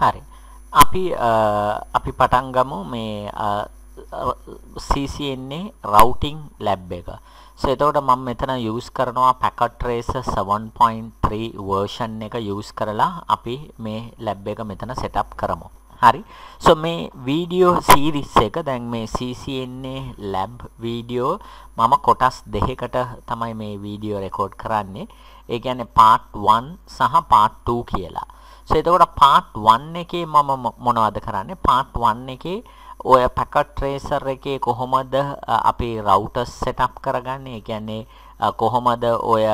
හරි. අපි අපි පටන් ගමු මේ CCN routing lab එක. so එතකොට මම මෙතන use කරනවා packet tracer 7.3 version එක use කරලා අපි මේ lab එක මෙතන setup කරමු. හරි. so මේ video series එක දැන් මේ CCNA lab video මම කොටස් දෙකකට තමයි මේ video record කරන්නේ. ඒ කියන්නේ part 1 සහ part 2 කියලා. එතකොට part 1 එකේ මම මොනවද කරන්නේ part 1 එකේ ඔය packet tracer එකේ කොහොමද අපි routers setup කරගන්නේ? ඒ කියන්නේ කොහොමද ඔය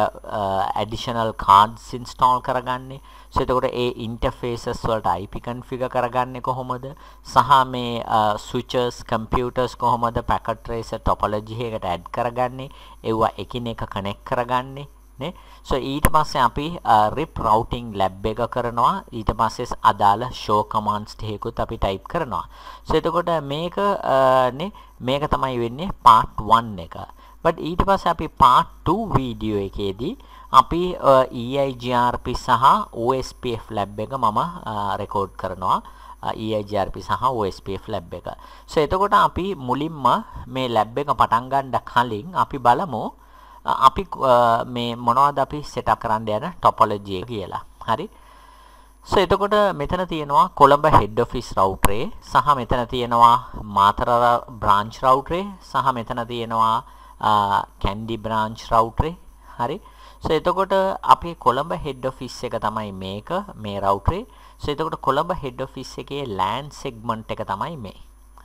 additional cards install කරගන්නේ? so එතකොට ඒ interfaces වලට IP configure කරගන්නේ කොහොමද? සහ මේ switches, computers කොහොමද packet tracer topology එකට add කරගන්නේ? ඒවා එකිනෙක connect කරගන්නේ? කරන්නේ. so ඊට පස්සේ අපි rip routing lab එක කරනවා. ඊට පස්සේ අදාළ show commands ටිකකුත් අපි type කරනවා. so එතකොට මේක නේ මේක තමයි වෙන්නේ part 1 එක. but ඊට පස්සේ අපි part 2 video එකේදී අපි EIGRP සහ OSPF lab එක මම රෙකෝඩ් කරනවා. EIGRP සහ OSPF lab එක. so එතකොට අපි මුලින්ම මේ lab එක පටන් ගන්න කලින් අපි බලමු අපි මේ මොනවද අපි සෙට් අප් කරන්න යන ටොපොලොජි කියලා. හරි. සෝ එතකොට මෙතන තියෙනවා කොළඹ හෙඩ් ඔෆිස් රවුටරේ සහ මෙතන තියෙනවා මාතර බ්‍රාන්ච් රවුටරේ සහ මෙතන තියෙනවා කැන්ඩි බ්‍රාන්ච් රවුටරේ. හරි. සෝ එතකොට අපේ කොළඹ හෙඩ් ඔෆිස් එක තමයි මේක මේ රවුටරේ. සෝ එතකොට කොළඹ හෙඩ් ඔෆිස් එකේ ලෑන්ඩ් සෙග්මන්ට් එක තමයි මේ.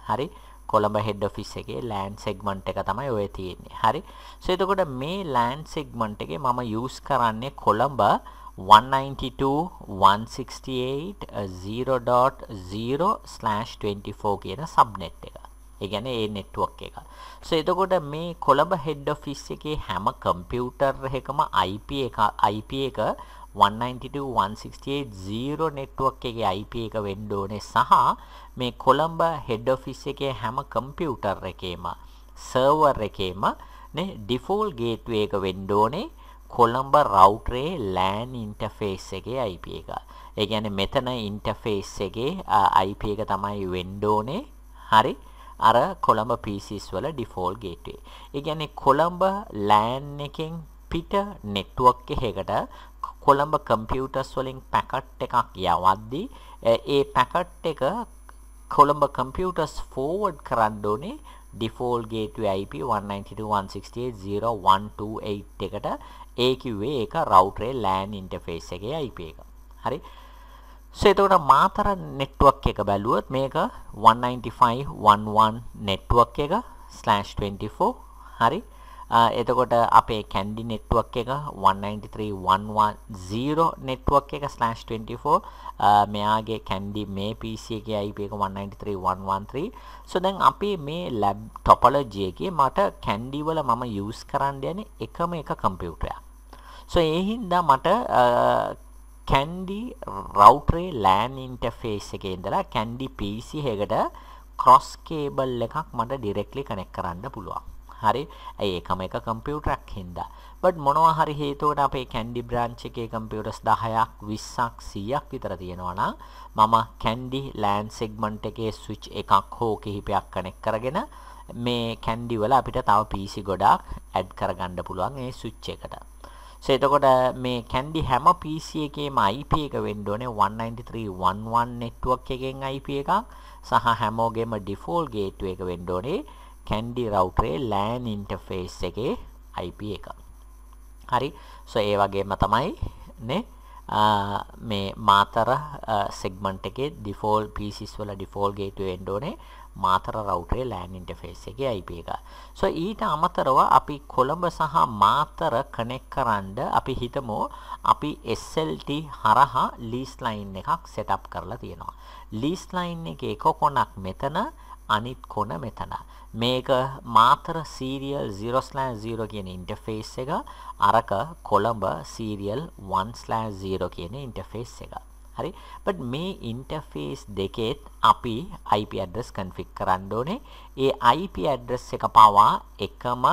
හරි. කොළඹ හෙඩ් ඔෆිස් එකේ ලෑන්ඩ් සෙග්මන්ට් එක තමයි ඔය තියෙන්නේ. හරි. සෝ එතකොට මේ ලෑන්ඩ් සෙග්මන්ට් එකේ මම යූස් කරන්නේ කොළඹ 192.168.0.0/24 කියන සබ්නෙට් එක. ඒ කියන්නේ ඒ network එක. සෝ එතකොට මේ කොළඹ head office එකේ හැම කම්පියුටර් එකම IP එක IP එක 192.168.0 network එකේ IP එක වෙන්න ඕනේ සහ මේ කොළඹ හෙඩ් ඔෆිස් එකේ හැම කම්පියුටර් එකේම සර්වර් එකේම නේ ඩිෆෝල් ගේට්වේ එක වෙන්න ඕනේ කොළඹ රවුටරේ LAN ඉන්ටර්ෆේස් එකේ IP එක. ඒ කියන්නේ මෙතන ඉන්ටර්ෆේස් එකේ IP එක තමයි වෙන්න ඕනේ. හරි. අර කොළඹ PCs වල ඩිෆෝල් ගේට්වේ. ඒ කියන්නේ කොළඹ LAN එකෙන් පිට නෙට්වර්ක් එකකට කොළඹ කම්පියුටර්ස් වලින් පැකට් එකක් යවද්දී ඒ පැකට් එක කොළඹ කම්පියුටර්ස් ෆෝවර්ඩ් කරන්න ඕනේ ඩිෆෝල් ගේට්වේ IP 192.168.0.128 එකට ඒ කිව්වේ ඒක රවුටරේ LAN ඉන්ටර්ෆේස් එකේ IP එක. හරි. So එතකොට මාතර network එක බැලුවොත් මේක 195.11 network එක 24 හරි එතකොට අපේ කැන්ඩි නෙට්ුවක් එක 193110 නෙට්ුවක් එක ස්ලෑෂ් 24 මෙයාගේ කැන්ඩි මේ PC එක IP එක 193113 සො දැන් අපි මේ ලැබ් ටොපොලොජි එකේ මට කැන්ඩි වල මම යූස් කරන්න යන එකම එක කම්පියුටරයක් සො ඒ හින්දා මට කැන්ඩි රවුටරේ LAN ඉන්ටර්ෆේස් එකේ ඉඳලා කැන්ඩි PC එකකට ක්‍රොස් කේබල් එකක් මට ඩිරෙක්ට්ලි කනෙක්ට් කරන්න පුළුවන් හරි ඒකම එක කම්පියුටරක් හින්දා බට් මොනවා හරි හේතුවට අපේ කැන්ඩි බ්‍රාන්ච් එකේ කම්පියුටර්ස් 10ක් 20ක් 100ක් විතර තියෙනවා නම් මම කැන්ඩි ලෑන් සෙග්මන්ට් එකේ ස්විච් එකක් හෝ කිහිපයක් කනෙක්ට් කරගෙන මේ කැන්ඩි වල අපිට තව PC ගොඩාක් ඇඩ් කරගන්න පුළුවන් මේ ස්විච් එකට. so එතකොට මේ කැන්ඩි හැම PC එකේම IP එක වෙන්න ඕනේ 193.11 network එකෙන් IP එකක් සහ හැමෝගෙම default gateway එක වෙන්න ඕනේ 192.168 කැන්ඩි රවුටරේ ලෑන් ඉන්ටෆේස් එකේ IP එක හරි ඒ වගේම තමයි නේ මේ මාතර සෙග්මන්ට් එකේ ඩිෆෝල් පීසිස් වල ඩිෆෝල් ගේට්වේ එන්න ඕනේ මාතර රවුටරේ LAN ඉන්ටර්ෆේස් එකේ IP එක. so ඊට අමතරව අපි කොළඹ සහ මාතර කනෙක්ට් කරන්ඩ අපි හිතමු අපි SLT හරහා lease line එකක් set up කරලා තියෙනවා. lease line එකේ එක කොනක් මෙතන අනිත් කොන මෙතන. මේක මාතර සීරියල් 0/0 කියන ඉන්ටර්ෆේස් එක අරක කොළඹ සීරියල් 1/0 කියන ඉන්ටර්ෆේස් එක. හරි. but මේ ඉන්ටර්ෆේස් දෙකෙත් අපි IP address config කරන්න ඕනේ. ඒ IP address එක පවා එකම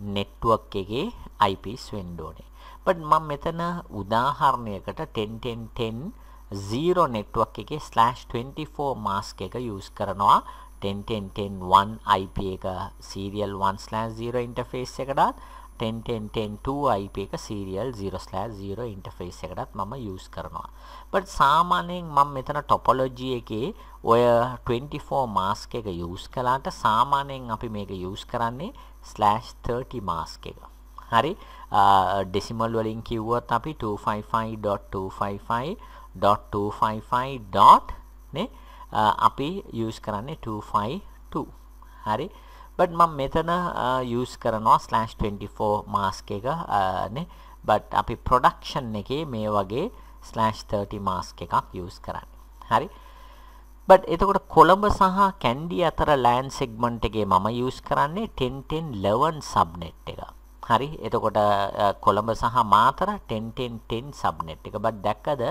network එකේ IPs වෙන්න ඕනේ. but මම මෙතන උදාහරණයකට 10 10 10 0 network එකේ /24 mask එක use කරනවා. 10.10.10.1 IP එක serial 1/0 interface එකටත් 10.10.10.2 IP එක serial 0/0 interface එකටත් මම use කරනවා. but සාමාන්‍යයෙන් මම මෙතන topology එකේ ඔය 24 mask එක use කළාට සාමාන්‍යයෙන් අපි මේක use කරන්නේ /30 mask එක. හරි ඩෙසිමල් වලින් කිව්වොත් අපි 255.255.255. නේ අපි යස් කරන්නේ 252 හරි but මම මෙතන යස් කරනවා slash 24 mask එක නේ but අපි production එකේ මේ වගේ slash 30 mask එකක් යස් කරන්නේ හරි but එතකොට කොළඹ සහ කැන්ඩි අතර LAN segment එකේ මම යස් කරන්නේ 101011 subnet එක හරි එතකොට කොළඹ සහ මාතර 101010 subnet එක but දැක්කද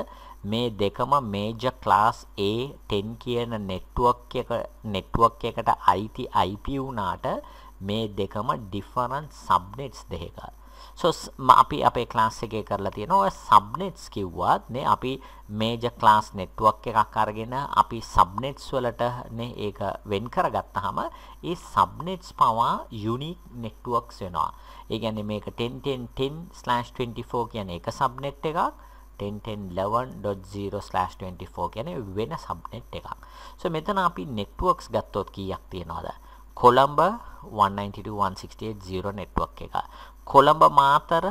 මේ දෙකම මේජර් ක්ලාස් A10 කියන network එක network එකට අයිති IP වුණාට මේ දෙකම different subnets දෙකක. so අපි අපේ class එකේ කරලා තියෙනවා ඔය subnets කිව්වත් නේ අපි major class network එකක් අරගෙන අපි subnets වලට නේ ඒක වෙන් කරගත්තාම ඒ subnets පවා unique networks වෙනවා. ඒ කියන්නේ මේක 10 10 10/24 කියන එක subnet එකක්. 10.10.11.0/24 කියන්නේ වෙන සබ්නෙට් එකක්. සෝ මෙතන අපි networks ගත්තොත් කීයක් තියනවද? කොළඹ 192.168.0 network එක. කොළඹ මාතර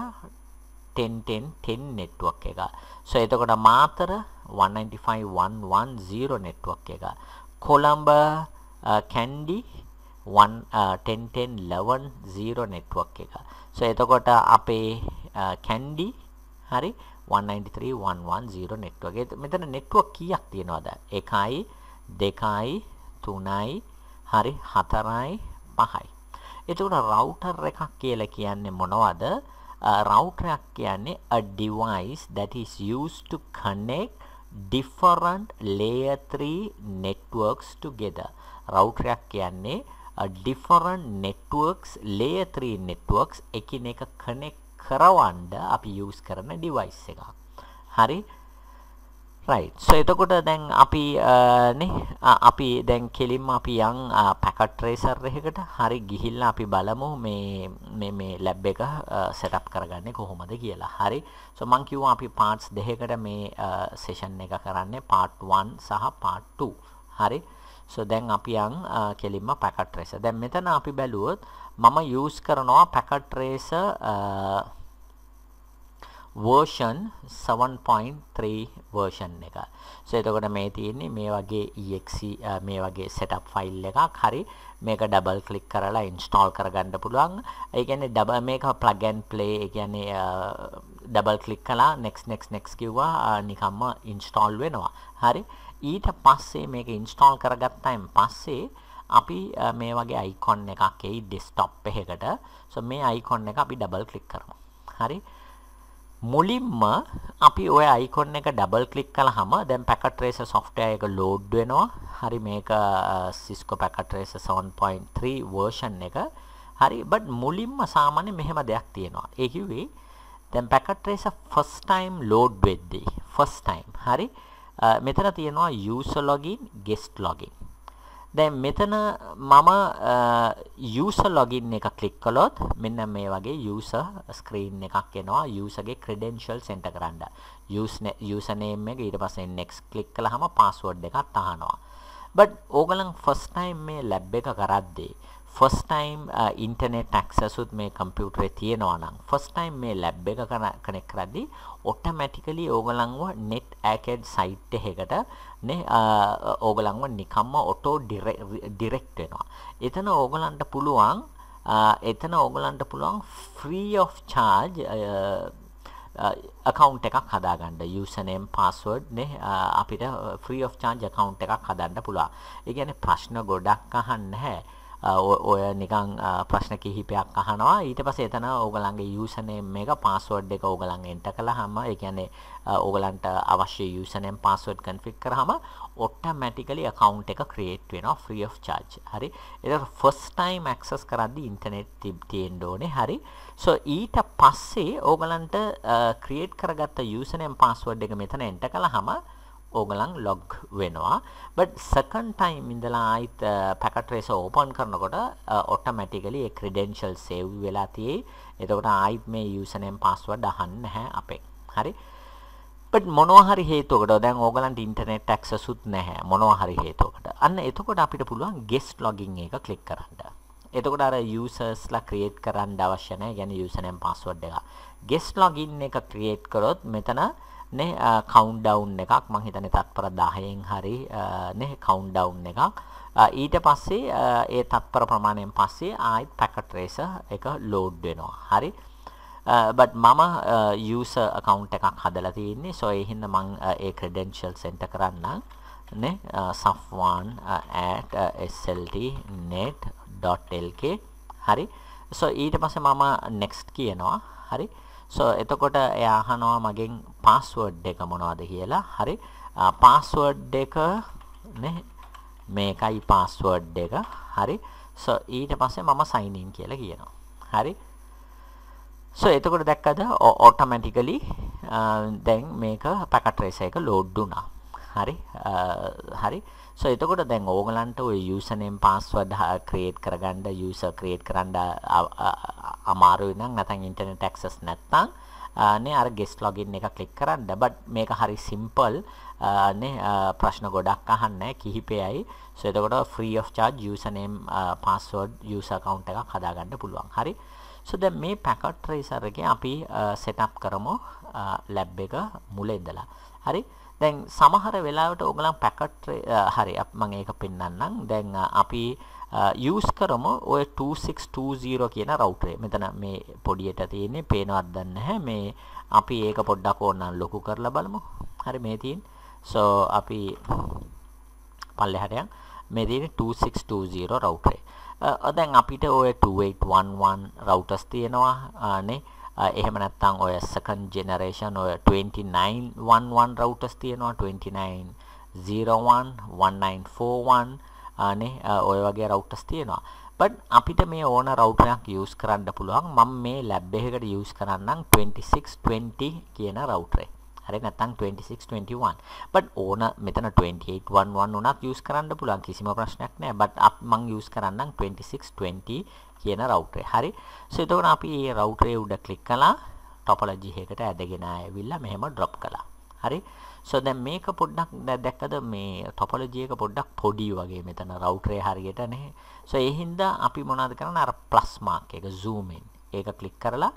10.10.10 network එක. සෝ එතකොට මාතර 195.110 network එක. Colombo uh, Kandy 10.10.11.0 uh, network එක. සෝ එතකොට අපේ uh, කැන්ඩි හරි 10.10 193.110 network. මෙතන network කීයක් තියෙනවද? 1යි, 2යි, 3යි, හරි 4යි, 5යි. එතකොට router එකක් කියලා කියන්නේ මොනවද? router එකක් කියන්නේ a device that is used to connect different layer 3 networks together. router එකක් කියන්නේ different networks layer 3 networks එකිනෙක connect කරවන්න අපි යූස් කරන ඩිවයිස් එකක්. හරි රයිට් සෝ එතකොට දැන් අපි නේ අපි දැන් කෙලින්ම අපි යන් පැකට් ට්‍රේසර් එකකට හරි ගිහිල්ලා අපි බලමු මේ මේ මේ ලැබ් එක සෙටප් කරගන්නේ කොහොමද කියලා. හරි. සෝ මම කිව්වා අපි පාර්ට්ස් දෙකකට මේ සෙෂන් එක කරන්නේ part 1 සහ part 2. හරි. සෝ දැන් අපි යන් කෙලින්ම පැකට් ට්‍රේසර්. දැන් මෙතන අපි බැලුවොත් මම යූස් කරනවා පැකට් ට්‍රේසර් version 7.3 version එක. so එතකොට මේ තියෙන්නේ මේ වගේ exe e, මේ වගේ setup file එකක්. හරි මේක ඩබල් ක්ලික් කරලා install කරගන්න පුළුවන්. ඒ කියන්නේ ඩබල් මේක plug and play. ඒ කියන්නේ ඩබල් ක්ලික් කළා next next next කිව්වා නිකම්ම install වෙනවා. හරි. ඊට පස්සේ මේක install කරගත්තායින් පස්සේ අපි මේ වගේ අයිකොන් එකක් එයි ඩෙස්ක්ටොප් එකකට. so මේ අයිකොන් එක අපි ඩබල් ක්ලික් කරමු. හරි. මුලින්ම අපි ওই අයිකන් එක ඩබල් ක්ලික් කළාම දැන් packet tracer software එක load වෙනවා. හරි මේක Cisco packet tracer 7.3 version එක. හරි but මුලින්ම සාමාන්‍ය මෙහෙම දෙයක් තියෙනවා. ඒ කිව්වේ දැන් packet tracer first time load වෙද්දී first time හරි මෙතන තියෙනවා user login guest login දැන් මෙතන මම user login එක ක්ලික් කළොත් මෙන්න මේ වගේ user screen එකක් එනවා user ගේ credentials enter කරන්න. user name එක ඊට පස්සේ next click කළාම password එකක් අහනවා. but ඕගලන් first time මේ lab එක කරද්දී ෆස්ට් ටයිම් ඉන්ටර්නෙට් ඇක්සස් උත් මේ කම්පියුටරේ තියෙනවා නම් ෆස්ට් ටයිම් මේ ලැබ් එක කනෙක් කරද්දී ඔටෝමැටිකලි ඕගලන්ව net arcade site එකකට නේ uh, ඕගලන්ව නිකම්ම ඔටෝ ඩිරෙක්ට් වෙනවා. එතන ඕගලන්ට පුළුවන් uh, එතන ඕගලන්ට පුළුවන් free of charge uh, account එකක් හදාගන්න username password නේ අපිට free of charge account එකක් හදන්න පුළුවන්. ඒ කියන්නේ ප්‍රශ්න ගොඩක් අහන්න නැහැ. ඔය නිකන් ප්‍රශ්න කිහිපයක් අහනවා ඊට පස්සේ එතන ඕගලන්ගේ user name එක password එක ඕගලන් enter කළාම ඒ කියන්නේ ඕගලන්ට අවශ්‍ය user name password configure කරාම automatically account එක create වෙනවා free of charge හරි ඒක first time access කරද්දී internet තියෙන්න ඕනේ හරි so ඊට පස්සේ ඕගලන්ට create කරගත්ත user name password එක මෙතන enter කළාම ඕගලන් ලොග් වෙනවා but second time ඉඳලා ආයිත් packet tracer open කරනකොට automatically ඒ credential save වෙලා තියෙයි. එතකොට ආයිත් මේ username password අහන්න නැහැ අපේ. හරි. but මොනවා හරි හේතුවකට දැන් ඕගලන්ට internet access උත් නැහැ මොනවා හරි හේතුවකට. අන්න එතකොට අපිට පුළුවන් guest login එක click කරන්න. එතකොට අර users ලා create කරන්න අවශ්‍ය නැහැ. يعني username password එක. guest login එක create කරොත් මෙතන නේ කවුන්ට්ඩවුන් එකක් මං හිතන්නේ තත්පර 10න් හරි නේ කවුන්ට්ඩවුන් එකක් ඊට පස්සේ ඒ තත්පර ප්‍රමාණයෙන් පස්සේ ආයිත් පැකට් රේසර් එක ලෝඩ් වෙනවා හරි බට් මම යස කකවන්් එකක් හදලා තියන්නේ සොය හින්න මං ඒ ක්‍රඩෙන්ශල් සෙන්ට කරන්න සෆවාන් ඇටSLT net.lk හරි සො ඊට පස මම නෙක්ස්ට් කියනවා හරි so එතකොට එයා අහනවා මගෙන් password එක මොනවද කියලා හරි password එක නේ මේකයි password එක හරි so ඊට පස්සේ මම sign in කියලා කියනවා හරි so එතකොට දැක්කද automatically දැන් මේක packet tracer එක load වුණා හරි හරි so එතකොට දැන් ඕගලන්ට ඔය username password create කරගන්න user create කරන්න අමාරුයි නම් නැත්නම් ඉන්ටර්නෙට් ඇක්සස් නැත්නම් නේ අර ගෙස් ලොගින් එක ක්ලික් කරන්න. බට් මේක හරි සිම්පල් නේ ප්‍රශ්න ගොඩක් අහන්නේ කිහිපයයි. සෝ එතකොට free of charge username password user account එකක් හදාගන්න පුළුවන්. හරි. සෝ දැන් මේ packet tracer එකේ අපි setup කරමු lab එක මුල ඉඳලා. හරි. දැන් සමහර වෙලාවට ඕගලන් packet හරි මම ඒක පෙන්වන්නම්. දැන් අපි යූස් කරමු ඔය 2620 කියන රවුටරේ. මෙතන මේ පොඩියට තියෙන්නේ පේනවත් දන්නේ නැහැ. මේ අපි ඒක පොඩ්ඩක් ඕනනම් ලොකු කරලා බලමු. හරි මේ තියෙන. so අපි පල්ලෙහාට යන් මේ තියෙන්නේ 2620 රවුටරේ. දැන් අපිට ඔය 2811 රවුටර්ස් තියෙනවා නේ. එහෙම නැත්නම් ඔය second generation ඔය 2911 routers තියෙනවා 2901 1941 ආනේ ඔය වගේ රවුටර්ස් තියෙනවා. බට් අපිට මේ ඕන රවුටර් එකක් යූස් කරන්න පුළුවන්. මම මේ ලැබ් එකකට යූස් කරන්නම් 2620 කියන රවුටරේ. හරි නැත්නම් 2621. බට් ඕන මෙතන 2811 උනත් යූස් කරන්න පුළුවන් කිසිම ප්‍රශ්නයක් නැහැ. බට් අප් මං යූස් කරන්නම් 2620 කියන රවුටරේ. හරි. සෝ එතකොට අපි මේ රවුටරේ උඩ ක්ලික් කළා. ටොපොලොජි එකකට ඇදගෙන ආයෙවිල්ලා මෙහෙම ඩ්‍රොප් කළා. හරි. සෝ දැන් මේක පොඩ්ඩක් දැක්කද මේ ටොපොලොජි එක පොඩ්ඩක් පොඩි වගේ මෙතන රවුටරේ හරියට නැහැ. සෝ ඒ හින්දා අපි මොනවද කරන්නේ අර ප්ලස් මාක් එක zoom in. ඒක ක්ලික් කරලා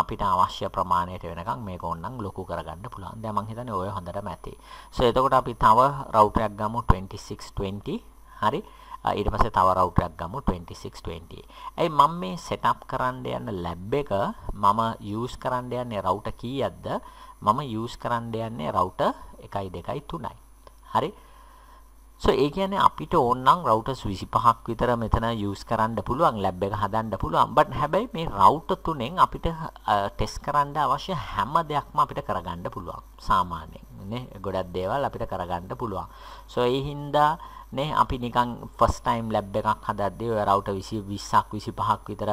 අපිට අවශ්‍ය ප්‍රමාණයට වෙනකම් මේක ඕනනම් ලොකු කරගන්න පුළුවන්. දැන් මම හිතන්නේ ඔය හොඳටම ඇති. සෝ එතකොට අපි තව රවුටරයක් ගමු 2620. හරි. ඊට පස්සේ තව රවුටරයක් ගමු 2620. ඇයි මම මේ setup කරන්න යන lab එක මම use කරන්න යන්නේ router කීයක්ද? මම යූස් කරන්න යන්නේ රවුටර් 1 2 3යි. හරි. so ඒ කියන්නේ අපිට ඕන නම් routers 25ක් විතර මෙතන යූස් කරන්න පුළුවන් ලැබ් එක හදන්න පුළුවන්. but හැබැයි මේ router තුනෙන් අපිට ටෙස්ට් කරන්න අවශ්‍ය හැම දෙයක්ම අපිට කරගන්න පුළුවන්. සාමාන්‍යයෙන් නේ ගොඩක් දේවල් අපිට කරගන්න පුළුවන්. so ඒ හින්දා නේ අපි නිකන් ෆස්ට් ටයිම් ලැබ් එකක් හදද්දී ඔය රවුටර් 20ක් 25ක් විතර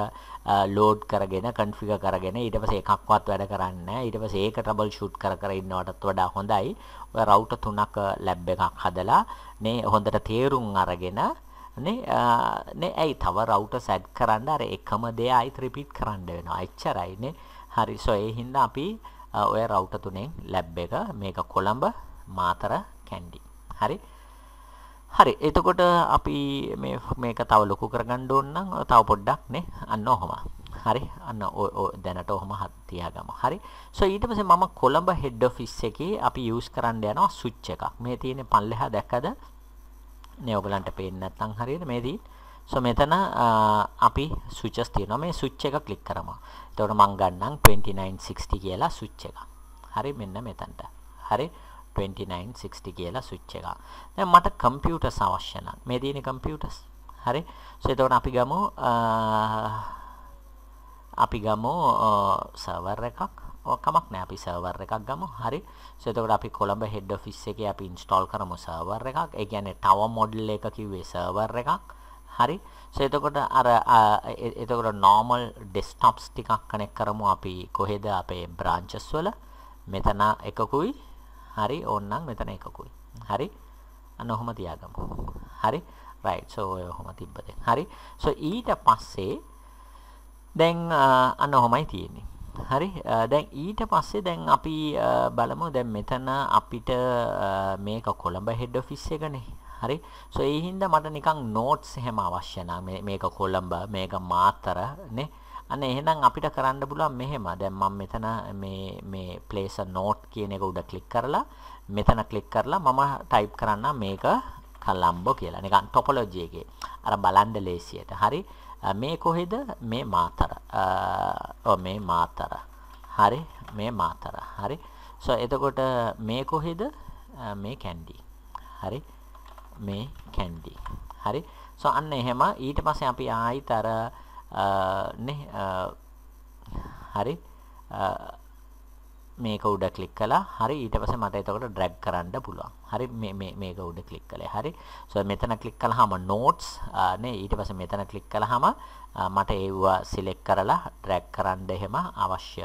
ලෝඩ් කරගෙන කන්ෆිගර් කරගෙන ඊට පස්සේ එකක්වත් වැඩ කරන්නේ නැහැ ඊට පස්සේ ඒක ට්‍රබල් ෂූට් කර කර ඉන්නවටත් වඩා හොඳයි ඔය රවුටර් තුනක් ලැබ් එකක් හදලා නේ හොඳට තේරුම් අරගෙන නේ නේ ඇයි තව රවුටර් සෙට් කරන්න අර එකම දේ ආයිත් රිපීට් කරන්න වෙනවා එච්චරයි නේ හරි සෝ ඒ හින්දා අපි ඔය රවුටර් තුනෙන් ලැබ් එක මේක කොළඹ මාතර කැන්ඩි හරි හරි එතකොට අපි මේ මේක තව ලොකු කරගන්න ඕන නම් තව පොඩ්ඩක් නේ අන්න ඔහම හරි අන්න දැනට ඔහම තියාගමු හරි සෝ ඊට පස්සේ මම කොළඹ හෙඩ් ඔෆිස් එකේ අපි යූස් කරන්න යනවා ස්විච් එකක් මේ තියෙන පල්ලෙහා දැක්කද නේ ඔයගලන්ට පේන්නේ නැත්නම් හරියට මේ තියෙන සෝ මෙතන අපි ස්විචස් තියෙනවා මේ ස්විච් එක ක්ලික් කරමු එතකොට මම ගන්නම් 2960 කියලා ස්විච් එක හරි මෙන්න මෙතනට හරි 2960 කියලා ස්විච් එකක්. දැන් මට කම්පියුටර්ස් අවශ්‍ය නම් මේ දිනේ කම්පියුටර්ස්. හරි. so එතකොට අපි ගමු අපි ගමු සර්වර් එකක්. කමක් නෑ අපි සර්වර් එකක් ගමු. හරි. so එතකොට අපි කොළඹ හෙඩ් ඔෆිස් එකේ අපි ඉන්ස්ටෝල් කරමු සර්වර් එකක්. ඒ කියන්නේ ටවර් මොඩල් එක කිව්වේ සර්වර් එකක්. හරි. so එතකොට අර එතකොට normal desktops ටිකක් කනෙක්ට් කරමු අපි කොහෙද අපේ branches වල. මෙතන එකකුයි හරි ඕන්නම් මෙතන එකකුයි හරි අන්න ඔහොම තියාගමු හරි රයිට් සෝ ඔය ඔහොම තිබ්බද හරි සෝ ඊට පස්සේ දැන් අන්න ඔහොමයි තියෙන්නේ හරි දැන් ඊට පස්සේ දැන් අපි බලමු දැන් මෙතන අපිට මේක කොළඹ හෙඩ් ඔෆිස් එකනේ හරි සෝ ඒ හින්දා මට නිකන් නෝට්ස් එහෙම අවශ්‍ය නැහැ මේක කොළඹ මේක මාතර නේ අන්න එහෙනම් අපිට කරන්න පුළුවන් මෙහෙම. දැන් මම මෙතන මේ මේ place a note කියන එක උඩ ක්ලික් කරලා මෙතන ක්ලික් කරලා මම type කරන්න මේක කලම්බෝ කියලා. නිකන් topology එකේ. අර බලන්න ලේසියට. හරි. මේ කොහෙද? මේ මාතර. ඔව් මේ මාතර. හරි. මේ මාතර. හරි. so එතකොට මේ කොහෙද? මේ කැන්ඩි. හරි. මේ කැන්ඩි. හරි. so අන්න එහෙම ඊට පස්සේ අපි ආයිත් අර නේ හරි මේක උඩ ක්ලික් කළා හරි ඊට පස්සේ මට එතකොට drag කරන්න පුළුවන් හරි මේ මේ මේක උඩ ක්ලික් කළේ හරි සෝ මෙතන ක්ලික් කළාම notes නේ ඊට පස්සේ මෙතන ක්ලික් කළාම මට ඒවා select කරලා drag කරන්න එහෙම අවශ්‍ය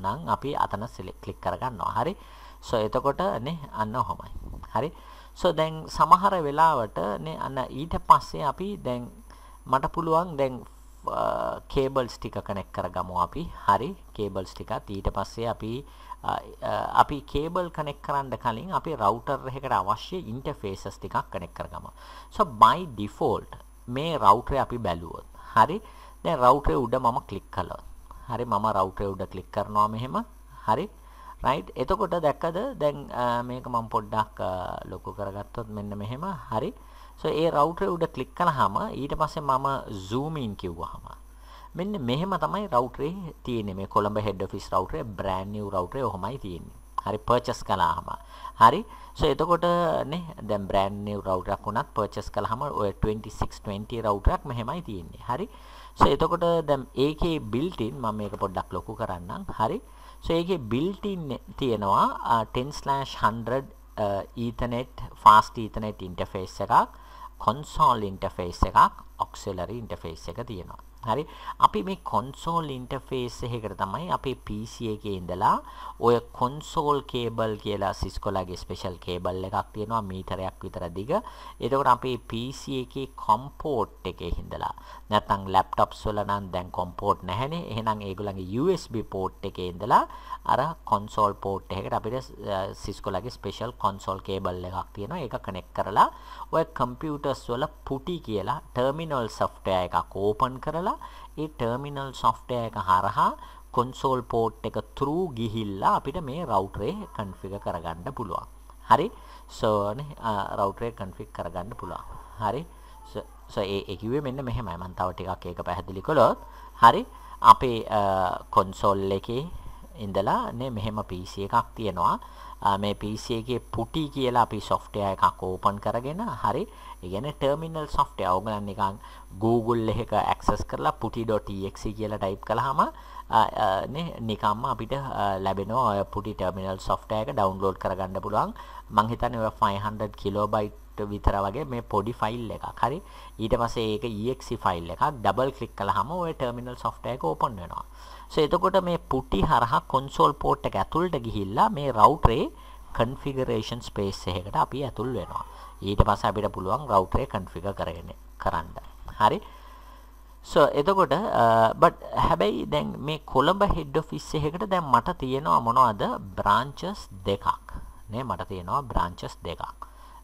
නම් අපි අතන select ක්ලික් කරගන්නවා හරි සෝ එතකොට නේ අන්න ඔහොමයි හරි සෝ දැන් සමහර වෙලාවට නේ අන්න ඊට පස්සේ අපි දැන් මට පුළුවන් දැන් කේබල්ස් ටික කනෙක් කරගමු අපි හරි කේබල්ස් ටිකත් ඊට පස්සේ අපි අපි කේබල් කනෙක් කරන්න කලින් අපි රවුටර් එකකට අවශ්‍ය ඉන්ටර්ෆේසස් ටිකක් කනෙක් කරගමු. so by default මේ රවුටරේ අපි බැලුවොත්. හරි. දැන් රවුටරේ උඩ මම ක්ලික් කළා. හරි මම රවුටරේ උඩ ක්ලික් කරනවා මෙහෙම. හරි. right එතකොට දැක්කද දැන් මේක මම පොඩ්ඩක් ලොකු කරගත්තොත් මෙන්න මෙහෙම. හරි. සෝ ඒ රවුටර් උඩ ක්ලික් කළාම ඊට පස්සේ මම zoom in කිව්වහම මෙන්න මෙහෙම තමයි රවුටරේ තියෙන්නේ මේ Colombo head office රවුටරේ brand new රවුටරේ ඔහොමයි තියෙන්නේ හරි purchase කළාම හරි සෝ එතකොට නේ දැන් brand new router එකක් උනත් purchase කළාම ඔය 2620 router එකක් මෙහෙමයි තියෙන්නේ හරි සෝ එතකොට දැන් ඒකේ built in මම මේක පොඩ්ඩක් ලොකු කරන්නම්. හරි. සෝ ඒකේ built in තියෙනවා 10/100 uh, uh, Ethernet fast Ethernet interface එකක්. console interface එකක් auxiliary interface එක තියෙනවා. හරි අපි මේ console interface එකකට තමයි අපේ PC එකේ ඉඳලා ඔය console cable කියලා Cisco ලගේ special cable එකක් තියෙනවා මීටරයක් විතර දිග. එතකොට අපේ PC එකේ COM port එකේ ඉඳලා නැත්නම් ලැප්ටොප්ස් වල නම් දැන් කොම් පෝට් නැහැනේ. එහෙනම් ඒගොල්ලන්ගේ USB port එකේ ඉඳලා අර console port එකකට අපිට Cisco ලගේ special console cable එකක් තියෙනවා. ඒක connect කරලා ඔය computers වල putty කියලා terminal software එකක් open කරලා ඒ terminal software එක හරහා console port එක through ගිහිල්ලා අපිට මේ router එක configure කරගන්න පුළුවන්. හරි. so නේ router එක configure කරගන්න පුළුවන්. හරි. සෝ ඒ ඒ කිව්වේ මෙන්න මෙහෙමයි. මම තව ටිකක් ඒක පැහැදිලි කළොත් හරි අපේ කොන්සෝල් එකේ ඉඳලා නේ මෙහෙම PC එකක් තියෙනවා. මේ PC එකේ පුටි කියලා අපි software එකක් open කරගෙන හරි ඒ කියන්නේ terminal software ඕගලන් නිකන් Google එකක access කරලා putty.exe කියලා type කළාම නේ නිකම්ම අපිට ලැබෙනවා ඔය putty terminal software එක download කරගන්න පුළුවන් මං හිතන්නේ ඔය 500 kilobyte විතර වගේ මේ පොඩි ෆයිල් එකක්. හරි. ඊට පස්සේ ඒක exe e ෆයිල් එකක්. ඩබල් ක්ලික් කළාම ඔය ටර්මිනල් software එක open වෙනවා. සෝ එතකොට මේ පුටි හරහා console port එක ඇතුළට ගිහිල්ලා මේ router configuration space එකකට අපි ඇතුල් වෙනවා. ඊට පස්සේ අපිට පුළුවන් router එක configure කරගෙන කරන්න. හරි. so එතකොට but හැබැයි දැන් මේ කොළඹ head office එකකට දැන් මට තියෙනවා මොනවද branches දෙකක්. නේ මට තියෙනවා branches දෙකක්.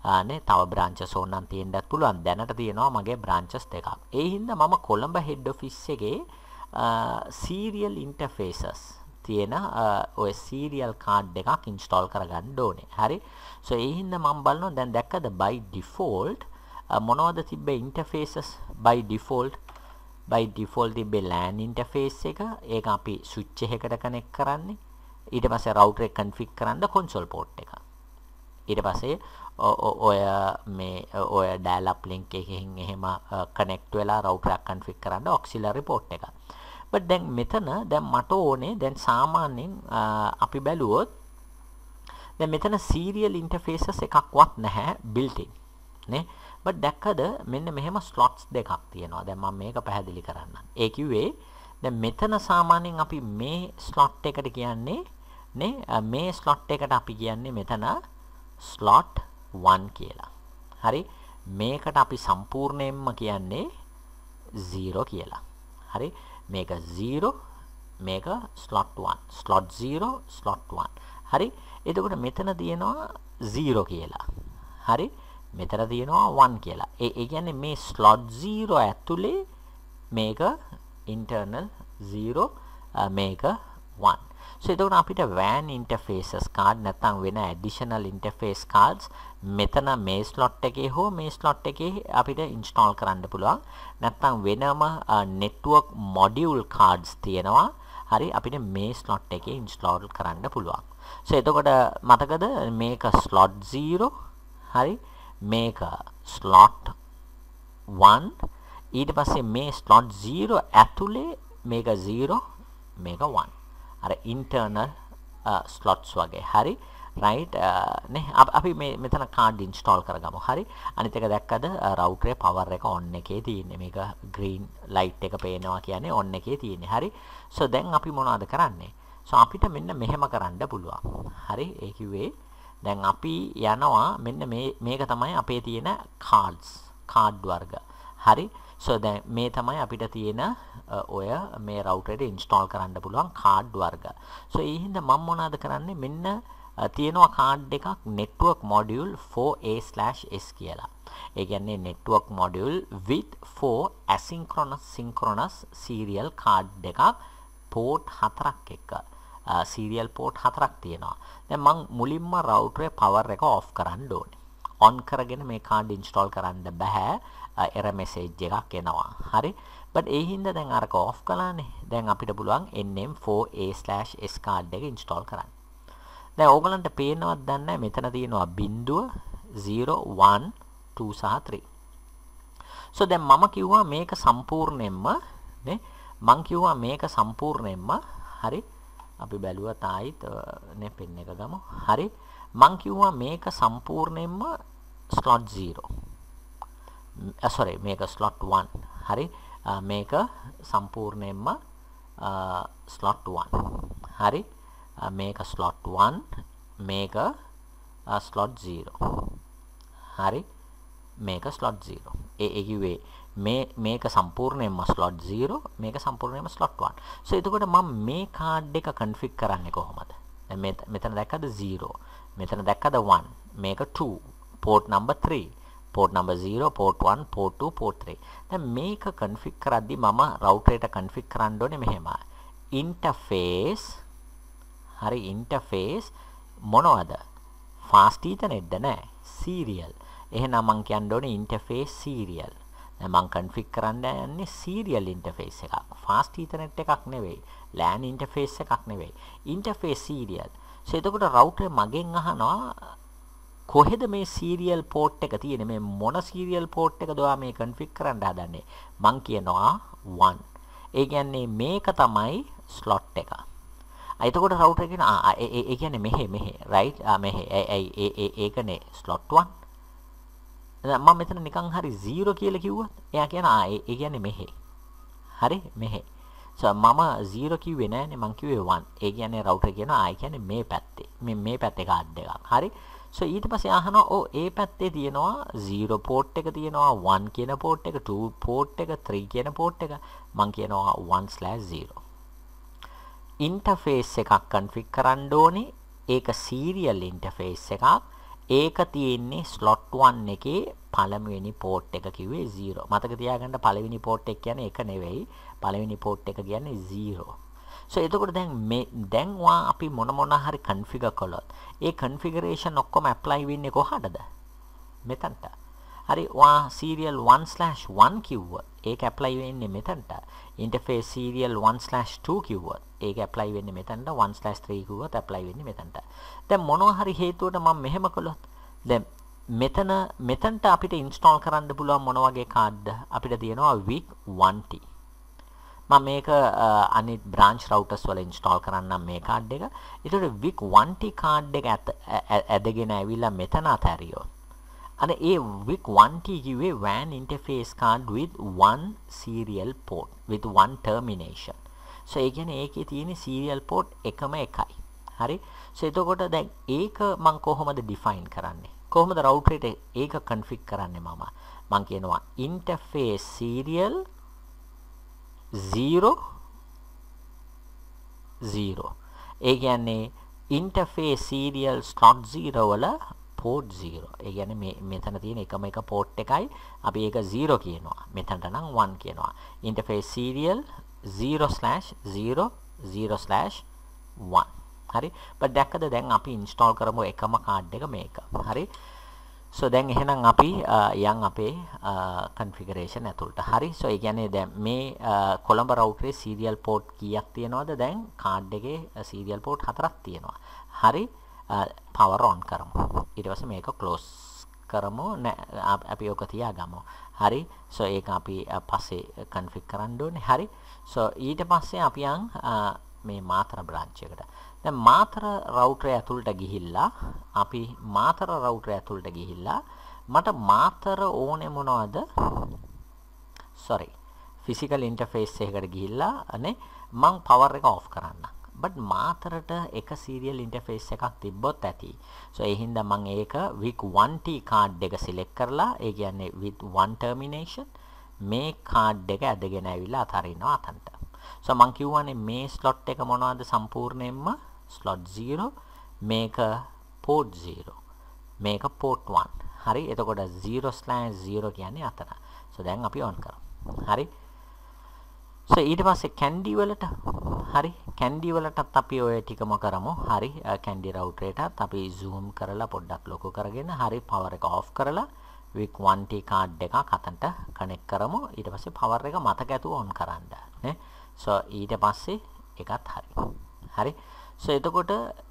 නේ තව බ්‍රාන්චස් ඕනනම් තියෙන්නත් පුළුවන්. දැනට තියෙනවා මගේ බ්‍රාන්චස් දෙකක්. ඒ හින්දා මම කොළඹ හෙඩ් ඔෆිස් එකේ සීරියල් ඉන්ටර්ෆේසස් තියෙන ඔය සීරියල් කාඩ් එකක් ඉන්ස්ටෝල් කරගන්න ඕනේ. හරි. සෝ ඒ හින්දා මම බලනවා දැන් දැක්කද by default මොනවද තිබ්බේ ඉන්ටර්ෆේසස් by default by default තිබ්බේ LAN interface එක. ඒක අපි switch එකකට connect කරන්නේ. ඊට පස්සේ router එක configure කරන්න console port එක. ඊට පස්සේ ඔය මේ ඔය ඩෑලප් ලින්ක් එකකින් එහෙම කනෙක්ට් වෙලා රවුටර් එකක් කන්ෆිග් කරන්න ඔක්සිලරි පෝට් එක. බට් දැන් මෙතන දැන් මට ඕනේ දැන් සාමාන්‍යයෙන් අපි බැලුවොත් දැන් මෙතන සීරියල් ඉන්ටර්ෆේසස් එකක්වත් නැහැ built in නේ. බට් දැක්කද මෙන්න මෙහෙම ස්ලොට්ස් දෙකක් තියෙනවා. දැන් මම මේක පැහැදිලි කරන්නම්. ඒ කිව්වේ දැන් මෙතන සාමාන්‍යයෙන් අපි මේ ස්ලොට් එකට කියන්නේ නේ මේ ස්ලොට් එකට අපි කියන්නේ මෙතන ස්ලොට් 1 කියලා. හරි මේකට අපි සම්පූර්ණයෙන්ම කියන්නේ 0 කියලා. හරි මේක 0 මේක slot 1 slot 0 slot 1. හරි එතකොට මෙතන තියෙනවා 0 කියලා. හරි මෙතන තියෙනවා 1 කියලා. ඒ ඒ කියන්නේ මේ slot 0 ඇතුලේ මේක internal 0 මේක 1. so එතකොට අපිට WAN interfaces card නැත්නම් වෙන additional interface cards මෙතන මේ ස්ලොට් එකේ හෝ මේ ස්ලොට් එකේ අපිට ඉන්ස්ටෝල් කරන්න පුළුවන්. නැත්නම් වෙනම network module cards තියෙනවා. හරි අපිට මේ ස්ලොට් එකේ ඉන්ස්ටෝල් කරන්න පුළුවන්. so එතකොට මතකද මේක slot 0 හරි මේක slot 1 ඊට පස්සේ මේ slot 0 ඇතුලේ මේක 0 මේක 1 අර internal slots වගේ හරි right uh, නේ අපි මේ මෙතන කාඩ් ඉන්ස්ටෝල් කරගමු හරි අනිත් එක දැක්කද රවුටරේ uh, පවර් එක ඔන් එකේ තියෙන්නේ මේක green light එක පේනවා කියන්නේ ඔන් එකේ තියෙන්නේ හරි so දැන් අපි මොනවද කරන්නේ so අපිට මෙන්න මෙහෙම කරන්න පුළුවන් හරි ඒ කිව්වේ දැන් අපි යනවා මෙන්න මේ මේක තමයි අපේ තියෙන cards card වර්ග හරි so දැන් මේ තමයි අපිට තියෙන uh, ඔය මේ router එක install කරන්න පුළුවන් card වර්ග. so ඒ හින්දා මම මොනවද කරන්නේ මෙන්න තියෙනවා කාඩ් එකක් network module 4a/s කියලා. ඒ කියන්නේ network module with 4 asynchronous synchronous serial card එකක් port හතරක් එක්ක. serial port හතරක් තියෙනවා. දැන් මම මුලින්ම router එකේ power එක off කරන්න ඕනේ. on කරගෙන මේ card install කරන්න බෑ. error message එකක් එනවා. හරි. but ඒ හින්දා දැන් අරක off කළානේ. දැන් අපිට පුළුවන් nm4a/s card එක install කරන්න. දැන් ඕගලන්ට පේනවත් දන්නේ මෙතන තියෙනවා බිංදුව 0 1 2 සහ 3 so දැන් මම කිව්වා මේක සම්පූර්ණයෙන්ම නේ මං කිව්වා මේක සම්පූර්ණයෙන්ම හරි අපි බැලුවා තායිත් නේ පෙන් එක ගමු හරි මං කිව්වා මේක සම්පූර්ණයෙන්ම slot 0 sorry මේක slot 1 හරි මේක සම්පූර්ණයෙන්ම slot 1 හරි uh, මේක slot 1 මේක uh, slot 0 හරි මේක slot 0 ඒ ඒ කිව්වේ මේ මේක සම්පූර්ණයෙන්ම slot 0 මේක සම්පූර්ණයෙන්ම slot 1 so එතකොට මම මේ කාඩ් එක config කරන්නේ කොහොමද මෙතන දැක්කද 0 මෙතන දැක්කද 1 මේක 2 port number 3 port number 0 port 1 port 2 port 3 දැන් මේක config කරද්දි මම router එකට config කරන්න ඕනේ මෙහෙමයි interface හරි ඉන්ටර්ෆේස් මොනවද? ෆාස්ට් ඊතනෙට්ද නෑ. සීරියල්. එහෙනම් මං කියන්න ඕනේ ඉන්ටර්ෆේස් සීරියල්. දැන් මං කන්ෆිග් කරන්න යන්නේ සීරියල් ඉන්ටර්ෆේස් එකක්. ෆාස්ට් ඊතනෙට් එකක් නෙවෙයි. LAN ඉන්ටර්ෆේස් එකක් නෙවෙයි. Interface serial. ஸோ එතකොට රවුටර් මගෙන් අහනවා කොහෙද මේ සීරියල් පෝට් එක තියෙන්නේ මේ මොන සීරියල් පෝට් එකද ඔයා මේ කන්ෆිග් කරන්න හදන්නේ මං කියනවා 1 ඒ කියන්නේ මේක තමයි ස්ලොට් එක එතකොට රවුටර් කියන ආ ඒ කියන්නේ මෙහෙ මෙහෙ රයිට් ආ මෙහෙ ඒ ඒ ඒකනේ ස්ලොට් 1 මම මෙතන නිකන් හරි 0 කියලා කිව්වොත් එයා කියන ආ ඒ කියන්නේ මෙහෙ හරි මෙහෙ සෝ මම 0 කිව්වේ නෑනේ මං කිව්වේ 1 ඒ කියන්නේ රවුටර් කියන ආ ඒ කියන්නේ මේ පැත්තේ මේ මේ පැත්තේ කාඩ් එකක් හරි සෝ ඊට පස්සේ අහනවා ඔව් ඒ පැත්තේ තියෙනවා 0 port එක තියෙනවා 1 කියන port එක 2 port එක 3 කියන port එක මං කියනවා 1/0 ඉන්ටර්ෆේස් එකක් කන්ෆිග් කරන්න ඕනේ. ඒක සීරියල් ඉන්ටර්ෆේස් එකක්. ඒක තියෙන්නේ slot 1 එකේ පළමුවෙනි port එක කිව්වේ 0. මතක තියාගන්න පළවෙනි port එක කියන්නේ එක නෙවෙයි. පළවෙනි port එක කියන්නේ 0. so එතකොට දැන් මේ දැන් වා අපි මොන මොන හරි configure කළොත් ඒ configuration ඔක්කොම apply වෙන්නේ කොහටද? මෙතනට. හරි වා serial 1/1 කිව්වොත් ඒක apply වෙන්නේ මෙතනට interface serial 1/2 කිව්වොත් ඒක apply වෙන්නේ මෙතනට 1/3 කිව්වොත් apply වෙන්නේ මෙතනට දැන් මොනවා හරි හේතුවට මම මෙහෙම කළොත් දැන් මෙතන මෙතනට අපිට install කරන්න පුළුවන් මොන වගේ කාඩ්ද අපිට තියෙනවා wic 1t මම මේක අනිත් branch routers වල install කරන්නම් මේ කාඩ් එක. ඒතකොට wic 1t කාඩ් එක ඇදගෙන ඇවිල්ලා මෙතන අතහැරියොත් අර ඒ VIC1T කිව්වේ WAN interface card with one serial port with one termination. so ඒ කියන්නේ ඒකේ තියෙන serial port එකම එකයි. හරි? so එතකොට දැන් ඒක මම කොහොමද define කරන්නේ? කොහොමද router එකට ඒක config කරන්නේ මම? මම කියනවා interface serial 0 0. ඒ කියන්නේ interface serial slot 0 වල පෝට් 0. ඒ කියන්නේ මෙතන තියෙන එකම එක පෝට් එකයි. අපි ඒක 0 කියනවා. මෙතනට නම් 1 කියනවා. Interface serial 0/0 0/1. හරි. බට දැක්කද දැන් අපි ඉන්ස්ටෝල් කරමු එකම කාඩ් එක මේක. හරි. සෝ දැන් එහෙනම් අපි යන් අපේ configuration ඇතුළට. හරි. සෝ ඒ කියන්නේ දැන් මේ කොළඹ router එකේ serial port කීයක් තියෙනවද? දැන් card එකේ serial port හතරක් තියෙනවා. හරි. පවර් ඔන් කරමු ඊට පස්සේ මේක ක්ලෝස් කරමු අපි ඕක තියාගමු හරි සෝ ඒක අපි පස්සේ කන්ෆිග් කරන්න ඕනේ හරි සෝ ඊට පස්සේ අපි යන් මේ මාතර බ්‍රාන්ච් එකට දැන් මාතර රවුටර් ඇතුළට ගිහිල්ලා අපි මාතර රවුටර් ඇතුළට ගිහිල්ලා මට මාතර ඕනේ මොනවද sorry physical interface එකකට ගිහිල්ලා අනේ මං power එක off කරන්නම් but මාතරට එක serial interface එකක් තිබ්බොත් ඇති so ඒ හින්දා මම ඒක week 1t card එක select කරලා ඒ කියන්නේ with one termination මේ card එක ඇදගෙන ඇවිල්ලා අතරිනවා අතන්ට so මම කියවනේ මේ slot එක මොනවද සම්පූර්ණයෙන්ම slot 0 මේක port 0 මේක port 1 හරි එතකොට 0/0 කියන්නේ අතන so දැන් අපි on කරමු හරි සෝ ඊට පස්සේ කැන්ඩි වලට හරි කැන්ඩි වලටත් අපි ඔය ටිකම කරමු. හරි කැන්ඩි රවුටර් එකටත් අපි zoom කරලා පොඩ්ඩක් ලොකු කරගෙන හරි power එක off කරලා week 1t card එකක් අතනට connect කරමු ඊට පස්සේ power එක මතක ඇතුව on කරන්න නේ so ඊට පස්සේ එකත් හරි හරි so එතකොට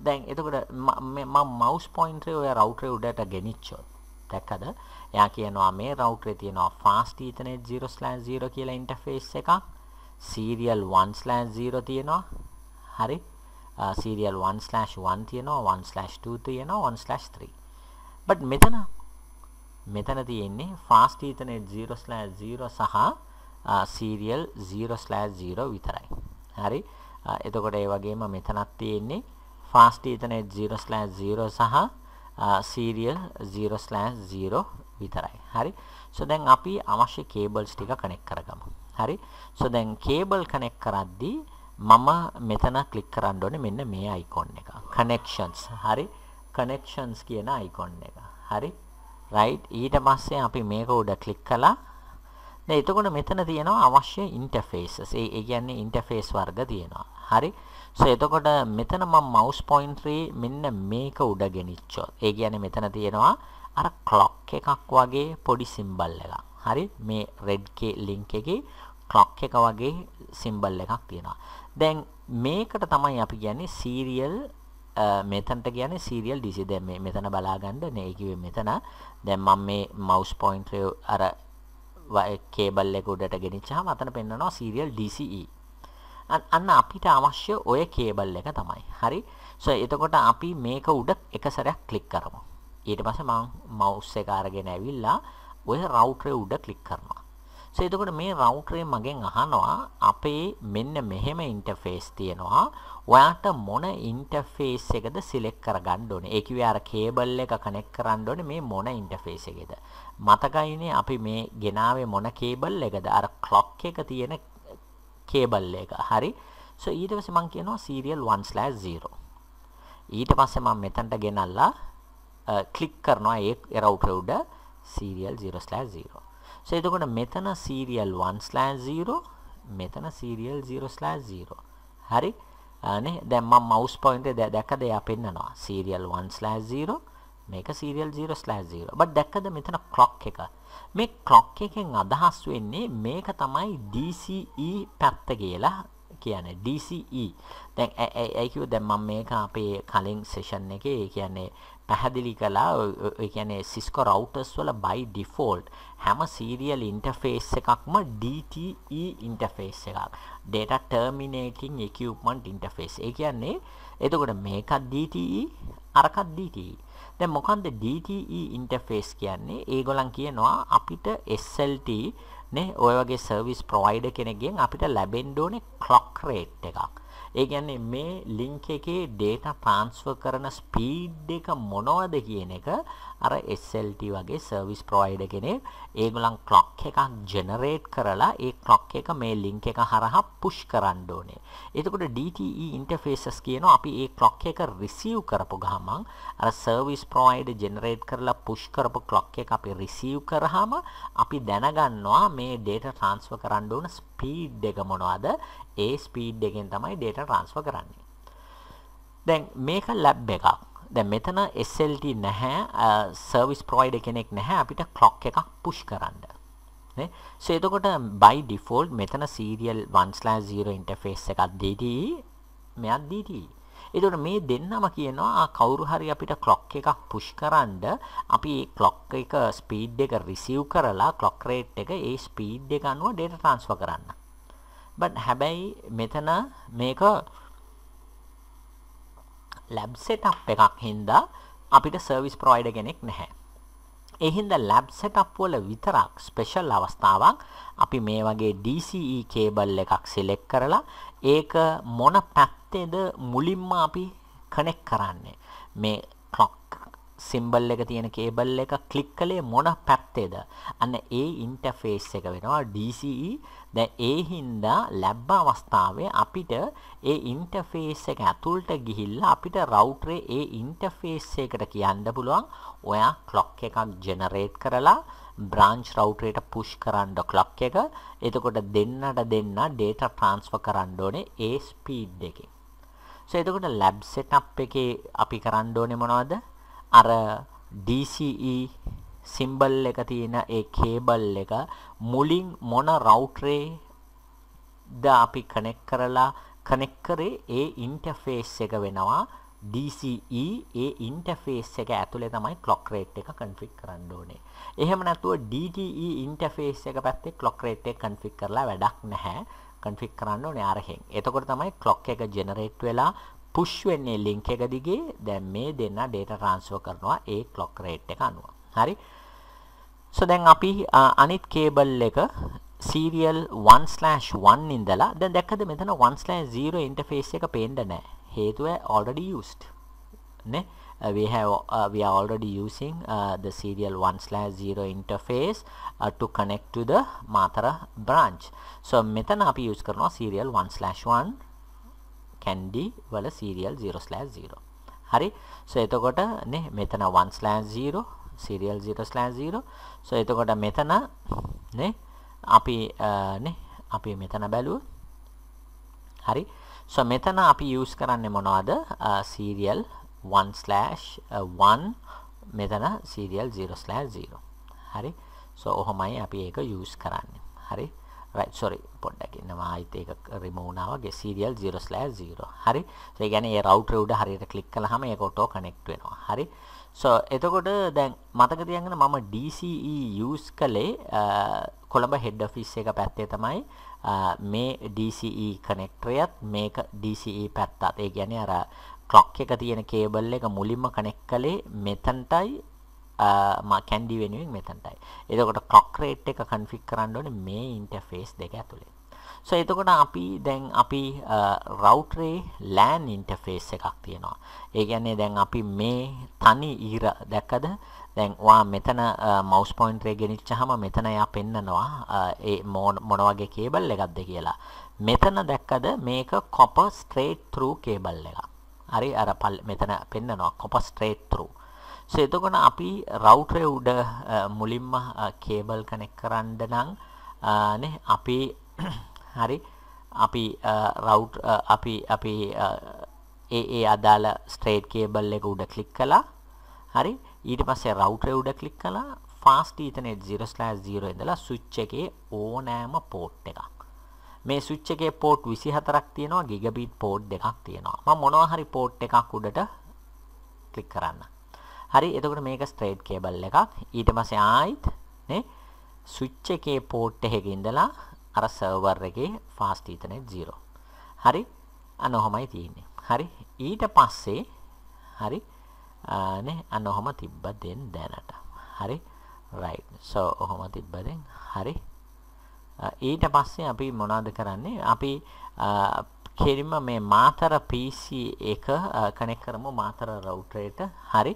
දැන් එතකොට මම mouse pointer ඔය router උඩට ගෙනිච්චොත් දැක්කද එයා කියනවා මේ router එකේ තියෙනවා fast ethernet 0/0 කියලා interface එකක් serial 1/0 තියෙනවා. හරි. serial 1/1 තියෙනවා, 1/2 තියෙනවා, 1/3. but මෙතන මෙතන තියෙන්නේ fast ethernet 0/0 සහ serial 0/0 විතරයි. හරි. එතකොට ඒ වගේම මෙතනක් තියෙන්නේ fast ethernet 0/0 සහ serial 0/0 විතරයි. හරි. so දැන් අපි අවශ්‍ය cables ටික connect කරගමු. හරි සෝ දැන් කේබල් කනෙක්ට් කරද්දී මම මෙතන ක්ලික් කරන්න ඕනේ මෙන්න මේ අයිකෝන් එක connections හරි connections කියන අයිකෝන් එක හරි right ඊට පස්සේ අපි මේක උඩ ක්ලික් කළා දැන් එතකොට මෙතන තියෙනවා අවශ්‍ය interfaces ඒ ඒ කියන්නේ interface වර්ග තියෙනවා හරි සෝ එතකොට මෙතන මම mouse pointer මෙන්න මේක උඩ ගෙනිච්චොත් ඒ කියන්නේ මෙතන තියෙනවා අර clock එකක් වගේ පොඩි සිම්බල් එකක් හරි මේ red key link එකේ clock එක වගේ symbol එකක් තියෙනවා. දැන් මේකට තමයි අපි කියන්නේ serial මෙතනට කියන්නේ serial DC. දැන් මේ මෙතන බලාගන්න නේ කිව්වේ මෙතන. දැන් මම මේ mouse pointer අර කේබල් එක උඩට ගෙනිච්චාම අතන පෙන්වනවා serial DCE. අන්න අපිට අවශ්‍ය ඔය කේබල් එක තමයි. හරි. සෝ එතකොට අපි මේක උඩ එක සැරයක් ක්ලික් කරමු. ඊට පස්සේ මම mouse එක අරගෙන ඇවිල්ලා ඔය router උඩ ක්ලික් කරනවා. එතකොට මේ රවුටරේ මගෙන් අහනවා අපේ මෙන්න මෙහෙම ඉන්ටර්ෆේස් තියෙනවා. ඔයාට මොන ඉන්ටර්ෆේස් එකද සිලෙක්ට් කරගන්න ඕනේ. ඒ කිව්වේ අර කේබල් එක කනෙක්ට් කරන්න ඕනේ මේ මොන ඉන්ටර්ෆේස් එකේද. මතකයිනේ අපි මේ ගෙනාවේ මොන කේබල් එකද? අර ක්ලොක් එක තියෙන කේබල් එක. හරි. so ඊට පස්සේ මම කියනවා serial 1/0. ඊට පස්සේ මම මෙතනට ගෙනල්ලා ක්ලික් කරනවා ඒ රවුටර් උඩ serial 0/0. so එතකොට මෙතන serial 1/0 මෙතන serial 0/0 හරි නේ දැන් මම mouse pointer දැක්කද එයා පෙන්නනවා serial 1/0 මේක serial 0/0 but දැක්කද මෙතන clock එක මේ clock එකෙන් අදහස් වෙන්නේ මේක තමයි DCE පැත්ත කියලා කියන්නේ DCE දැන් ඇයි කිව්වද දැන් මම මේක අපේ කලින් session එකේ කියන්නේ පැහැදිලි කළා ඒ කියන්නේ Cisco routers වල by default හැම සීරියල් ඉන්ටර්ෆේස් එකක්ම DTE e ඉන්ටර්ෆේස් එකක්. data terminating equipment interface. ඒ කියන්නේ එතකොට මේකත් DTE අරකත් DTE. දැන් මොකන්ද DTE e ඉන්ටර්ෆේස් කියන්නේ? ඒගොල්ලන් කියනවා අපිට SLT නේ ඔය වගේ සර්විස් ප්‍රොවයිඩර් කෙනෙක්ගෙන් අපිට ලැබෙන්න ඕනේ clock rate එකක්. ඒ කියන්නේ මේ ලින්ක් එකේ data transfer කරන speed එක මොනවද කියන එක අර SLT වගේ සර්විස් ප්‍රොවයිඩර් කෙනෙක් ඒගොල්ලන් ක්ලොක් එකක් ජෙනරේට් කරලා ඒ ක්ලොක් එක මේ ලින්ක් එක හරහා පුෂ් කරන්න ඕනේ. එතකොට DTE e ඉන්ටර්ෆේසස් කියනවා අපි ඒ ක්ලොක් එක රිසීව් කරපු ගමන් අර සර්විස් ප්‍රොවයිඩර් ජෙනරේට් කරලා පුෂ් කරපු ක්ලොක් එක අපි රිසීව් කරාම අපි දැනගන්නවා මේ data transfer කරන්න ඕන ස්පීඩ් එක මොනවද? ඒ ස්පීඩ් එකෙන් තමයි data transfer කරන්නේ. දැන් මේක ලැබ් එකක්. දැන් මෙතන SLT නැහැ සර්විස් ප්‍රොවයිඩර් කෙනෙක් නැහැ අපිට ක්ලොක් එකක් පුෂ් කරන්න. නේ? so එතකොට by default මෙතන serial 1/0 interface එකක් දීදී මෙයක් දීදී. එතකොට මේ දෙන්නම කියනවා කවුරු හරි අපිට ක්ලොක් එකක් පුෂ් කරන්ඩ අපි ක්ලොක් එක ස්පීඩ් එක රිසීව් කරලා ක්ලොක් රේට් එක ඒ ස්පීඩ් එක අනුව data transfer කරන්න. but හැබැයි මෙතන මේක ලැබ් සෙටප් එකක් හින්දා අපිට සර්විස් ප්‍රොයිඩර් කෙනෙක් නැහැ. ඒ හින්දා ලැබ් සෙටප් වල විතරක් ස්පෙෂල් අවස්ථාවක් අපි මේ වගේ DCE කේබල් එකක් සිලෙක්ට් කරලා ඒක මොන පැත්තේද මුලින්ම අපි කනෙක්ට් කරන්නේ. මේ ක්ලොක් සිම්බල් එක තියෙන කේබල් එක ක්ලික් කළේ මොන පැත්තේද? අන්න ඒ ඉන්ටර්ෆේස් එක වෙනවා DCE දැන් ඒ හින්දා ලැබ් අවස්ථාවේ අපිට ඒ ඉන්ටර්ෆේස් එක ඇතුළට ගිහිල්ලා අපිට රවුටරේ ඒ ඉන්ටර්ෆේස් එකට කියන්න පුළුවන් ඔයා ක්ලොක් එකක් ජෙනරේට් කරලා බ්‍රාන්ච් රවුටරේට පුෂ් කරන්න ක්ලොක් එක. එතකොට දෙන්නට දෙන්න data transfer කරන්න ඕනේ ඒ ස්පීඩ් එකේ. සෝ එතකොට ලැබ් සෙටප් එකේ අපි කරන්න ඕනේ මොනවද? අර DCE සිම්බල් එක තියෙන ඒ කේබල් එක මුලින් මොන රවුටරේ ද අපි කනෙක්ට් කරලා කනෙක්ට් කරේ ඒ ඉන්ටර්ෆේස් එක වෙනවා DCE ඒ ඉන්ටර්ෆේස් එක ඇතුලේ තමයි ක්ලොක් රේට් එක කන්ෆිග් කරන්න ඕනේ. එහෙම නැතුව DTE e ඉන්ටර්ෆේස් එක පැත්තේ ක්ලොක් රේට් එක කන්ෆිග් කරලා වැඩක් නැහැ. කන්ෆිග් කරන්න ඕනේ අරහෙන්. එතකොට තමයි ක්ලොක් එක ජෙනරේට් වෙලා පුෂ් වෙන්නේ ලින්ක් එක දිගේ. දැන් මේ දෙන්න ඩේටා ට්‍රාන්ස්ෆර් කරනවා ඒ ක්ලොක් රේට් එක අනුව. හරි. so දැන් අපි uh, අනිත් කේබල් එක serial 1/1 ඉඳලා දැන් දැක්කද මෙතන 1/0 interface එක පේන්නේ නැහැ හේතුව already used නේ uh, we have uh, we are already using uh, the serial 1 slash 0 interface uh, to connect to the Matara branch. So, මෙතන අපි use කරනවා serial 1 slash 1 candy වල serial 0 slash 0. හරි. So, එතකොට නේ මෙතන 1 slash 0 serial 0/0 so එතකොට මෙතන නේ අපි නේ අපි මෙතන බැලුවොත් හරි so මෙතන අපි use කරන්නේ මොනවද serial 1/1 මෙතන serial 0/0 හරි so ඔහොමයි අපි ඒක use කරන්නේ හරි right sorry පොඩ්ඩක් ඉන්නවා ආයිත් ඒක remove වුණා වගේ serial 0/0 හරි so ඒ කියන්නේ ඒ router උඩ හරියට click කළාම ඒක auto connect වෙනවා හරි සෝ එතකොට දැන් මතක තියන්න මම DCE යූස් කළේ කොළඹ හෙඩ් ඔෆිස් එක පැත්තේ තමයි මේ DCE කනෙක්ටරයත් මේක DCE පැත්තත්. ඒ කියන්නේ අර ක්ලොක් එක තියෙන කේබල් එක මුලින්ම කනෙක්ට් කළේ මෙතනටයි කැන්ඩි වෙනුවෙන් මෙතනටයි. එතකොට ක්ලොක් රේට් එක කන්ෆිග් කරන්න ඕනේ මේ ඉන්ටර්ෆේස් දෙක ඇතුලේ. සෝ එතකොට අපි දැන් අපි රවුටරේ LAN ඉන්ටර්ෆේස් එකක් තියෙනවා. ඒ කියන්නේ දැන් අපි මේ තනි ඊර දැක්කද? දැන් ඔයා මෙතන මවුස් පොයින්ටරේ ගෙනිච්චාම මෙතන යා පෙන්නනවා ඒ මොන වගේ කේබල් එකක්ද කියලා. මෙතන දැක්කද මේක copper straight through කේබල් එකක්. හරි අර මෙතන පෙන්නනවා copper straight through. සෝ එතකොට අපි රවුටරේ උඩ මුලින්ම කේබල් කනෙක්ට් කරන්න නම් නේ අපි හරි අපි රවුට් අපි අපි ඒ ඒ අදාළ ස්ට්‍රේට් කේබල් එක උඩ ක්ලික් කළා හරි ඊට පස්සේ රවුටර් උඩ ක්ලික් කළා ෆාස්ට් ඊතනෙට් 0/0 ඉඳලා ස්විච් එකේ ඕනෑම පෝට් එකක් මේ ස්විච් එකේ පෝට් 24ක් තියෙනවා ගිගබිට් පෝට් දෙකක් තියෙනවා මම මොනවා හරි පෝට් එකක් උඩට ක්ලික් කරන්න හරි එතකොට මේක ස්ට්‍රේට් කේබල් එකක් ඊට පස්සේ ආයිත් නේ ස්විච් එකේ පෝට් එකේ ඉඳලා අර සර්වර් එකේ ෆාස්ට් ඊතනෙට් 0. හරි. අන්න ඔහමයි තියෙන්නේ. හරි. ඊට පස්සේ හරි නේ අන්න ඔහම තිබ්බ දැන් දැනට. හරි. right. so ඔහම තිබ්බ දැන් හරි. ඊට පස්සේ අපි මොනවද කරන්නේ? අපි කෙලින්ම මේ මාතර PC එක කනෙක්ට් කරමු මාතර රවුටරේට. හරි.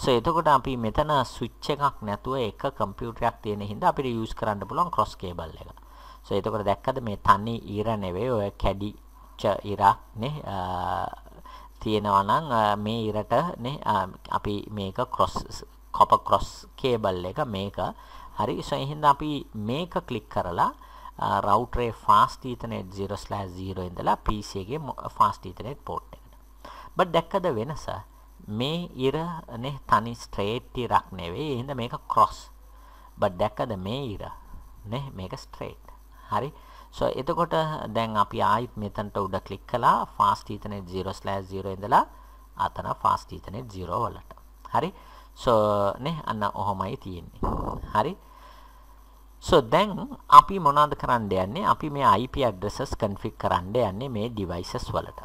සෝ එතකොට අපි මෙතන ස්විච් එකක් නැතුව එක කම්පියුටරයක් තියෙන හින්දා අපිට යූස් කරන්න පුළුවන් ක්‍රොස් කේබල් එක. සෝ එතකොට දැක්කද මේ තනි ඊර නෙවෙයි ඔය කැඩිච්ච ඊරක් නේ තියෙනවා නම් මේ ඊරට නේ අපි මේක ක්‍රොස් කොපර් ක්‍රොස් කේබල් එක මේක හරි සෝ එහෙනම් අපි මේක ක්ලික් කරලා රවුටරේ ෆාස්ට් ඊතනෙට් 0/0 ඉඳලා PC එකේ ෆාස්ට් ඊතනෙට් පෝට් එකට. බට් දැක්කද වෙනස? මේ ඉර නේ තනි ස්ට්‍රේට් ඉරක් නෙවෙයි. එහෙනම් මේක ක්‍රොස්. බට් දැක්කද මේ ඉර? නේ මේක ස්ට්‍රේට්. හරි so එතකොට දැන් අපි ආයිත් මෙතනට උඩ ක්ලික් කළා fast ethernet 0/0 ඉඳලා අතන fast ethernet 0 වලට හරි so නේ අන්න ඔහොමයි තියෙන්නේ හරි so දැන් අපි මොනවද කරන්න යන්නේ අපි මේ IP addresses config කරන්න යන්නේ මේ devices වලට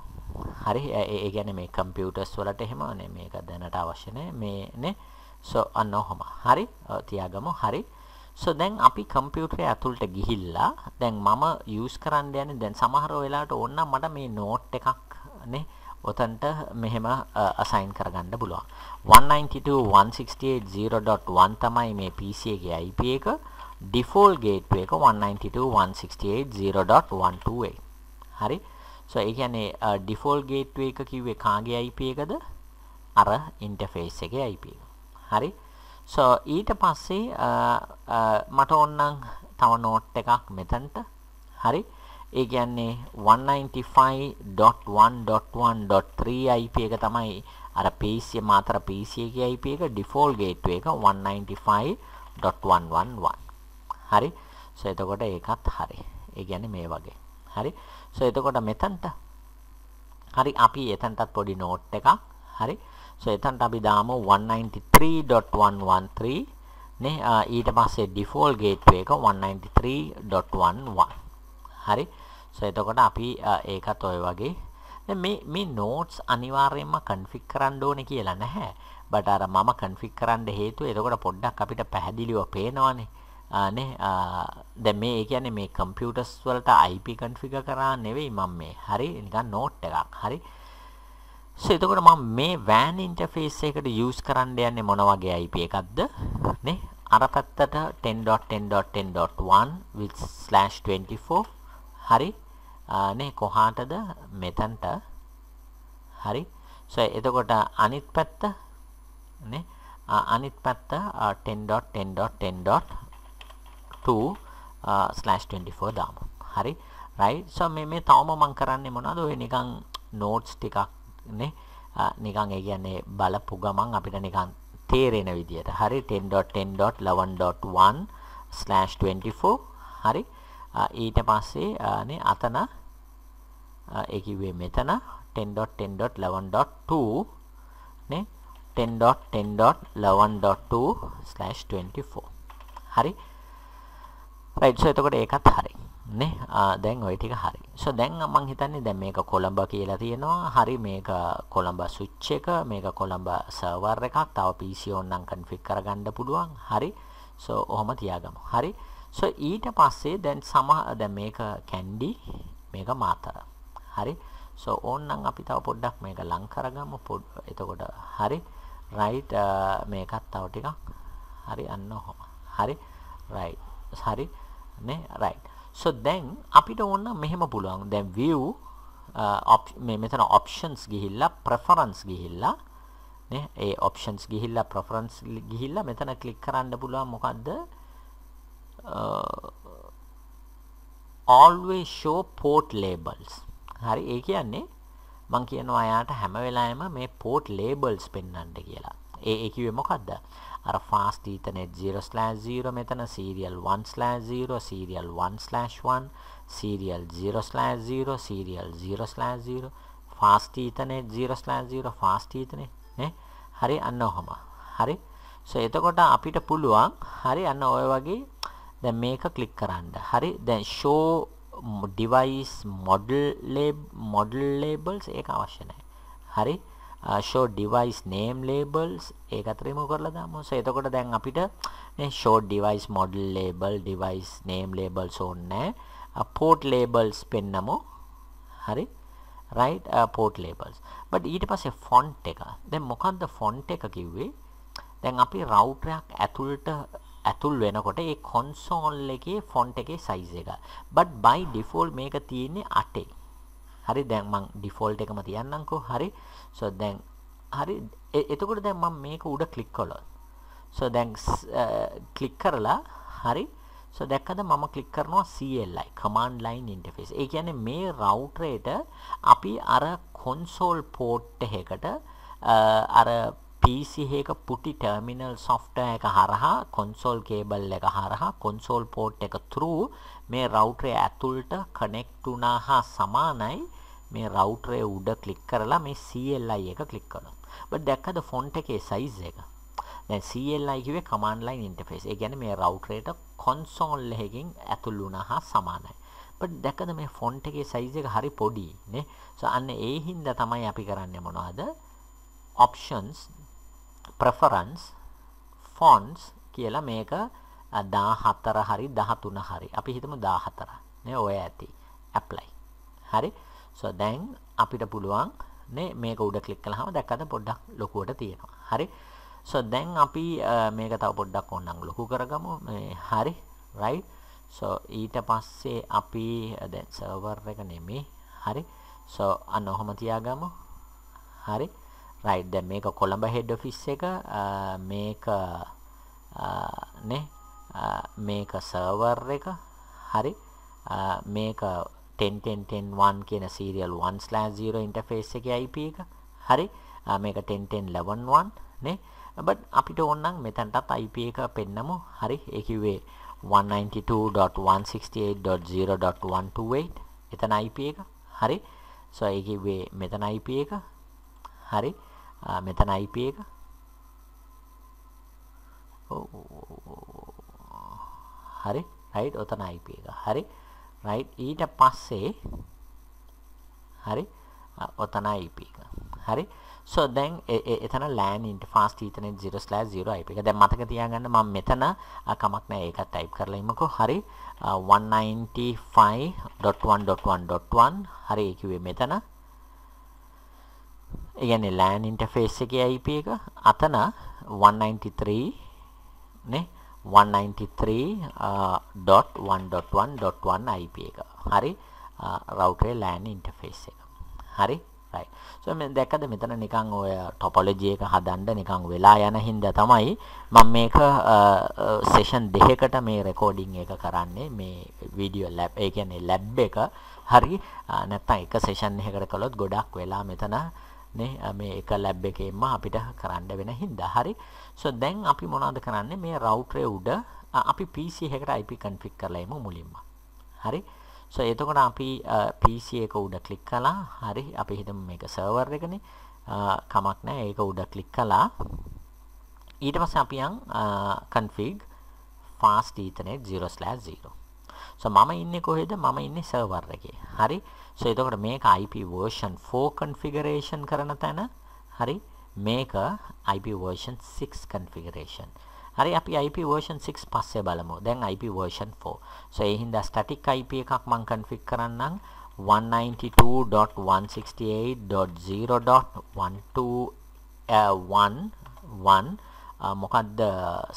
හරි ඒ කියන්නේ මේ computers වලට එහෙම නේ මේක දැනට අවශ්‍ය නේ මේ නේ so අන්න ඔහම හරි තියාගමු හරි so දැන් අපි කම්පියුටරේ ඇතුළට ගිහිල්ලා දැන් මම යූස් කරන්න යන්නේ දැන් සමහර වෙලාවට ඕනනම් මට මේ නෝට් එකක් නේ ඔතනට මෙහෙම අසයින් කරගන්න පුළුවන් 192.168.0.1 තමයි මේ PC එකේ IP එක default gateway එක 192.168.0.128 හරි so ඒ කියන්නේ default gateway එක කිව්වේ කාගේ IP එකද අර interface එකේ IP එක හරි සෝ ඊට පස්සේ මට ඕන්නම් තව නෝට් එකක් මෙතනට හරි ඒ කියන්නේ 195.1.1.3 IP එක තමයි අර PC මාතර PC එකේ IP එක default gateway එක 195.111 හරි සෝ එතකොට ඒකත් හරි ඒ කියන්නේ මේ වගේ හරි සෝ එතකොට මෙතනට හරි අපි එතනටත් පොඩි නෝට් එකක් හරි so එතනට අපි දාමු 193.113 නේ ඊට පස්සේ default gateway එක 193.11 හරි so එතකොට අපි ඒකත් ඔය වගේ මේ මේ notes අනිවාර්යයෙන්ම config කරන්න ඕනේ කියලා නැහැ but අර මම config කරන්න හේතුව එතකොට පොඩ්ඩක් අපිට පැහැදිලිව පේනවනේ නේ දැන් මේ කියන්නේ මේ computers වලට IP configure කරා නෙවෙයි මම මේ හරි නිකන් note එකක් හරි සෝ එතකොට මම මේ WAN ඉන්ටර්ෆේස් එකට යූස් කරන්න යන්නේ මොන වගේ IP එකක්ද නේ අර පැත්තට 10.10.10.1 with slash 24 හරි නේ කොහාටද මෙතනට හරි සෝ එතකොට අනිත් පැත්ත නේ අනිත් පැත්ත 10.10.10.2 slash 24 දාමු හරි right so මේ මේ තවම මම කරන්නේ මොනවද ඔය නිකන් notes ටිකක් නේ නිකන් ඒ කියන්නේ බලපු ගමන් අපිට නිකන් තේරෙන විදියට හරි 10.10.11.1/24 හරි ඊට පස්සේ නේ අතන ඒ කිව්වේ මෙතන 10.10.11.2 නේ 10.10.11.2/24 හරි right so එතකොට ඒකත් හරි නේ දැන් ওই ටික හරි. සෝ දැන් මම හිතන්නේ දැන් මේක කොළඹ කියලා තියෙනවා. හරි මේක කොළඹ ස්විච් එක, මේක කොළඹ සර්වර් එකක්. තව PC ඕනනම් config කරගන්න පුළුවන්. හරි. සෝ ඔහොම තියාගමු. හරි. සෝ ඊට පස්සේ දැන් සම දැන් මේක කැන්ඩි මේක මාතර. හරි. සෝ ඕනනම් අපි තව පොඩ්ඩක් මේක ලං කරගමු. එතකොට හරි. right මේකත් තව ටිකක්. හරි අන්න ඔහොම. හරි. right. හරි. නේ right. so දැන් අපිට ඕන මෙහෙම පුළුවන් දැන් view uh, මේ මෙතන options ගිහිල්ලා preference ගිහිල්ලා නේ ඒ options ගිහිල්ලා preference ගිහිල්ලා මෙතන ක්ලික් කරන්න පුළුවන් මොකද්ද uh, always show port labels හරි ඒ කියන්නේ මං කියනවා එයාට හැම වෙලාවෙම මේ port labels පෙන්වන්න කියලා ඒ ඒ කිව්වේ මොකද්ද අර fast ethernet 0/0 මෙතන serial 1/0 serial 1/1 serial 0/0 serial 0/0 fast ethernet 0/0 fast ethernet නේ හරි අන්න ඔහම හරි සෝ එතකොට අපිට පුළුවන් හරි අන්න ඔය වගේ දැන් මේක ක්ලික් කරන්න හරි දැන් show device model label model labels ඒක අවශ්‍ය නැහැ හරි show device name labels ඒකත් remove කරලා දාමු. so එතකොට දැන් අපිට මේ show device model label device name labels ඕනේ නැහැ. Uh, port labels පෙන්නමු. හරි. right uh, port labels. but ඊට පස්සේ font එක. දැන් මොකක්ද font එක කිව්වේ? දැන් අපි router එකක් ඇතුළට ඇතුල් වෙනකොට ඒ console එකේ font එකේ size එක. but by default මේක තියෙන්නේ 8. හරි දැන් මම default එකම තියන්නම්කෝ. හරි. Uh, so දැන් හරි එතකොට දැන් මම මේක උඩ ක්ලික් කළා so දැන් ක්ලික් කරලා හරි so දැක්කද මම ක්ලික් කරනවා CLI command line interface ඒ කියන්නේ මේ router එකට අපි අර console port එකකට අර PC එකක පුටි terminal software එක හරහා console cable එක හරහා console port එක through මේ router ඇතුළට connect වුණා හා සමානයි මේ රවුටරේ උඩ ක්ලික් කරලා මේ CLI එක ක්ලික් කළොත්. බට දැක්කද ෆොන්ට් එකේ size එක? දැන් CLI කිව්වේ command line interface. ඒ කියන්නේ මේ රවුටරේට console එකකින් ඇතුල් වුණා සමානයි. බට දැක්කද මේ ෆොන්ට් එකේ size එක හරි පොඩි නේ. සෝ අන්න ඒ හින්දා තමයි අපි කරන්නේ මොනවද? options preference fonts කියලා මේක 14 හරි 13 හරි. අපි හිතමු 14. නේ ඔය ඇති. apply. හරි. so දැන් අපිට පුළුවන් නේ මේක උඩ ක්ලික් කළාම දැක්කද පොඩ්ඩක් ලොකුවට තියෙනවා හරි so දැන් අපි මේක තව පොඩ්ඩක් ඕනනම් ලොකු කරගමු මේ හරි right so ඊට පස්සේ අපි දැන් සර්වර් එක නෙමෙයි හරි so අන්න ඔහම තියාගමු හරි right දැන් මේක කොළඹ head office එක මේක නේ මේක සර්වර් එක හරි මේක 10.10.10.1 කියන serial 1/0 interface එකේ IP එක. හරි. මේක 10.10.11 නේ. but අපිට ඕන නම් මෙතනටත් IP එක පෙන්නමු. හරි. ඒ කිව්වේ 192.168.0.128 එතන IP එක. හරි. so ඒ කිව්වේ මෙතන IP එක. හරි. මෙතන IP එක. Oh, oh, oh, හරි. right ඔතන IP එක. හරි. රයිට් ඊට පස්සේ හරි ඔතන IP එක හරි so දැන් එතන LAN interface ethernet 0/0 IP එක. දැන් මතක තියාගන්න මම මෙතන කමක් නැහැ ඒකත් type කරලා ඉමුකෝ. හරි 195.1.1.1 හරි ඒ කිව්වේ මෙතන. ඒ කියන්නේ LAN interface එකේ IP එක අතන 193 නේ 193.1.1.1 uh, IP එක. හරි රවුටරේ uh, LAN ඉන්ටර්ෆේස් එක. හරි right. so මම දැක්කද මෙතන නිකන් ඔය ටොපොලොජි එක හදන්න නිකන් වෙලා යන හින්දා තමයි මම මේක uh, session දෙකකට මේ recording එක කරන්නේ මේ video lab ඒ කියන්නේ lab එක හරි නැත්නම් එක session එකකට කළොත් ගොඩක් වෙලා මෙතන නේ මේ එක ලැබ් එකේම අපිට කරන්න වෙන හින්දා හරි so දැන් අපි මොනවද කරන්නේ මේ රවුටරේ උඩ අපි PC එකකට IP config කරලා එමු මුලින්ම හරි so එතකොට අපි PC එක උඩ ක්ලික් කළා හරි අපි හිතමු මේක සර්වර් එකනේ කමක් නැහැ ඒක උඩ ක්ලික් කළා ඊට පස්සේ අපි යන් config fast ethernet 0/0 so මම ඉන්නේ කොහෙද මම ඉන්නේ සර්වර් එකේ හරි so එතකොට මේක IP version 4 configuration කරන තැන හරි මේක IP version 6 configuration. හරි අපි IP version 6 පස්සේ බලමු. දැන් IP version 4. So ඒ හින්දා static IP එකක් මම config කරන්නම් 192.168.0.121 uh, uh, මොකක්ද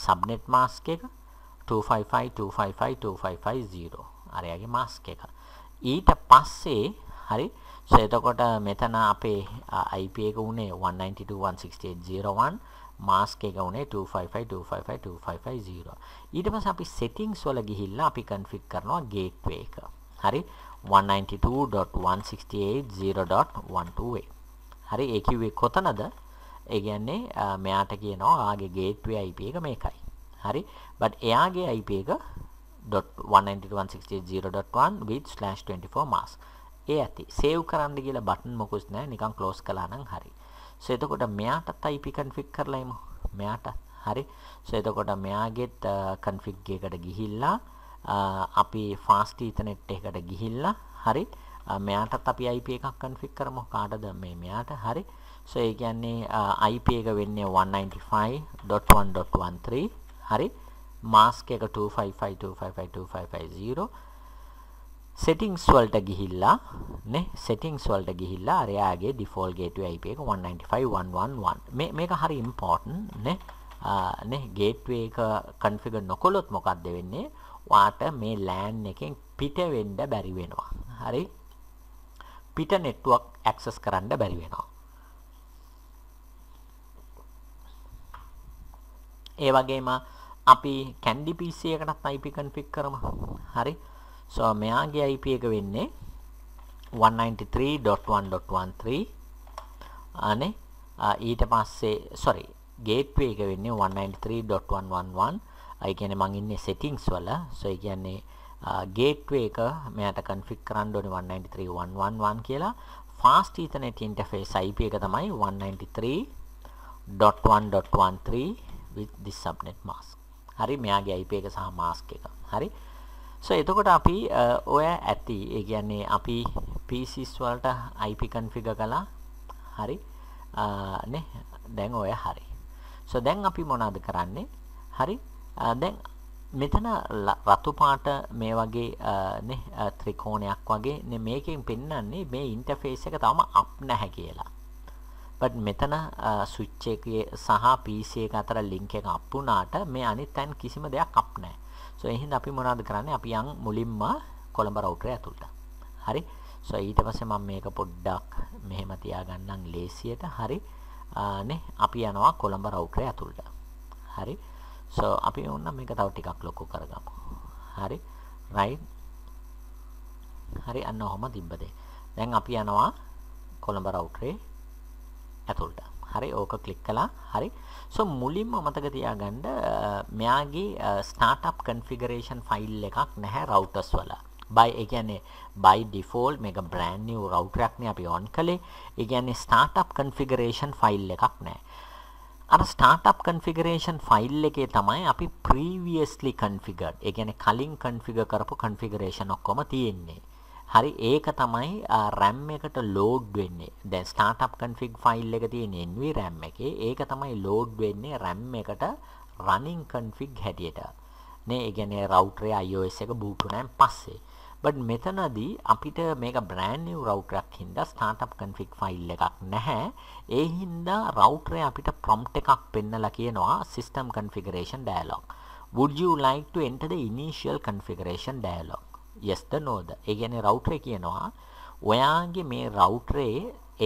subnet mask එක 2552552550. අරයාගේ mask එක. ඊට පස්සේ හරි සෝ එතකොට මෙතන අපේ IP එක උනේ 192.168.01 mask එක උනේ 255.255.255.0 ඊට පස්සේ අපි settings වල ගිහිල්ලා අපි configure කරනවා gateway එක හරි 192.168.0.128 හරි ඒ කිව්වේ කොතනද ඒ කියන්නේ මෙයාට කියනවා ආගේ gateway IP එක මේකයි හරි but එයාගේ IP එක .192.168.0.1 with slash 24 mask ඒ ඇති සේව් කරන්න කියලා බටන් මොකුත් නැහැ නිකන් ක්ලෝස් කළා නම් හරි සෝ එතකොට මෙයාටත් IP config කරලා එමු මෙයාට හරි සෝ එතකොට මෙයාගෙත් uh, config එකට ගිහිල්ලා uh, අපි fast ethernet එකට ගිහිල්ලා හරි uh, මෙයාටත් අපි IP එකක් config කරමු කාටද මේ මෙයාට හරි සෝ ඒ කියන්නේ IP එක වෙන්නේ 195.1.13 හරි mask එක 255 255 255 0 settings වලට ගිහිල්ලා නේ settings වලට ගිහිල්ලා අර යාගේ default gateway IP එක 195111 මේ මේක හරි important නේ නේ gateway එක configure නොකළොත් මොකක්ද වෙන්නේ වාට මේ LAN එකෙන් පිට වෙන්න බැරි වෙනවා හරි පිට network access කරන්න බැරි වෙනවා ඒ වගේම අපි කැන්ඩි PC එකටත් IP config කරමු හරි so මෙයාගේ IP එක වෙන්නේ 193.1.13 අනේ ඊට පස්සේ sorry gateway එක වෙන්නේ 193.111 ඒ කියන්නේ මං ඉන්නේ settings වල so ඒ කියන්නේ gateway එක මෙයාට config කරන්න ඕනේ 193.111 කියලා fast ethernet interface IP එක තමයි 193.1.13 with this subnet mask. හරි මෙයාගේ IP එක සහ mask එක. හරි. සෝ එතකොට අපි ඔය ඇති ඒ කියන්නේ අපි pieces වලට IP configure කළා. හරි. නේ දැන් ඔය හරි. සෝ දැන් අපි මොනවද කරන්නේ? හරි. දැන් මෙතන රතු පාට මේ වගේ නේ ත්‍රිකෝණයක් වගේ නේ මේකෙන් පෙන්වන්නේ මේ ඉන්ටර්ෆේස් එක තාම අප් නැහැ කියලා. බට් මෙතන ස්විච් එකේ සහ PC එක අතර ලින්ක් එක අප් වුණාට මේ අනිත් තැන් කිසිම දෙයක් අප් නැහැ. සෝ එහෙනම් අපි මොනවද කරන්නේ? අපි යන් මුලින්ම කොළඹ රවුටර් ඇතුළට. හරි. සෝ ඊට පස්සේ මම මේක පොඩ්ඩක් මෙහෙම තියාගන්නම් ලේසියට. හරි. නේ අපි යනවා කොළඹ රවුටර් ඇතුළට. හරි. සෝ අපි ඕන්න මේක තව ටිකක් ලොකු කරගමු. හරි. right හරි අන්න ඔහොම තිබ්බද දැන් අපි යනවා කොළඹ රවුටරේ ඇතුළට හරි ඕක ක්ලික් කළා හරි සෝ මුලින්ම මතක තියාගන්න මෙයාගේ startup configuration ෆයිල් එකක් නැහැ routers වල. by ඒ කියන්නේ by default මේක brand new router එකක්නේ අපි on කළේ. ඒ කියන්නේ startup configuration ෆයිල් එකක් නැහැ. අර startup configuration ෆයිල් එකේ තමයි අපි previously configured. ඒ කියන්නේ කලින් configure කරපු configuration ඔක්කොම තියෙන්නේ. හරි ඒක තමයි RAM එකට load වෙන්නේ. දැන් startup config file එක තියෙන NV RAM එකේ ඒක තමයි load වෙන්නේ RAM එකට running config හැටියට. නේ ඒ කියන්නේ router එක iOS එක boot වුණාන් පස්සේ. but මෙතනදී අපිට මේක brand new router එකක් හින්දා startup config file එකක් නැහැ. ඒ හින්දා router අපිට prompt එකක් පෙන්නලා කියනවා system configuration dialog. Would you like to enter the initial configuration dialog? yes the no ද ඒ කියන්නේ රවුටරේ කියනවා ඔයාගේ මේ රවුටරේ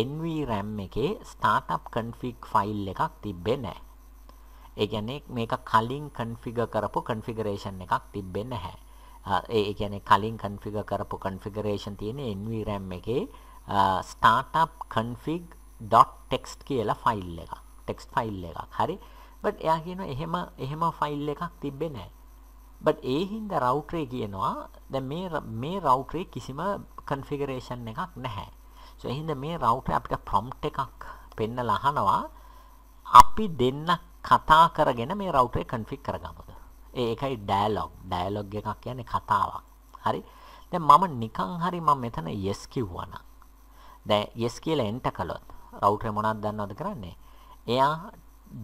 NVRAM එකේ startup config ෆයිල් එකක් තිබ්බේ නැහැ. ඒ කියන්නේ මේක කලින් configure කරපු configuration එකක් තිබ්බේ නැහැ. ඒ කියන්නේ කලින් configure කරපු configuration තියෙන NVRAM එකේ startup config.txt කියලා ෆයිල් එකක්. text ෆයිල් එකක්. හරි. but එයා කියනවා එහෙම එහෙම ෆයිල් එකක් තිබ්බේ නැහැ. but ඒ හින්දා router කියනවා දැන් මේ මේ router කිසිම configuration එකක් නැහැ. so එහෙනම් මේ router අපිට prompt එකක් පෙන්නලා අහනවා අපි දෙන්න කතා කරගෙන මේ router එක config කරගමුද? ඒ එකයි dialog. dialog එකක් කියන්නේ කතාවක්. හරි? දැන් මම නිකන් හරි මම මෙතන yes කිව්වා නම් දැන් yes කියලා enter කළොත් router මොනවද දන්නවද කරන්නේ? එයා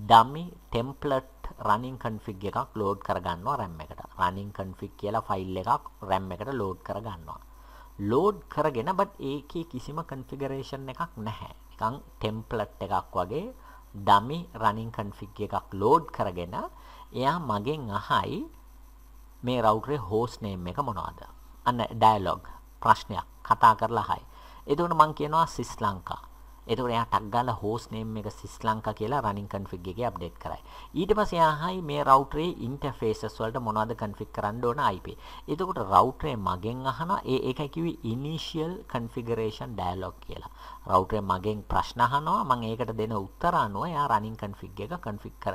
dummy template running config එකක් load කරගන්නවා RAM එකට. running config කියලා ෆයිල් එකක් RAM එකට load කරගන්නවා. load කරගෙන but ඒකේ කිසිම configuration එකක් නැහැ. නිකන් template එකක් වගේ dummy running config එකක් load කරගෙන එයා මගෙන් අහයි මේ router host name එක මොනවද? අන්න dialog ප්‍රශ්නයක් කතා කරලා අහයි. එතකොට මම කියනවා sri lanka එතකොට එයා ටග් ගාලා host name එක sri lanka කියලා running config එකේ update කරයි. ඊට පස්සේ එයායි මේ router එකේ interfaces වලට මොනවද config කරන්න ඕන IP. එතකොට router මගෙන් අහනවා ඒ ඒකයි කිව්වේ initial configuration dialog කියලා. router මගෙන් ප්‍රශ්න අහනවා මම ඒකට දෙන උත්තර අනුව එයා running config එක config කර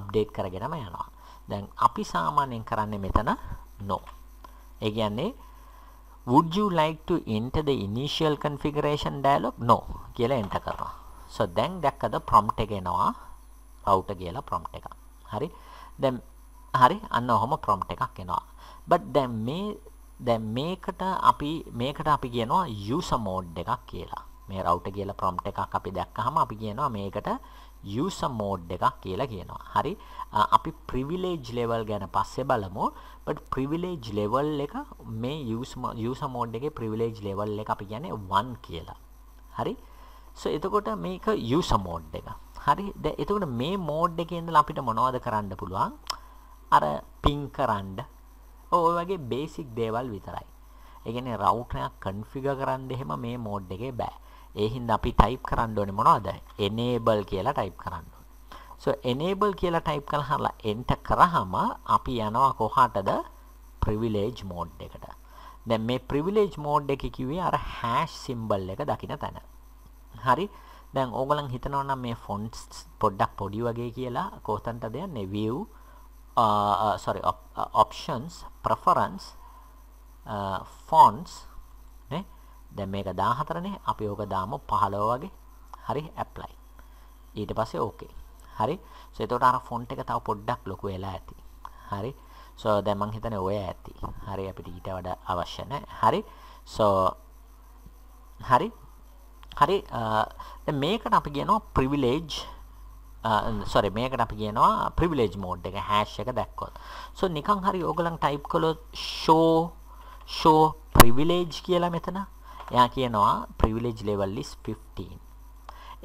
update කරගෙනම යනවා. දැන් අපි සාමාන්‍යයෙන් කරන්නේ මෙතන no. ඒ කියන්නේ would you like to enter the initial configuration dialog no කියලා enter කරනවා so දැන් දැක්කද prompt එක එනවා router කියලා prompt එක හරි දැන් හරි අන්න ඔහොම prompt එකක් එනවා but දැන් මේ දැන් මේකට අපි මේකට අපි කියනවා user mode එකක් කියලා මේ router කියලා prompt එකක් අපි දැක්කහම අපි කියනවා මේකට user mode එකක් කියලා කියනවා. හරි අපි privilege level ගැන පස්සේ බලමු. but privilege level එක මේ user mode එකේ privilege level එක අපි කියන්නේ 1 කියලා. හරි so එතකොට මේක user mode එක. හරි දැන් එතකොට මේ mode එකේ ඉඳලා අපිට මොනවද කරන්න පුළුවන්? අර ping කරන්න ඔය වගේ බේසික් දේවල් විතරයි. ඒ කියන්නේ රවුටරයක් කන්ෆිගර් කරන්න එහෙම මේ මෝඩ් එකේ බෑ. ඒ හින්දා අපි ටයිප් කරන්න ඕනේ මොනවද? enable කියලා ටයිප් කරන්න ඕනේ. so enable කියලා ටයිප් කරලා enter කරාම අපි යනවා කොහාටද? privilege mode එකට. දැන් මේ privilege mode එකේ කිව්වේ අර hash symbol එක දකින්න තැන. හරි. දැන් ඕගොල්ලන් හිතනවා නම් මේ fonts පොඩ්ඩක් පොඩි වගේ කියලා කොහොතන්ටද යන්නේ view uh, uh, sorry op, uh, options preference uh, fonts දැන් මේක 14නේ අපි ඕක දාමු 15 වගේ හරි apply ඊට පස්සේ okay හරි so එතකොට අර font එක තව පොඩ්ඩක් ලොකු වෙලා ඇති හරි so දැන් මං හිතන්නේ ඔය ඇති හරි අපිට ඊට වඩා අවශ්‍ය නැහැ හරි so හරි හරි දැන් මේකට අපි කියනවා privilege සොරි මේකට අපි කියනවා ප්‍රිවිලේජ් මෝඩ් එක හැෂ් එක දැක්කොත්. සෝ නිකන් හරි ඕගලන් ටයිප් කළොත් show show privilege කියලා මෙතන එයා කියනවා privilege level is 15.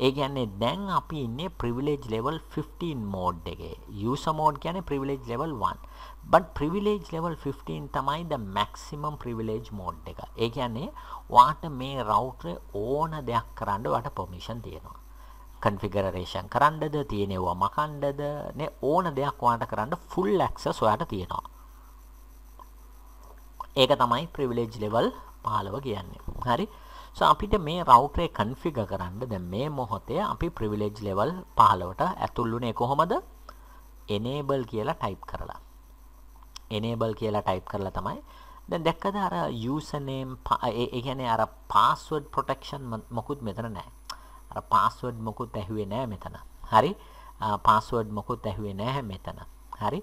ඒ කියන්නේ දැන් අපි ඉන්නේ privilege level 15 mode එකේ. user mode කියන්නේ privilege level 1. but privilege level 15 තමයි the maximum privilege mode එක. ඒ කියන්නේ වාට මේ router ඕන දෙයක් කරන්න වාට permission තියෙනවා. configuration කරන්නද, තියෙනවා මකන්නද, නේ ඕන දෙයක් වාට කරන්න full access ඔයාට තියෙනවා. ඒක තමයි privilege level 15 කියන්නේ. හරි. සෝ අපිට මේ රවුටරේ configure කරන්න දැන් මේ මොහොතේ අපි privilege level 15ට ඇතුල් වුණේ කොහොමද? enable කියලා type කරලා. enable කියලා type කරලා තමයි දැන් දැක්කද අර user name ඒ කියන්නේ අර password protection මොකුත් මෙතන නැහැ. අර password මොකුත් ඇහුවේ නැහැ මෙතන. හරි? password මොකුත් ඇහුවේ නැහැ මෙතන. හරි?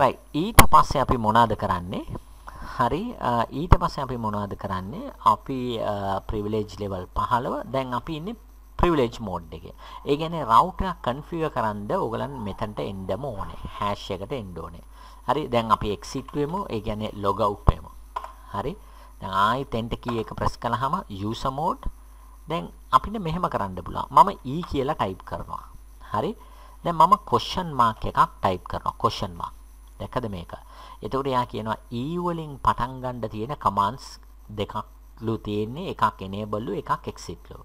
right ඊට පස්සේ අපි මොනවද කරන්නේ? හරි ඊට පස්සේ අපි මොනවද කරන්නේ අපි ප්‍රිවිලේජ් ලෙවල් 15 දැන් අපි ඉන්නේ ප්‍රිවිලේජ් මෝඩ් එකේ. ඒ කියන්නේ රවුටර් කන්ෆිගර් කරන්ද ඕගලන් මෙතනට එන්නම ඕනේ. හෑෂ් එකට එන්න ඕනේ. හරි දැන් අපි එක්සිට් වෙමු. ඒ කියන්නේ log out වෙමු. හරි. දැන් ආයෙත් enter key එක press කළාම user mode. දැන් අපිට මෙහෙම කරන්න පුළුවන්. මම e කියලා type කරනවා. හරි. දැන් මම question mark එකක් type කරනවා. question mark. දැකද මේක? එතකොට එයා කියනවා E වලින් පටන් ගන්න තියෙන commands දෙකක්ලු තියෙන්නේ එකක් enable එකක් exit ලු.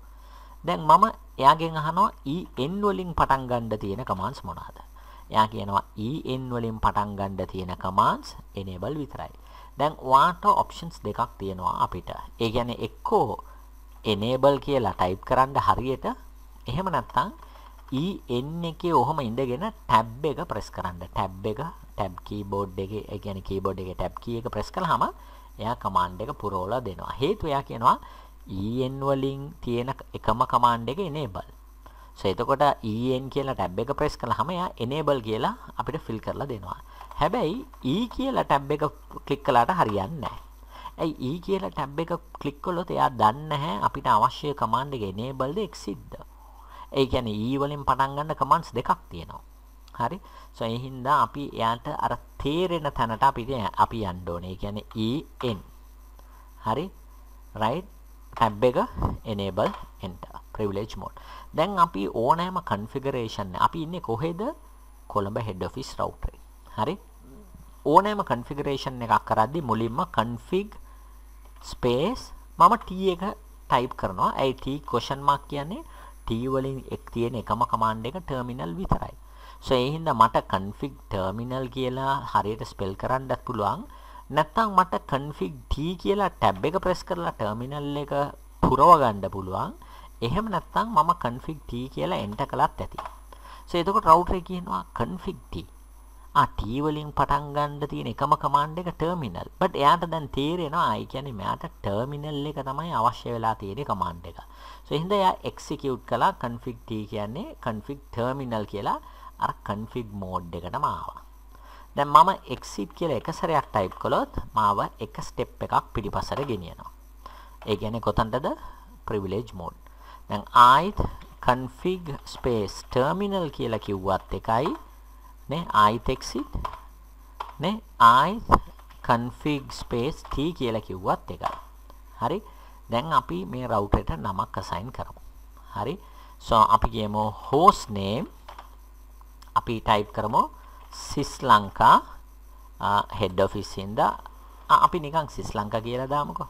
දැන් මම එයාගෙන් අහනවා EN වලින් පටන් ගන්න තියෙන commands මොනවාද? එයා කියනවා EN වලින් පටන් ගන්න තියෙන commands enable විතරයි. දැන් වාට options දෙකක් තියෙනවා අපිට. ඒ කියන්නේ එක්කෝ enable කියලා type කරන්න හරියට එහෙම නැත්නම් EN එකේ ඔහම ඉඳගෙන ටැබ් එක ප්‍රෙස් කරන්න. ටැබ් එක ටැබ් කීබෝඩ් එකේ ඒ කියන්නේ කීබෝඩ් එකේ ටැබ් කී එක ප්‍රෙස් කළාම එයා කමාන්ඩ් එක පුරවලා දෙනවා. හේතුව එයා කියනවා EN වලින් තියෙන එකම කමාන්ඩ් එක enable. so එතකොට EN කියලා ටැබ් එක ප්‍රෙස් කළාම එයා enable කියලා අපිට ෆිල් කරලා දෙනවා. හැබැයි E කියලා ටැබ් එක ක්ලික් කළාට හරියන්නේ නැහැ. ඇයි E කියලා ටැබ් එක ක්ලික් කළොත් එයා දන්නේ නැහැ අපිට අවශ්‍ය කමාන්ඩ් එක enableද exitද. ඒ කියන්නේ e වලින් පටන් ගන්න කමන්ඩ්ස් දෙකක් තියෙනවා. හරි. සෝ ඒ හින්දා අපි එයාට අර තේරෙන තැනට අපි අපි යන්න ඕනේ. ඒ කියන්නේ en. හරි. right tab එක enable enter privilege mode. දැන් අපි ඕනෑම configuration අපි ඉන්නේ කොහෙද? කොළඹ head office router හරි. ඕනෑම configuration එකක් කරද්දී මුලින්ම config space මම t එක type කරනවා. ඒ t question mark කියන්නේ T වලින් එක් තියෙන එකම කමාන්ඩ් එක ටර්මිනල් විතරයි. සෝ ඒ හින්දා මට config terminal කියලා හරියට spell කරන්නත් පුළුවන්. නැත්නම් මට config t කියලා tab එක press කරලා terminal එක පුරව ගන්න පුළුවන්. එහෙම නැත්නම් මම config t කියලා enter කළත් ඇති. සෝ එතකොට router එක කියනවා config t. ආ t වලින් පටන් ගන්න තියෙන එකම command එක terminal. but එයාට දැන් තේරෙනවා, ඒ කියන්නේ මෙයාට terminal එක තමයි අවශ්‍ය වෙලා තියෙන command එක. හින්දා එයා එක්සිකියුට් කළා config t කියන්නේ config terminal කියලා අර config mode එකටම ආවා. දැන් මම exit කියලා එක සැරයක් type කළොත් මාව එක step එකක් පිටිපස්සට ගෙනියනවා. ඒ කියන්නේ කොතනටද privilege mode. දැන් ආයිත් config space terminal කියලා කිව්වත් එකයි නේ ආයිත් exit නේ ආයිත් config space t කියලා කිව්වත් එකයි. හරි දැන් අපි මේ රවුටර් එකට නමක් assign කරමු. හරි. so අපි ගේමු host name අපි type කරමු sys lanka uh, head office in the uh, අපි නිකන් සිස් ලංකා කියලා දාමුකෝ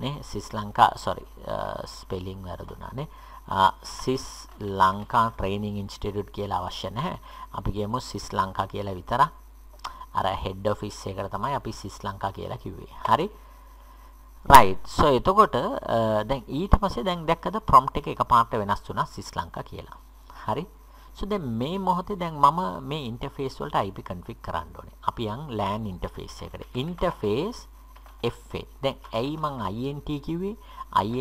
නේ සිස් ලංකා sorry ස්පෙලිං uh, වැරදුනා නේ සිස් ලංකා ට්‍රේනින් ඉන්ස්ටිටියුට් කියලා අවශ්‍ය නැහැ අපි ගියමු සිස් ලංකා කියලා විතරක් අර හෙඩ් ඔෆිස් එකට තමයි අපි සිස් ලංකා කියලා කිව්වේ හරි රයිට් සෝ එතකොට දැන් ඊට පස්සේ දැන් දැක්කද ප්‍රොම්ප්ට් එක එකපාරට වෙනස් වුණා සිස් ලංකා කියලා. හරි. සෝ දැන් මේ මොහොතේ දැන් මම මේ ඉන්ටර්ෆේස් වලට IP config කරන්න ඕනේ. අපි යන් LAN ඉන්ටර්ෆේස් එකට. Interface FA. දැන් ඇයි මං INT කිව්වේ?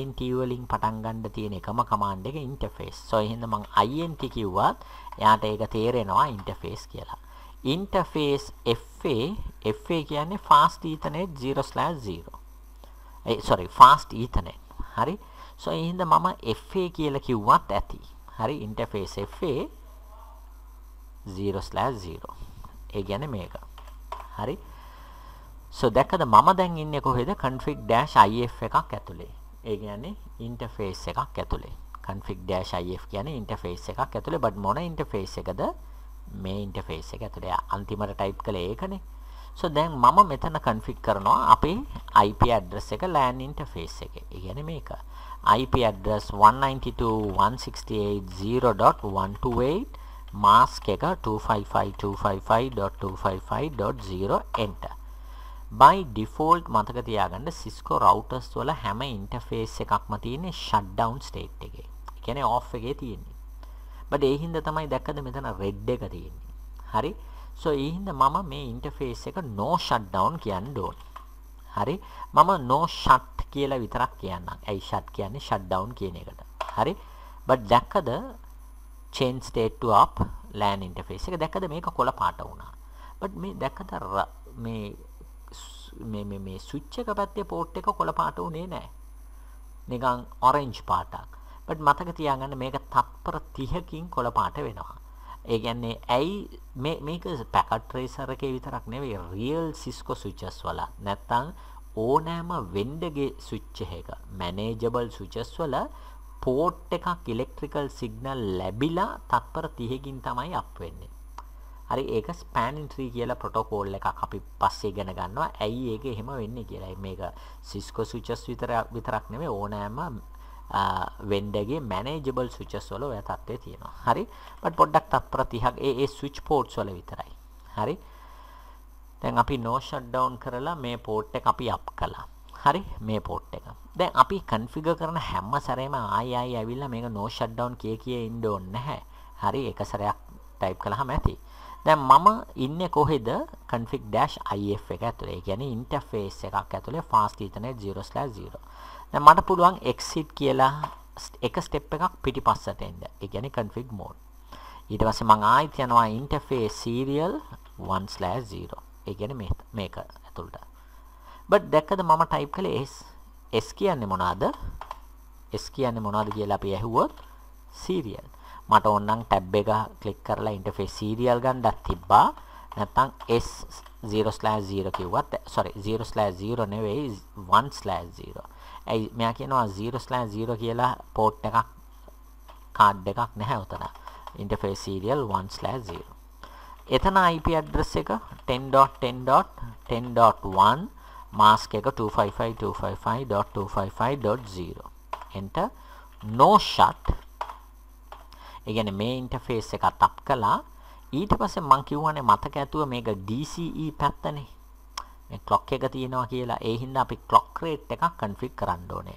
INT වලින් පටන් ගන්න තියෙන එකම කමාන්ඩ් එක ඉන්ටර්ෆේස්. සෝ එහෙනම් මං INT කිව්වත් එයාට ඒක තේරෙනවා ඉන්ටර්ෆේස් කියලා. ඉන්ටර්ෆේස් FA FA කියන්නේ fast ethernet 0/0 ඒ sorry fast ethernet හරි so ඒ හින්දා මම FA කියලා කිව්වත් ඇති හරි interface FA 0/0 ඒ කියන්නේ මේක හරි so දැක්කද මම දැන් ඉන්නේ කොහෙද config-if එකක් ඇතුලේ ඒ කියන්නේ interface එකක් ඇතුලේ config-if කියන්නේ interface එකක් ඇතුලේ but මොන interface එකද මේ interface එක ඇතුලේ අන්තිමට type කළේ ඒකනේ so දැන් මම මෙතන config කරනවා අපේ IP address එක LAN interface එකේ. ඒ කියන්නේ මේක. IP address 192.168.0.128 mask එක 255.255.255.0 enter. by default මතක තියාගන්න Cisco routers වල හැම interface එකක්ම තියෙන්නේ shutdown state එකේ. ඒ කියන්නේ off එකේ තියෙන්නේ. but ඒ හින්දා තමයි දැක්කද මෙතන red එක තියෙන්නේ. හරි? සෝ ඒ හින්දා මම මේ ඉන්ටර්ෆේස් එක no shutdown කියන්න ඕන. හරි? මම no shut කියලා විතරක් කියන්නම්. ඇයි shut කියන්නේ shutdown කියන එකට. හරි? but දැක්කද change state to up LAN interface එක දැක්කද මේක කොළ පාට වුණා. but මේ දැක්කද මේ මේ මේ මේ ස්විච් එක පැත්තේ පෝට් එක කොළ පාට උනේ නැහැ. නිකන් orange පාටක්. but මතක තියාගන්න මේක තත්පර 30කින් කොළ පාට වෙනවා. ඒ කියන්නේ ඇයි මේ මේක පැකට් ට්‍රේසර් එකේ විතරක් නෙවෙයි රියල් Cisco switches වල නැත්තම් ඕනෑම වෙන්ඩගේ ස්විච් එක මැනේජබල් ස්විචස් වල පෝට් එකක් ඉලෙක්ට්‍රිකල් සිග්නල් ලැබිලා තත්පර 30කින් තමයි අප් වෙන්නේ. හරි ඒක spanning tree කියලා ප්‍රොටෝකෝල් එකක් අපි පස්සේ ඉගෙන ගන්නවා. ඇයි ඒක එහෙම වෙන්නේ කියලා. මේක Cisco switches විතර විතරක් නෙවෙයි ඕනෑම වෙන්ඩගේ මැනේජබල් සුචස් වල ඔය තත්ත්වය තියෙනවා හරි බට පොඩ්ඩක් තත්පර තිහක් ඒ සුච් පෝට්ස් වල විතරයි හරි දැන් අපි නෝෂට් ඩවන්් කරලා මේ පෝට් එක අපි අප් කලා හරි මේ පෝට් එක දැන් අපි කන්ෆිග කරන හැම්ම සරේම ආයයි ඇවිල්ලා මේක නෝෂට් ඩවන්් කිය කිය ඉන්ඩ ඔන්න හැ හරි එක සරයක් ටයිප් කළහම ඇති දැන් මම ඉන්න කොහෙද කන්ෆික් ඩෑශ් අF එක ඇතුළේ ගැන ඉන්ටෆේස් එකක් ඇතුළේ ෆාස්ටීතනය 0 0 දැන් මට පුළුවන් exit කියලා එක step එකක් පිටිපස්සට එන්න. ඒ කියන්නේ config mode. ඊට පස්සේ මම ආයෙත් යනවා interface serial 1/0. ඒ කියන්නේ මේක ඇතුළට. but දැක්කද මම type කළේ S. S කියන්නේ මොනවාද? S කියන්නේ මොනවාද කියලා අපි ඇහුවොත් serial. මට ඕනනම් tab එක click කරලා interface serial ගන්නත් තිබ්බා. නැත්තම් S 0/0 කිව්වත් sorry 0/0 නෙවෙයි 1/0. ඇයි මෙයා කියනවා 0/0 කියලා පෝට් එකක් කාඩ් එකක් නැහැ උතන. interface serial 1/0. එතන IP address එක 10.10.10.1 mask එක 255.255.255.0 enter no shut ඒ කියන්නේ මේ ඉන්ටර්ෆේස් එකත් අප් කළා ඊට පස්සේ මම කියවනේ මතක ඇතුව මේක DCE පැත්තනේ මේ clock එක තියෙනවා කියලා ඒ හින්දා අපි clock rate එකක් config කරන්න ඕනේ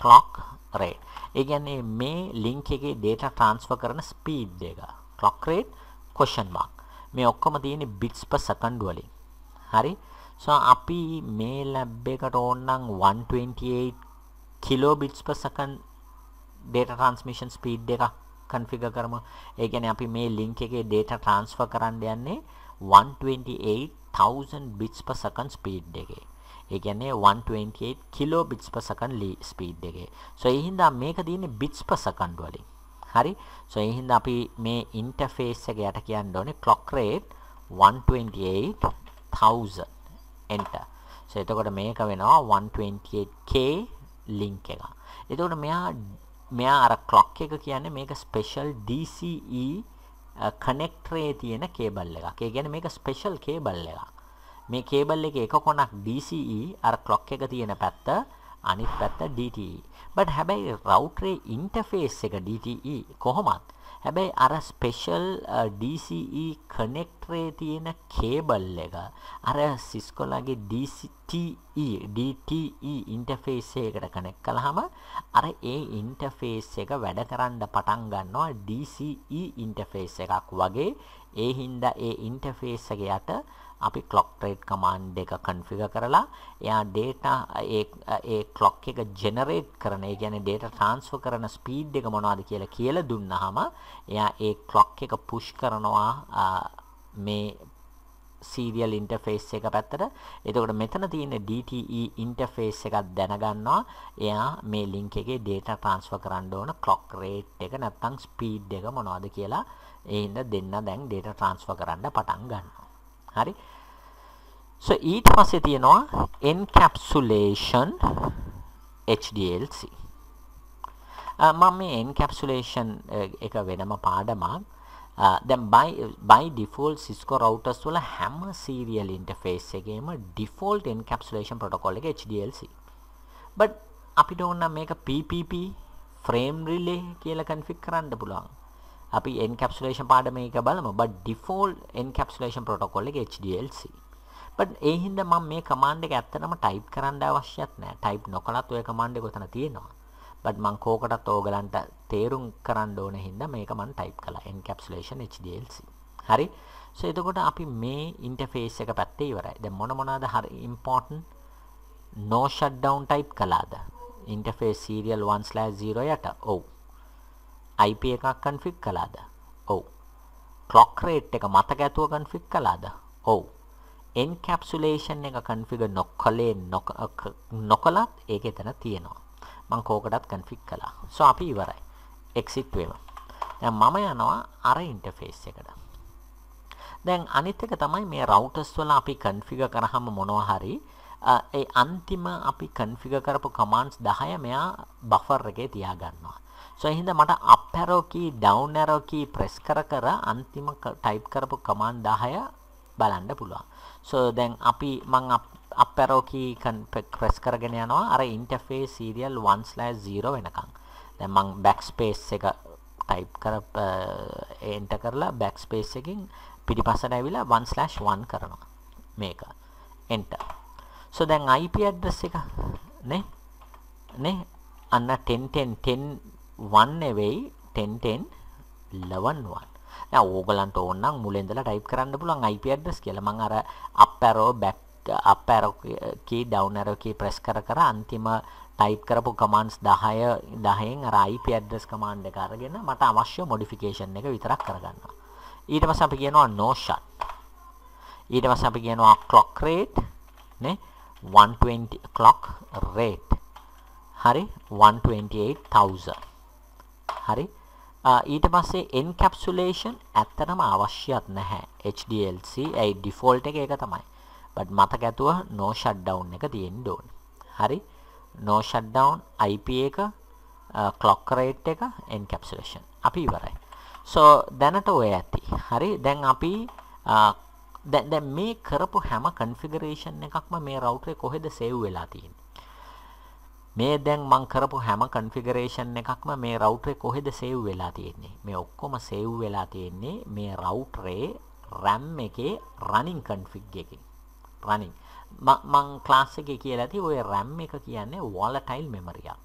clock rate ඒ කියන්නේ මේ link එකේ data transfer කරන speed එක clock rate question mark මේ ඔක්කොම තියෙන්නේ bits per second වලින් හරි so අපි මේ lab එකට ඕන නම් 128 kilobits per second data transmission speed එක configure කරමු. ඒ කියන්නේ අපි මේ link එකේ data transfer කරන්න යන්නේ 128 1000 bits per second speed එකේ. ඒ කියන්නේ 128 kilobits per second speed එකේ. so ඒ හින්දා මේක තියෙන්නේ bits per second වලින්. හරි. so ඒ හින්දා අපි මේ interface එක යට කියන්න ඕනේ clock rate 128000 enter. so එතකොට මේක වෙනවා 128k link එක. එතකොට මෙයා මෙයා අර clock එක කියන්නේ මේක special DCE කනෙක්ටරේ තියෙන කේබල් එකක්. ඒ කියන්නේ මේක ස්පෙෂල් කේබල් එකක්. මේ කේබල් එකේ එක කොනක් DCE අර ක්ලොක් එක තියෙන පැත්ත අනිත් පැත්ත DTE. බට් හැබැයි රවුටරේ ඉන්ටර්ෆේස් එක DTE කොහොමත් හැබැයි අර ස්පෙෂල් DCE කනෙක්ටරේ තියෙන කේබල් එක අර සිස්කොලගේ DCTE DTE e ඉන්ටර්ෆේස් එකකට කනෙක්ට් කළාම අර ඒ ඉන්ටර්ෆේස් එක වැඩ කරන්න පටන් ගන්නවා DCE e ඉන්ටර්ෆේස් එකක් වගේ ඒ හින්දා ඒ ඉන්ටර්ෆේස් එක යට අපි clock rate command එක configure කරලා එයා data ඒ ඒ clock එක generate කරන ඒ කියන්නේ data transfer කරන speed එක මොනවද කියලා කියලා දුන්නාම එයා ඒ clock එක push කරනවා මේ serial interface එක පැත්තට. එතකොට මෙතන තියෙන DTE interface එකක් දැනගන්නවා. එයා මේ link එකේ data transfer කරන්න ඕන clock rate එක නැත්නම් speed එක මොනවද කියලා. ඒ හින්දා දෙන්න දැන් data transfer කරන්න පටන් ගන්නවා. හරි. so ඊට පස්සේ තියෙනවා encapsulation HDLC මම මේ encapsulation එක වෙනම පාඩමක් දැන් by by default Cisco routers වල හැම serial interface එකේම default encapsulation protocol එක HDLC. but අපිට ඕන නම් මේක PPP frame relay කියලා config කරන්න පුළුවන්. අපි encapsulation පාඩමේ එක බලමු but default encapsulation protocol එක HDLC. බට් ඒ හින්දා මම මේ කමාන්ඩ් එක ඇත්තටම ටයිප් කරන්න අවශ්‍යත් නැහැ. ටයිප් නොකලත් ඔය කමාන්ඩ් එක ඔතන තියෙනවා. බට් මං කෝකටත් ඕගලන්ට තේරුම් කරන්න ඕන හින්දා මේක මම ටයිප් කළා. encapsulation HDLC. හරි. සෝ එතකොට අපි මේ ඉන්ටර්ෆේස් එක පැත්තේ ඉවරයි. දැන් මොන මොනවාද හරි important no shutdown type කළාද interface serial 1/0 යට ඔව් IP එකක් config කළාද ඔව් clock rate එක මතක ඇතුව config කළාද ඔව් එන්කැප්සුලේෂන් එක කන්ෆිගර් නොකලේ නොකලත් ඒක එතන තියෙනවා. මං කෝකටත් කන්ෆිග් කළා. සෝ අපි ඉවරයි. එක්සිට් වෙමු. දැන් මම යනවා අර ඉන්ටර්ෆේස් එකට. දැන් අනිත් එක තමයි මේ රවුටර්ස් වල අපි කන්ෆිගර් කරාම මොනවා හරි ඒ අන්තිම අපි කන්ෆිගර් කරපු කමාන්ඩ්ස් 10 මෙයා බෆර් එකේ තියා ගන්නවා. සෝ එහෙනම් මට up arrow key down arrow key press කර කර අන්තිම ටයිප් කරපු කමාන්ඩ් 10 බලන්න පුළුවන්. so දැන් අපි මං අප් arrow key press කරගෙන යනවා අර interface serial 1/0 වෙනකන් දැන් මං backspace එක type කර enter කරලා backspace එකෙන් පිටිපස්සට ඇවිල්ලා 1/1 කරනවා මේක enter so දැන් IP address එක නේ නේ අන්න 10 10 10 1 නෙවෙයි 10 10 11 1 ඕගලන්ට ඕන්නම් මුලින්දලා ටයිප් කරන්න පුළුවන් IP address කියලා මම අර up arrow back up arrow key down arrow key press කර කර අන්තිම ටයිප් කරපු කමන්ඩ්ස් 10 10න් අර IP address command එක අරගෙන මට අවශ්‍ය modification එක විතරක් කරගන්නවා ඊට පස්සේ අපි කියනවා no shut ඊට පස්සේ අපි කියනවා clock rate නේ 120 clock rate හරි 128000 හරි ඊට පස්සේ එන්කැප්සුලේෂන් ඇත්තටම අවශ්‍යත් නැහැ HDLC ඇයි ඩිෆෝල්ට් එක ඒක තමයි. බට් මතක ඇතුව no shutdown එක තියෙන්න ඕන. හරි. no shutdown IP එක clock rate එක encapsulation. අපි ඉවරයි. so දැනට ඔය ඇති. හරි. දැන් අපි දැන් මේ කරපු හැම configuration එකක්ම මේ router කොහෙද save වෙලා තියෙන්නේ? මේ දැන් මං කරපු හැම කන්ෆිගරේෂන් එකක්ම මේ රවුටරේ කොහෙද සේව් වෙලා තියෙන්නේ මේ ඔක්කොම සේව් වෙලා තියෙන්නේ මේ රවුටරේ RAM එකේ running config එකකින් running මං ක්ලාස් එකේ කියලා තිය ඔය RAM එක කියන්නේ volatile memory එකක්.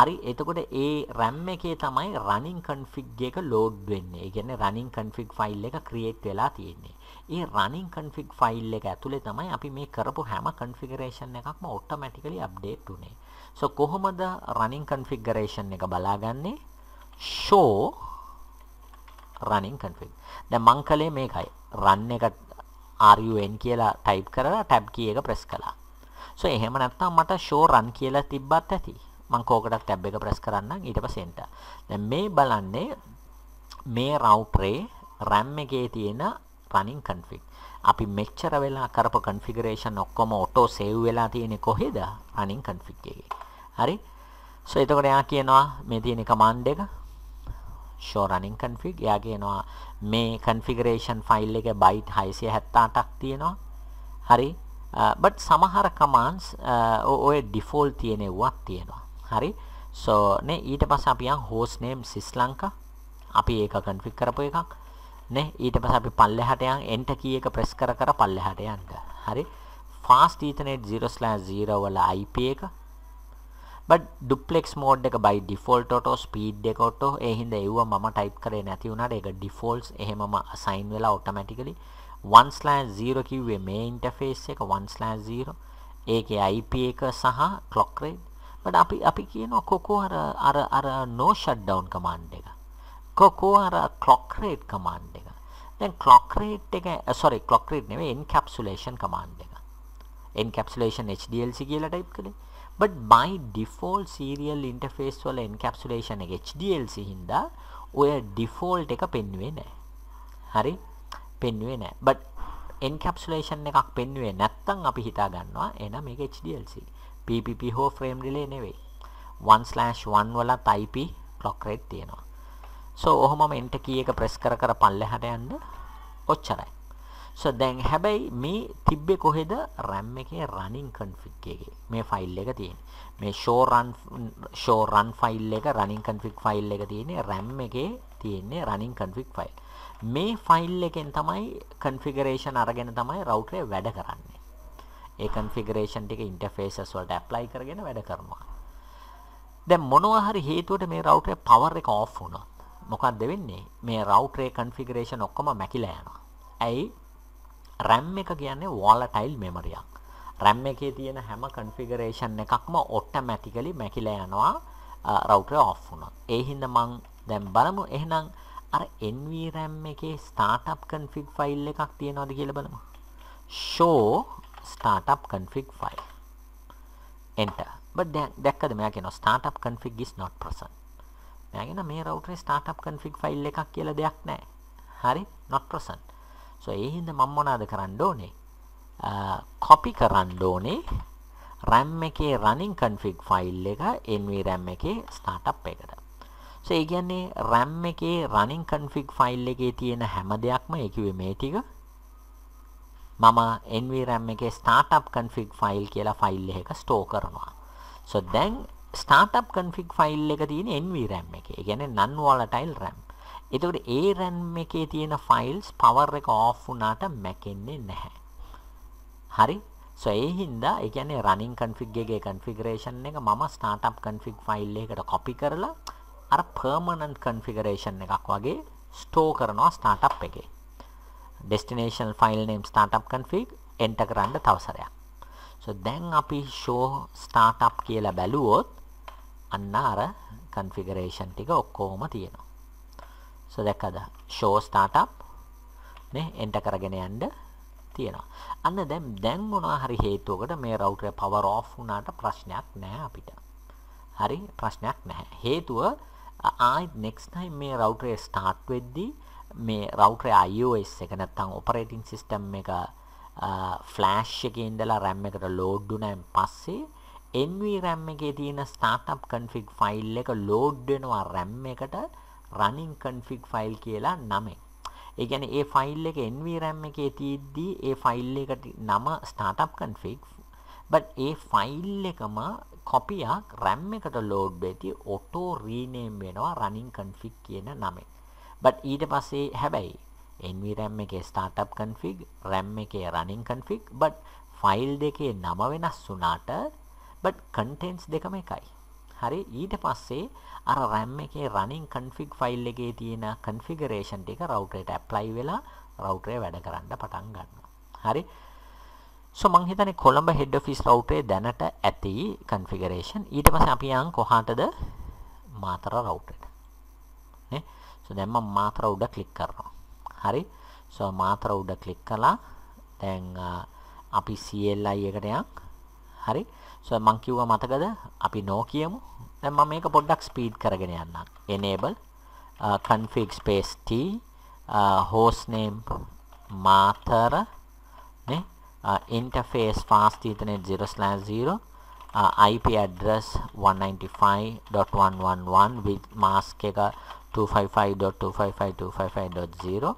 හරි එතකොට ඒ RAM එකේ තමයි running config එක load වෙන්නේ. ඒ කියන්නේ running config file එක create වෙලා තියෙන්නේ. ඒ running config file එක ඇතුලේ තමයි අපි මේ කරපු හැම configuration එකක්ම automatically update උනේ. so කොහොමද running configuration එක බලාගන්නේ show running config දැන් මං කලේ මේකයි run එක run කියලා type කරලා tab key එක press කළා so එහෙම නැත්නම් මට show run කියලා තිබ්බත් ඇති මං කෝකටත් tab එක press කරන්නම් ඊට පස්සේ enter දැන් මේ බලන්නේ මේ router RAM එකේ තියෙන running config අපි මෙච්චර වෙලා කරපු configuration ඔක්කොම auto save වෙලා තියෙන්නේ කොහෙද? running config එකේ. හරි? so එතකොට එයා කියනවා මේ තියෙන command එක show running config. එයා කියනවා මේ configuration file එක byte 678ක් තියෙනවා. හරි? Uh, but සමහර commands uh, ඔය default තියෙනවක් තියෙනවා. හරි? so නේ ඊට පස්සේ අපි යන් host name sri lanka අපි ඒක config කරපු එකක්. නේ ඊට පස්සේ අපි පල්ලෙහාට යන් එන්ටර් කී එක ප්‍රෙස් කර කර පල්ලෙහාට යන්න. හරි. fast ethernet 0/0 වල IP එක but duplex mode එක by default auto speed එක auto ඒ හින්දා ඒව මම type කරේ නැති වුණාට ඒක defaults එහෙමම assign වෙලා automatically 1/0 කිව්වේ මේ interface එක 1/0 ඒකේ IP එක සහ clock rate but අපි අපි කියනවා කොකෝ අර අර අර no shutdown command එක කොකෝ අර clock rate command දැන් clock rate එක eh, sorry clock rate නෙවෙයි encapsulation command එක. encapsulation hdlc කියලා type කළේ. but by default serial interface වල encapsulation එක hdlc හින්දා ඔය default එක පෙන්වුවේ නැහැ. හරි? පෙන්වුවේ නැහැ. but encapsulation එකක් පෙන්වුවේ නැත්තම් අපි හිතා ගන්නවා එහෙනම් මේක hdlc. PPP හෝ frame relay නෙවෙයි. 1/1 වලත් IP clock rate තියෙනවා. සෝ ඔහොමම එන්ට කී එක ප්‍රෙස් කර කර පල්ලෙහාට යන්න ඔච්චරයි සෝ දැන් හැබැයි මේ තිබ්බේ කොහෙද RAM එකේ running config එකේ මේ ෆයිල් එක තියෙන්නේ මේ show run show run file එක running config ෆයිල් එක තියෙන්නේ RAM එකේ තියෙන්නේ running config ෆයිල් මේ ෆයිල් එකෙන් තමයි configuration අරගෙන තමයි router වැඩ කරන්නේ ඒ configuration ටික interfaces වලට apply කරගෙන වැඩ කරනවා දැන් මොනවා හරි හේතුවට මේ router power එක off වුණා මොකක්ද වෙන්නේ මේ router configuration ඔක්කොම මැකිලා යනවා. ඇයි? RAM එක කියන්නේ volatile memory එකක්. RAM එකේ තියෙන හැම configuration එකක්ම automatically මැකිලා යනවා router off වුණොත්. ඒ හින්දා මං දැන් බලමු එහෙනම් අර NVRAM එකේ startup config file එකක් තියෙනවද කියලා බලමු. show startup config file. enter. but දැන් දැක්කද මෙයා කියනවා startup config is not present. මෙයාගෙන මේ රවුටරේ startup config file එකක් කියලා දෙයක් නැහැ. හරි? not present. so ඒ හින්දා මම මොනවද කරන්න ඕනේ? copy කරන්න ඕනේ RAM එකේ running config file එක NVRAM එකේ startup එකට. so ඒ කියන්නේ RAM එකේ running config file එකේ තියෙන හැම දෙයක්ම ඒ කිව්වේ මේ ටික. මම NVRAM එකේ startup config file කියලා file එකක store කරනවා. so දැන් startup config file එක තියෙන nvram එකේ. ඒ කියන්නේ non volatile ram. එතකොට ඒ RAM එකේ තියෙන files power එක off වුණාට මැකෙන්නේ නැහැ. හරි? so ඒ හින්දා ඒ කියන්නේ running config එකේ configuration එක මම startup config file එකකට copy කරලා අර permanent configuration එකක් වගේ store කරනවා startup එකේ. destination file name startup config enter කරන්න තව සැරයක්. so දැන් අපි show startup කියලා බැලුවොත් අන්න අර configuration ටික ඔක්කොම තියෙනවා. so දැක්කද? show startup නේ enter කරගෙන යන්න තියෙනවා. අන්න දැන් දැන් මොනවා හරි හේතුවකට මේ router power off වුණාට ප්‍රශ්නයක් නැහැ අපිට. හරි ප්‍රශ්නයක් නැහැ. හේතුව ආයෙත් next time මේ router start වෙද්දී මේ router iOS එක නැත්නම් operating system එක ෆ්ලෑෂ් එකේ ඉඳලා RAM එකට load වුණාන් පස්සේ NVRAM එකේ තියෙන startup config file එක load වෙනවා RAM එකට running config file කියලා නමෙන්. ඒ කියන්නේ ඒ ෆයිල් එක NVRAM එකේ තියෙද්දී ඒ ෆයිල් එකට නම startup config but ඒ ෆයිල් එකම කොපියක් RAM එකට load වෙදී auto rename වෙනවා running config කියන නමෙන්. but ඊට පස්සේ හැබැයි NVRAM එකේ startup config RAM එකේ running config but ෆයිල් දෙකේ නම වෙනස් වුණාට but contents දෙකම එකයි. හරි ඊට පස්සේ අර RAM එකේ running config file එකේ තියෙන configuration ටික router එකට apply වෙලා router එක වැඩ කරන්න පටන් ගන්නවා. හරි. so මං හිතන්නේ කොළඹ head office router දැනට ඇති configuration. ඊට පස්සේ අපි යන් කොහාටද? මාතර router එකට. නේ? so දැන් මම මාතර උඩ click කරනවා. හරි. so මාතර උඩ click කළා. දැන් අපි CLI එකට යන්. හරි. සර් මං කිව්වා මතකද අපි නෝ කියමු දැන් මම මේක පොඩ්ඩක් ස්පීඩ් කරගෙන යන්නම් enable uh, config space t uh, host name Matara නේ uh, interface fast ethernet 0/0 uh, IP address 195.111 with mask එක 255.255.255.0 uh,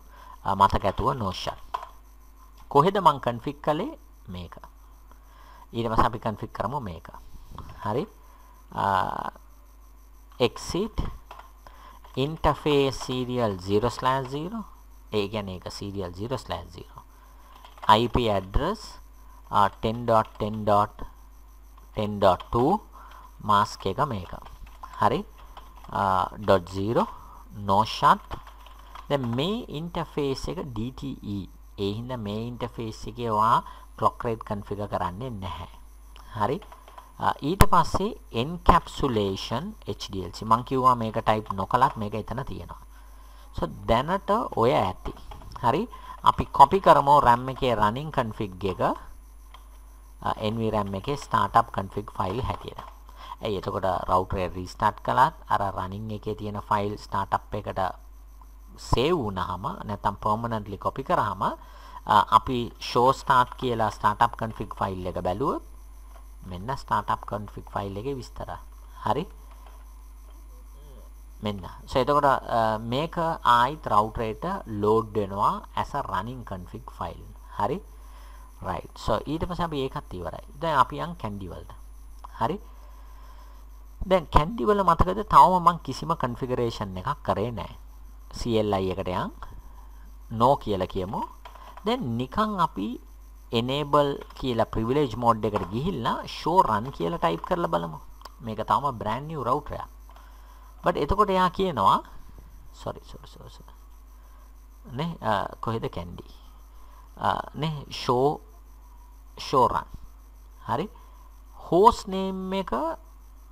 මතක ඇතුව notion කොහෙද මං config කළේ මේක ඊට පස්සේ අපි config කරමු මේක. හරි. exit interface serial 0/0 ඒ කියන්නේ ඒක serial 0/0 IP address 10.10.10.2 mask එක මේක. හරි. .0 no shut දැන් මේ ඉන්ටර්ෆේස් එක DTE ඒ හින්දා මේ ඉන්ටර්ෆේස් එකේ ඔයා clock rate configure කරන්නේ නැහැ. හරි. ඊට පස්සේ encapsulation HDLC මං කිව්වා මේක type නොකලත් මේක එතන තියෙනවා. so දැනට ඔය ඇති. හරි. අපි copy කරමු RAM එකේ running config එක NVRAM එකේ startup config file හැටියට. ඇයි එතකොට router එක restart කළාත් අර running එකේ තියෙන file startup එකට save වුණාම නැත්නම් permanently copy කරාම අපි show start කියලා startup config file එක බැලුවොත් මෙන්න startup config file එකේ විස්තර. හරි? මෙන්න. so එතකොට මේක ආයිත් router එකට load වෙනවා as a running config file. හරි? right. so ඊට පස්සේ අපි ඒකත් ඉවරයි. දැන් අපි යන් candy වලට. හරි? දැන් candy වල මතකද තවම මම කිසිම configuration එකක් කරේ නැහැ. CLI එකට යන් no කියලා කියමු. දැන් නිකන් අපි enable කියලා privilege mode එකට ගිහිල්ලා show run කියලා type කරලා බලමු. මේක තාම brand new router එකක්. but එතකොට එයා කියනවා sorry sorry sorry sorry. නේ කොහෙද candy? නේ show show run. හරි. host name එක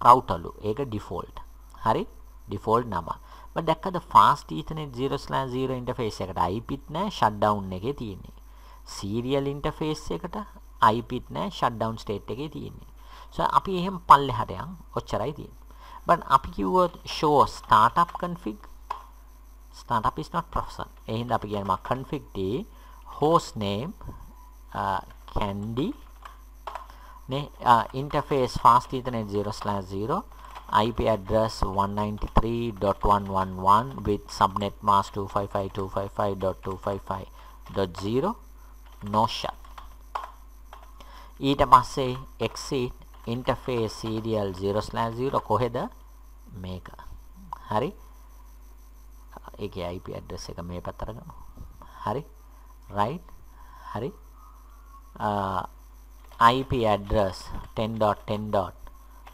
router ලු. ඒක default. හරි. default නම. මම දැක්කද fast ethernet 0/0 ඉන්ටර්ෆේස් එකට IP-ත් නැහැ shutdown එකේ තියෙන්නේ. serial interface එකට IP-ත් නැහැ shutdown state එකේ තියෙන්නේ. so අපි එහෙම පල්ලෙහාට යන් ඔච්චරයි තියෙන්නේ. but අපි කිව්වොත් show startup config startup is not professional. එහෙනම් අපි කියනවා config t host name uh, candy නේ uh, interface fast ethernet 0/0 IP address 193.111 with subnet mask 255.255.255.0 no shut. ඊට පස්සේ exit interface serial 0/0 කොහෙද මේක. හරි. ඒකේ IP address එක මේ පැත්තට ගමු. හරි. right. හරි. uh, IP address 10.10. .10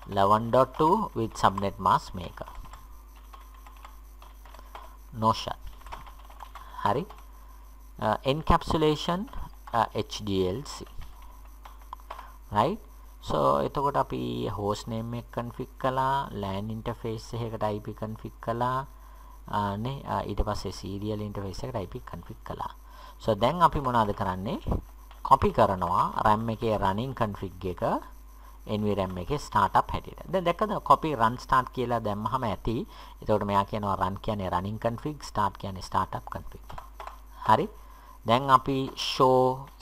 11.2 with subnet mask maker notion හරි uh, encapsulation uh, HDLC right so එතකොට අපි host name එක config කළා LAN interface එකකට IP config කළා uh, නේ uh, ඊට පස්සේ serial interface එකට IP config කළා so දැන් අපි මොනවද කරන්නේ copy කරනවා RAM එකේ running config එක environment එකේ startup හැටියට. දැන් දැක්කද copy run start කියලා දැම්මහම ඇති. එතකොට මෙයා කියනවා run කියන්නේ running config, start කියන්නේ startup config. හරි. දැන් අපි show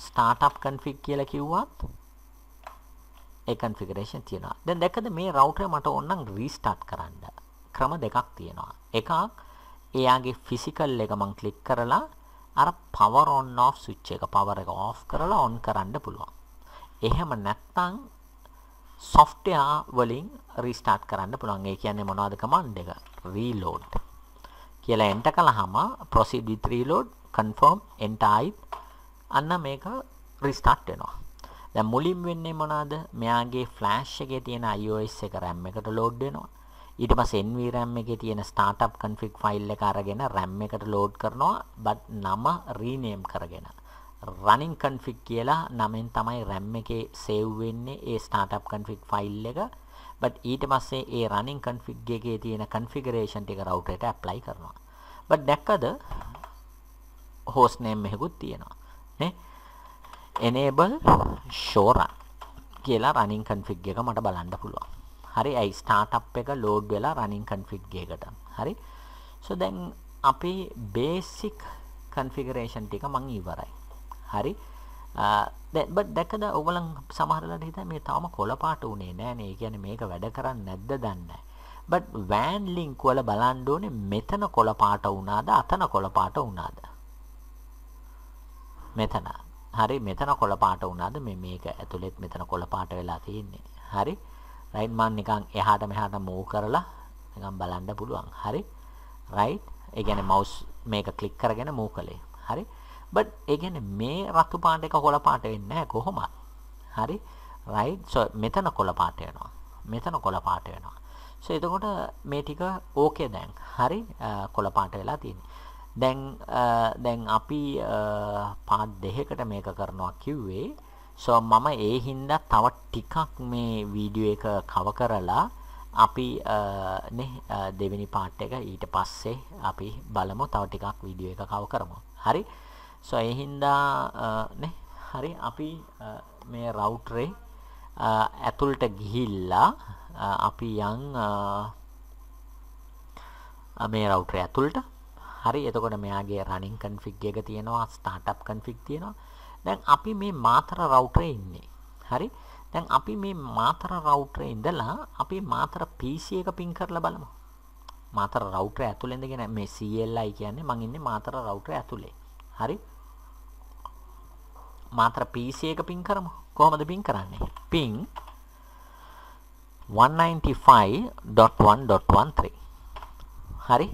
startup config කියලා කිව්වත් ඒ configuration තියෙනවා. දැන් දැක්කද මේ router මට ඕනනම් restart කරන්න. ක්‍රම දෙකක් තියෙනවා. එකක් එයාගේ physical එක මම click කරලා අර power on off switch එක power එක off කරලා on කරන්න පුළුවන්. එහෙම නැත්නම් software වලින් restart කරන්න පුළුවන්. ඒ කියන්නේ මොනවද command එක? reload කියලා enter කළාම proceed with reload confirm enter it අන්න මේක restart වෙනවා. දැන් මුලින් වෙන්නේ මොනවාද? මෙයාගේ flash එකේ තියෙන iOS එක RAM එකට load වෙනවා. ඊට පස්සේ NVRAM එකේ තියෙන startup config file එක අරගෙන RAM එකට load කරනවා. but නම rename කරගෙන. running config කියලා නමෙන් තමයි RAM එකේ save වෙන්නේ ඒ startup config file එක. but ඊට පස්සේ ඒ running config එකේ තියෙන configuration ටික router එකට apply කරනවා. but දැක්කද host name එකකුත් තියෙනවා. නේ? enable show run කියලා running config එක මට බලන්න පුළුවන්. හරි ඇයි startup එක load වෙලා running config එකට. හරි. so දැන් අපේ basic configuration ටික මම ඉවරයි. හරි බට දැකද ඔගලන් සමහරලට හිත මේ තාම කොළපාට උනේ නෑනේ ගැන මේක වැඩ කරන්න නැද්ද දන්න. බට වෑන් ලිංක් වල බලන්ඩෝනේ මෙතන කොළපාට වුණාද අතන කොළපාට වුණාද. මෙතන හරි මෙතන කොළපාට වුණාද මේ මේක ඇතුළෙත් මෙතන කොළපාට වෙලා තියෙන්නේ හරි රයිට් මන් නිකන් එහාට මෙහාට මූ කරලා නිකන් බලන්න පුළුවන් හරි රයිට් ඒ කියන්නේ මවුස් මේක ක්ලික් කරගෙන මූ කළේ හරි බට් ඒ කියන්නේ මේ රතු පාට එක කොළ පාට වෙන්නේ නැහැ කොහොමත්. හරි? right so මෙතන කොළ පාට වෙනවා. මෙතන කොළ පාට වෙනවා. so එතකොට මේ ටික ඕකේ දැන්. හරි? කොළ පාට වෙලා තියෙන්නේ. දැන් දැන් අපි පාත් දෙකකට මේක කරනවා කිව්වේ so මම ඒ හින්දා තව ටිකක් මේ වීඩියෝ එක cover කරලා අපි නේ දෙවෙනි පාට් එක ඊට පස්සේ අපි බලමු තව ටිකක් වීඩියෝ එක cover කරමු. හරි? සො ඒ හින්දා නේ හරි අපි මේ රවුටරේ ඇතුළට ගිහිල්ලා අපි යන් මේ රවුටරේ ඇතුළට හරි එතකොට මෙයාගේ රනින් කන්ෆිග් එක තියෙනවා ස්ටාර්ට්අප් කන්ෆිග් තියෙනවා දැන් අපි මේ මාතර රවුටරේ ඉන්නේ හරි දැන් අපි මේ මාතර රවුටරේ ඉඳලා අපි මාතර PC එක පින් කරලා බලමු මාතර රවුටරේ ඇතුළේ ඉඳගෙන මේ CLI කියන්නේ මං ඉන්නේ මාතර රවුටරේ ඇතුළේ හරි මාත්‍ර PC එක පින් කරමු. කොහොමද පින් කරන්නේ? පින් 195.1.13 හරි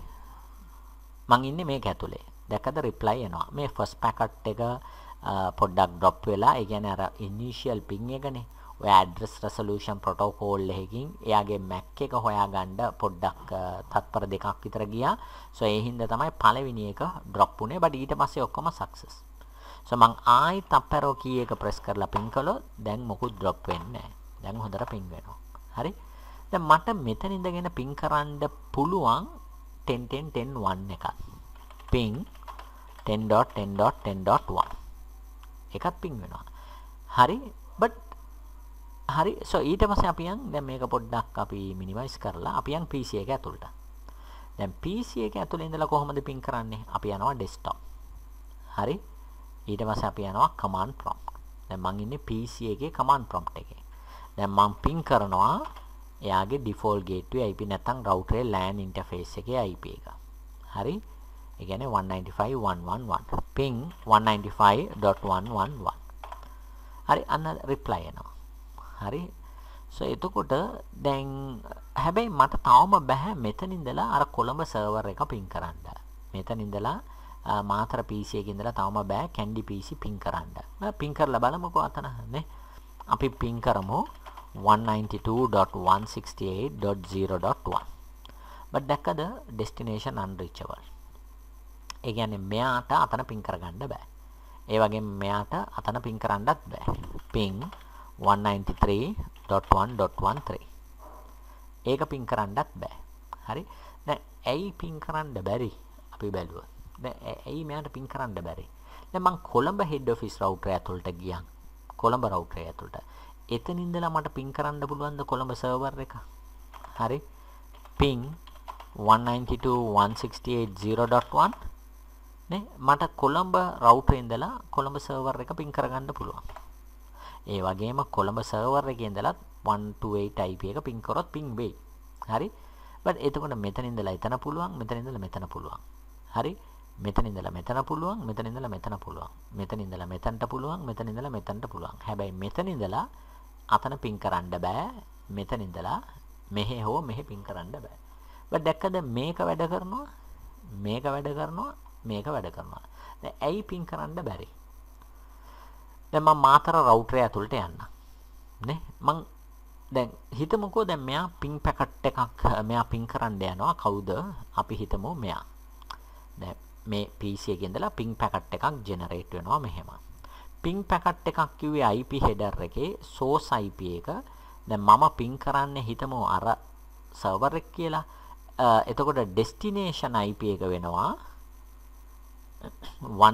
මං ඉන්නේ මේක ඇතුලේ. දැකද reply එනවා. මේ first packet එක පොඩ්ඩක් drop වෙලා, ඒ කියන්නේ අර initial ping එකනේ. ඔය address resolution protocol එකකින් එයාගේ Mac එක හොයාගන්න පොඩ්ඩක් තත්පර දෙකක් විතර ගියා. so ඒ හින්දා තමයි පළවෙනි එක drop වුනේ. but ඊට පස්සේ ඔක්කොම success. සෝ මං ආයිත් අප් ඇරෝ කී එක ප්‍රෙස් කරලා පින් කළොත් දැන් මොකුත් ඩ්‍රොප් වෙන්නේ නැහැ. දැන් හොඳට පින් වෙනවා. හරි? දැන් මට මෙතන ඉඳගෙන පින් කරන්න පුළුවන් 10 10 10 1 එකක්. පින් 10.10.10.1 එකක් පින් වෙනවා. හරි? but හරි සෝ ඊට පස්සේ අපි යන් දැන් මේක පොඩ්ඩක් අපි මිනිමයිස් කරලා අපි යන් PC එක ඇතුළට. දැන් PC එක ඇතුළේ ඉඳලා කොහොමද පින් කරන්නේ? අපි යනවා desktop. හරි? ඊට පස්සේ අපි යනවා command prompt. දැන් මං ඉන්නේ PC එකේ command prompt එකේ. දැන් මං ping කරනවා එයාගේ default gateway IP නැත්නම් router LAN interface එකේ IP එක. හරි? ඒ කියන්නේ 195.111. ping 195.111. හරි අන්න reply එනවා. හරි? so එතකොට දැන් හැබැයි මට තවම බෑ මෙතනින්දලා අර කොළඹ සර්වර් එක පින් කරන්න. මෙතනින්දලා මාතර පිසියක ඉඳලා තවම බෑ කැන්ඩි පිසි පින් කරන්න පින් කරලා බලමුකෝ අතන නේ අපි පින් කරමු 192.168.0.1 but දැක්කද destination unreachable ඒ කියන්නේ මෙයාට අතන පින් කරගන්න බෑ ඒ වගේම මෙයාට අතන පින් කරන්නත් බෑ පින් 193.1.13 ඒක පින් කරන්නත් බෑ හරි දැන් ඇයි පින් කරන්න බැරි අපි බැලුවොත් ඇයි මෙයාට පින් කරන්න බැරි. දැන් මං කොළඹ හෙඩ් ඔෆිස් රවුටර් ඇතුළට ගියා. කොළඹ රවුටර් ඇතුළට. එතන ඉඳලා මට පින් කරන්න පුළුවන්ද කොළඹ සර්වර් එක? හරි. පින් 192.168.0.1 නේ මට කොළඹ රවුටර් ඉඳලා කොළඹ සර්වර් එක පින් කරගන්න පුළුවන්. ඒ වගේම කොළඹ සර්වර් එකේ ඉඳලා 128 IP එක පින් කරොත් පින් වෙයි. හරි? බට් එතකොට මෙතන ඉඳලා එතන පුළුවන් මෙතන ඉඳලා මෙතන පුළුවන්. හරි? මෙතන ඉඳලා මෙතන පුළුවන් මෙතන ඉඳලා මෙතන පුළුවන් මෙතන ඉඳලා මෙතනට පුළුවන් මෙතන ඉඳලා මෙතනට පුළුවන් හැබැයි මෙතන ඉඳලා අතන පින් කරන්න බෑ මෙතන ඉඳලා මෙහෙ හෝ මෙහෙ පින් කරන්න බෑ බට දැක්කද මේක වැඩ කරනවා මේක වැඩ කරනවා මේක වැඩ කරනවා දැන් ඇයි පින් කරන්න බැරි දැන් මම මාතර රවුටරය ඇතුළට යන්න නේ මං දැන් හිතමුකෝ දැන් මෙයා පින් පැකට් එකක් මෙයා පින් කරන්න යනවා කවුද අපි හිතමු මෙයා මේ PC එකේ ඉඳලා ping packet එකක් generate වෙනවා මෙහෙම. ping packet එකක් කිව්වේ IP header එකේ source IP එක. දැන් මම ping කරන්න හිතමු අර server එක කියලා. එතකොට destination IP එක වෙනවා 192.168.0.1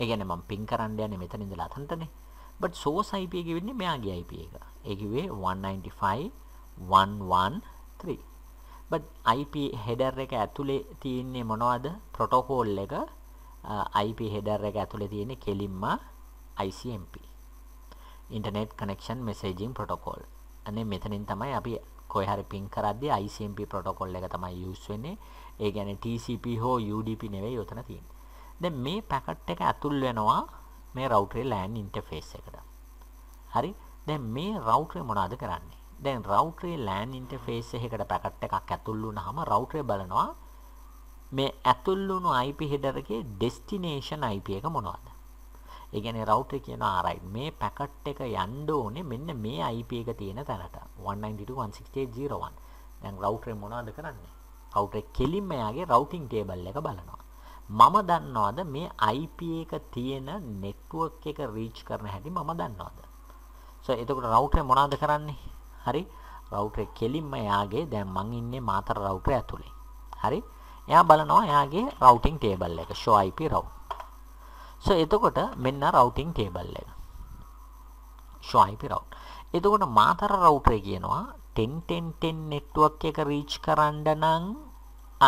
ඒ කියන්නේ මම ping කරන්න යන්නේ මෙතන ඉඳලා අතනටනේ. but source IP එක වෙන්නේ මෙයාගේ IP එක. ඒ කිව්වේ 195.113. බට් IP header එක ඇතුලේ තියෙන්නේ මොනවද protocol එක IP header එක ඇතුලේ තියෙන්නේ කෙලින්ම ICMP internet connection messaging protocol අනේ මෙතනින් තමයි අපි කොයි හරි ping කරද්දී ICMP protocol එක තමයි use වෙන්නේ ඒ කියන්නේ TCP හෝ UDP නෙවෙයි උතන තියෙන්නේ දැන් මේ packet එක ඇතුල් වෙනවා මේ router LAN interface එකට හරි දැන් මේ router මොනවද කරන්නේ දැන් රවුටරේ LAN ඉන්ටර්ෆේස් එකකට පැකට් එකක් ඇතුල් වුණාම රවුටරේ බලනවා මේ ඇතුල් වුණු IP header එකේ destination IP එක මොනවද? ඒ කියන්නේ රවුටරේ කියනවා right මේ පැකට් එක යන්න ඕනේ මෙන්න මේ IP එක තියෙන තැනට 192.168.0.1. දැන් රවුටරේ මොනවද කරන්නේ? රවුටරේ කෙලින්ම යාගේ routing table එක බලනවා. මම දන්නවද මේ IP එක තියෙන network එක reach කරන හැටි මම දන්නවද? so එතකොට router මොනවද කරන්නේ? හරි රවුටර් කෙලින්ම එයාගේ දැන් මං ඉන්නේ මාතර රවුටර් ඇතුලේ. හරි? එයා බලනවා එයාගේ routing table එක show IP route. so එතකොට මෙන්න routing table එක. show IP route. එතකොට මාතර රවුටරේ කියනවා 101010 network එක reach කරන්න නම්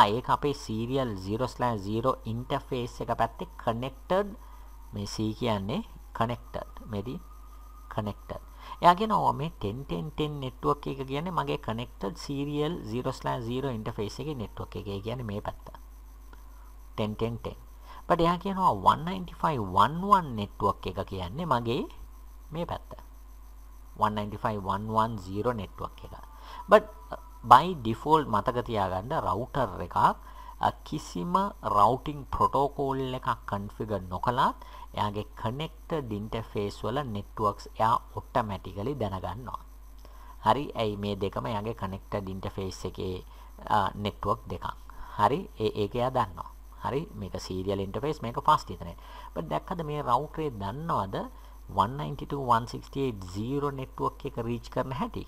ආ ඒක අපේ serial 0/0 interface එක පැත්තේ connected මේ C කියන්නේ connected. මෙදී connected. එයා කියනවා මේ 101010 network එක කියන්නේ මගේ connected serial 0/0 interface එකේ network එක. ඒ කියන්නේ මේ පැත්ත. 101010. but එයා කියනවා 19511 network එක කියන්නේ මගේ මේ පැත්ත. 195.110 network එක. but uh, by default මතක තියාගන්න router එකක් uh, කිසිම routing protocol එකක් configure නොකලත් එයාගේ connected interface වල networks එයා automatically දැනගන්නවා. හරි ඇයි මේ දෙකම එයාගේ connected interface එකේ network දෙකක්. හරි ඒ ඒක එයා දන්නවා. හරි මේක serial interface මේක fast ethernet. but දැක්කද මේ router එක දන්නවද 192.168.0 network එක reach කරන හැටි?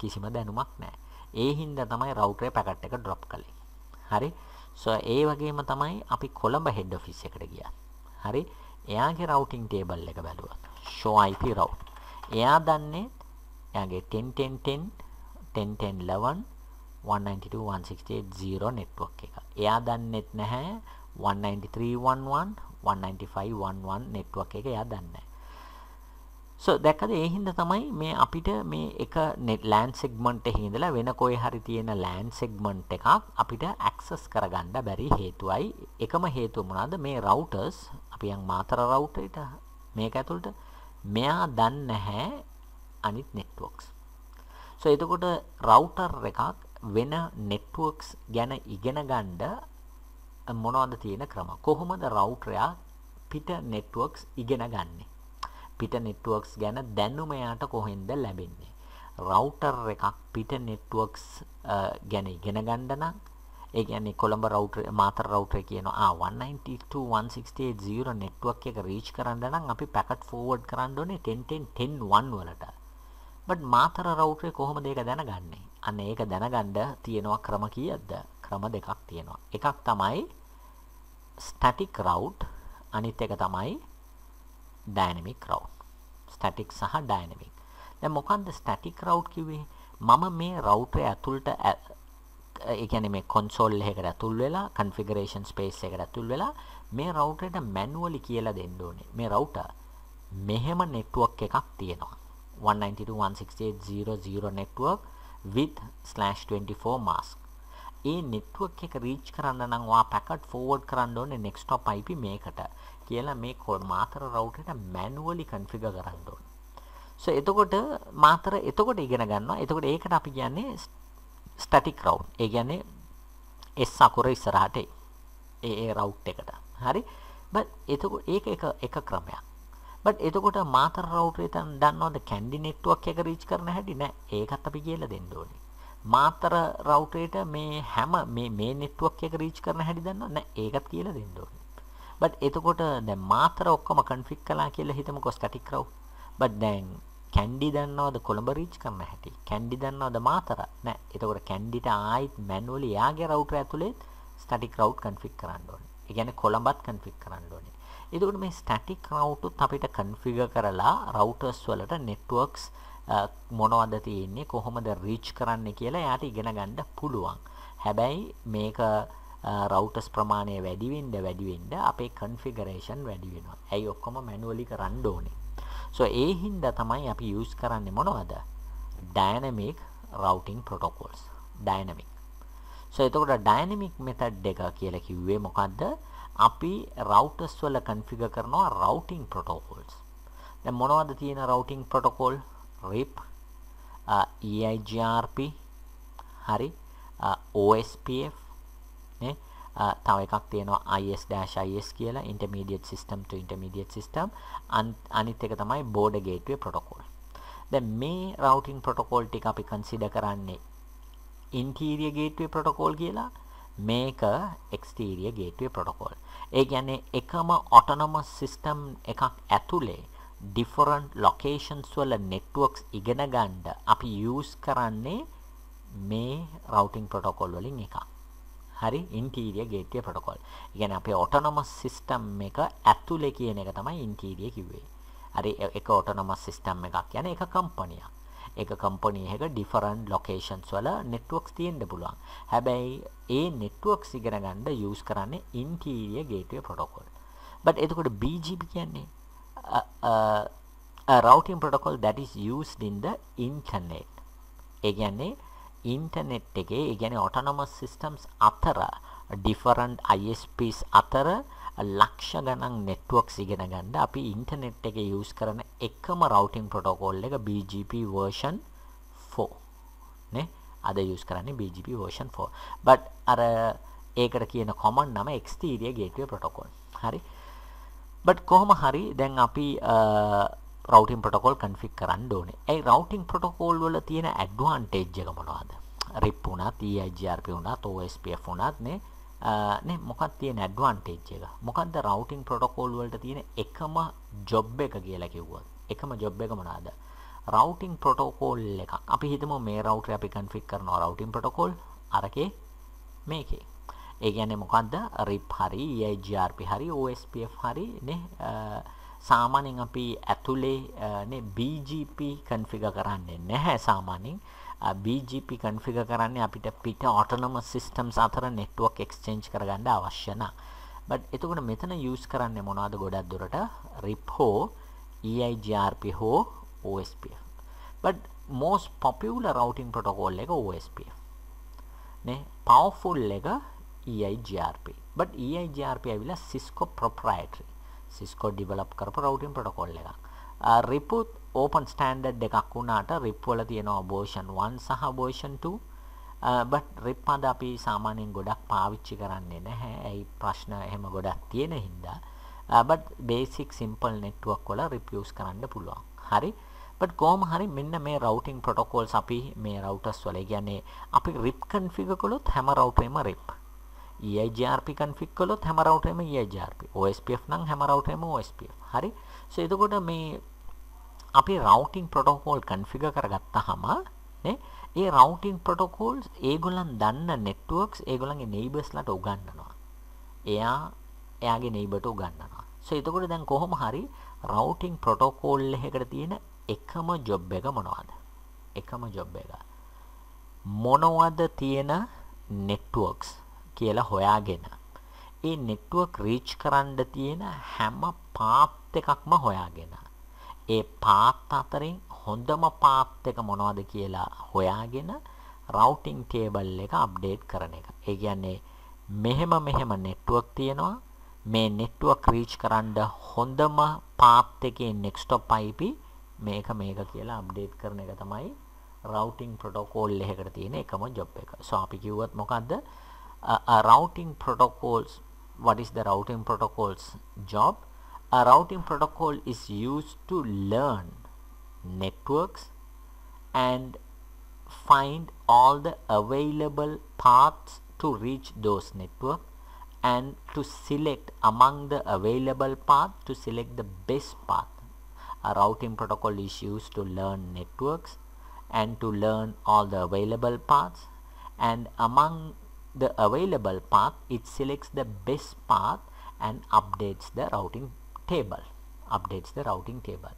කිසිම දැනුමක් නැහැ. ඒ හින්දා තමයි router packet එක drop කළේ. හරි. so ඒ වගේම තමයි අපි කොළඹ head office එකට ගියා. හරි එයාගේ රවටින් ටේබල් එක බැලුවත් show ip route එයා දන්නේ එයාගේ 10 10 10 10 11 192.168.0 network එක. එයා දන්නෙත් නැහැ 193.11 195.11 network එක එයා දන්නේ නැහැ. so දැක්කද ඒ හින්දා තමයි මේ අපිට මේ එක LAN segment එකේ ඉඳලා වෙන කොයි හරි තියෙන LAN segment එකක් අපිට access කරගන්න බැරි හේතුවයි. එකම හේතුව මොනවාද? මේ routers අපි යන් මාතර රවුටරයට මේක ඇතුළට මෙයා දන්නේ නැහැ අනිත් networks. so එතකොට router එකක් වෙන networks ගැන ඉගෙන ගන්න මොනවද තියෙන ක්‍රම? කොහොමද router පිට networks ඉගෙන ගන්නෙ? පිට networks ගැන දැනුම යාට කොහෙන්ද ලැබෙන්නේ? router එකක් පිට networks ගැන ඉගෙන ගන්න නම් ඒ කියන්නේ කොළඹ රවුටර් මාතර රවුටර් කියනවා ආ 192.168.0 network එක reach කරන්න නම් අපි packet forward කරන්න ඕනේ 10.10.10.1 වලට. but මාතර රවුටර් කොහොමද ඒක දැනගන්නේ? අන්න ඒක දැනගන්න තියෙනවා ක්‍රම කීයක්ද? ක්‍රම දෙකක් තියෙනවා. එකක් තමයි static route අනිත් එක තමයි dynamic route. static සහ dynamic. දැන් මොකන්ද static route කිව්වේ? මම මේ රවුටර් ඇතුළට එකන මේ කොන්සෝල් එකට ඇතුල් වෙලා කන්ෆිගරේෂන් ස්පේස් එකට ඇතුල් වෙලා මේ රවටට මැනුවලි කියලා දෙන්න ඕනේ මේ රවට මෙහෙම නෙට්ුවක් එකක් තියෙනවා 192.168.0.0 network with slash 24 mask ඒ නෙට්ුවක් එක රීච් කරන්න නංවා පැකට් ෆෝවඩ් කරන්න ඕනේ නෙක්ස්ටොප් IP මේකට කියලා මේ කොල් මාතර රවටට මැනුවලි කන්ෆිග කරන්න ඕන එතකොට මාතර එතකොට ඉගෙන ගන්නවා එතකොට ඒකට අපි කියන්නේ static route. ඒ කියන්නේ S අකුර ඉස්සරහට ඒ ඒ route එකට. හරි? but එතකොට ඒක එක එක ක්‍රමයක්. but එතකොට මාතර route එක දන්නවද කැන්ඩි network එක reach කරන හැටි නෑ. ඒකත් අපි කියලා දෙන්න ඕනේ. මාතර route එකට මේ හැම මේ මේ network එක reach කරන හැටි දන්නවද නෑ. ඒකත් කියලා දෙන්න ඕනේ. but එතකොට දැන් මාතර ඔක්කොම config කළා කියලා හිතමුකෝ static route. but දැන් කැන්ඩි දන්නවද කොළඹ රීච් කරන හැටි කැන්ඩි දන්නවද මාතර නෑ එතකොට කැන්ඩිට ආයිත් මැනුවලි යාගේ රවුටර් ඇතුලේ ස්ටැටික් රවුට් කන්ෆිග් කරන්න ඕනේ. ඒ කියන්නේ කොළඹත් කන්ෆිග් කරන්න ඕනේ. එතකොට මේ ස්ටැටික් රවුටුත් අපිට කන්ෆිගර් කරලා රවුටර්ස් වලට නෙට්වර්ක්ස් මොනවද තියෙන්නේ කොහොමද රීච් කරන්න කියලා එයාට ඉගෙන ගන්න පුළුවන්. හැබැයි මේක රවුටර්ස් ප්‍රමාණය වැඩි වෙන්න වැඩි වෙන්න අපේ කන්ෆිගරේෂන් වැඩි වෙනවා. ඇයි ඔක්කොම මැනුවලි කරන්න ඕනේ. සෝ ඒ හින්දා තමයි අපි යූස් කරන්නේ මොනවද? dynamic routing protocols. dynamic. සෝ එතකොට dynamic method එක කියලා කිව්වේ මොකද්ද? අපි routers වල configure කරනවා routing protocols. දැන් මොනවද තියෙන routing protocol? RIP, uh, EIGRP, හරි, uh, OSPF නේ තව එකක් තියෙනවා IS-IS කියලා intermediate system to intermediate system අනිත් එක තමයි border gateway protocol. දැන් මේ routing protocol ටික අපි consider කරන්නේ interior gateway protocol කියලා මේක exterior gateway protocol. ඒ කියන්නේ එකම autonomous system එකක් ඇතුලේ different locations වල networks ඉගෙන ගන්න අපි use කරන්නේ මේ routing protocol වලින් එකක්. හරි ඉන්ටීරිය ගේට්ටිය පොටොකෝල්. කියන්නේ අපේ ඔටොනොමස් සිස්ටම් එක ඇතුලේ කියන එක තමයි ඉන්ටීරිය කිව්වේ. හරි ඒක ඔටොනොමස් සිස්ටම් එකක්. කියන්නේ ඒක කම්පනියක්. ඒක කම්පැනි එකක ඩිෆරන්ට් ලොකේෂන්ස් වල networks තියෙන්න පුළුවන්. හැබැයි ඒ networks ඉගෙන ගන්න use කරන්නේ interior gateway protocol. but එතකොට BGP කියන්නේ a, a, a routing protocol that is used in the internet. ඒ කියන්නේ ඉන්ටනෙට් එකේ ඉගැන ඔටනොමස් සිිස්ටම්ස් අතර ඩිෆරන්් අයිස්පස් අතර ලක්ෂ ගණන් නෙට්ුවක් සිගෙන ගන්න අපි ඉන්ටනෙට් එක යස් කරන එකම රවටිං පොටෝකොල් එක BGP වර්ෂන් 4 අද යස් කරන්නේ BGP වර්ෂන් 4 බට් අර ඒකට කියන කොමන් නම එක්ස්තීරිය ගේටව පොටොකොල් හරි බට් කොහොම හරි දැන් අපි රවටින් පොටකොල් කන්ෆික් කරන්න ඕනේ ඇයි රවටින් පොටකෝල් වල තියෙන ඇඩ්වාන්ටේජ් එක මොනවාද රිප් වුණත් EIGRP වුණත් OSPF වුණත් නේ නේ මොකක්ද තියෙන ඇඩ්වාන්ටේජ් එක මොකක්ද රවටින් පොටකෝල් වලට තියෙන එකම ජොබ් එක කියලා කිව්වොත් එකම ජොබ් එක මොනවාද රවටින් පොටෝකෝල් එකක් අපි හිතමු මේ රවුටර් අපි කන්ෆිග් කරනවා රවටින් පොටෝකෝල් අරකේ මේකේ ඒ කියන්නේ මොකද්ද RIP හරි EIGRP හරි OSPF හරි නේ සාමාන්‍යයෙන් අපි ඇතුලේ නේ BGP configure කරන්නේ නැහැ සාමාන්‍යයෙන් BGP configure කරන්නේ අපිට පිට autonomous systems අතර network exchange කරගන්න අවශ්‍ය නැහැ. but එතකොට මෙතන use කරන්නේ මොනවද ගොඩක් දුරට RIP හෝ EIGRP හෝ OSPF. but most popular routing protocol එක OSPF. නේ powerful එක EIGRP. but EIGRP ඇවිල්ලා Cisco proprietary. Cisco develop කරපු routing protocol එකක්. රිපුත් uh, open standard එකක් වුණාට රිප් වල තියෙනවා version 1 සහ version 2. Uh, but රිප් අද අපි සාමාන්‍යයෙන් ගොඩක් පාවිච්චි කරන්නේ නැහැ. ඒයි ප්‍රශ්න එහෙම ගොඩක් තියෙන හින්දා. Uh, but basic simple network වල රිප් use කරන්න පුළුවන්. හරි. but කොහොම හරි මෙන්න මේ routing protocols අපි මේ routers වල කියන්නේ අපි රිප් configure කළොත් හැම router එකම රිප්. EIGRP config කළොත් හැම router එකම EIGRP OSPF නම් හැම router එකම OSPF හරි so එතකොට මේ අපි routing protocol configure කරගත්තාම නේ ඒ routing protocols ඒගොල්ලන් දන්න networks ඒගොල්ලන්ගේ neighbors ලට උගන්වනවා එයා එයාගේ neighbor ට උගන්වනවා so එතකොට දැන් කොහොම හරි routing protocol එකකට තියෙන එකම job එක මොනවද එකම job එක මොනවද තියෙන networks කියලා හොයාගෙන ඒ network reach කරන්න තියෙන හැම path එකක්ම හොයාගෙන ඒ path අතරින් හොඳම path එක මොනවද කියලා හොයාගෙන routing table එක update කරන එක. ඒ කියන්නේ මෙහෙම මෙහෙම network තියෙනවා මේ network reach කරන්න හොඳම path එකේ desktop IP මේක මේක කියලා අප්ඩේට් කරන එක තමයි රවුටින් ප්‍රොටෝකෝල් එකකට තියෙන එකම ජොබ් එක. සෝ අපි කිව්වත් මොකද්ද? uh, a routing protocols what is the routing protocols job a routing protocol is used to learn networks and find all the available paths to reach those network and to select among the available path to select the best path a routing protocol is used to learn networks and to learn all the available paths and among the available path it selects the best path and updates the routing table updates the routing table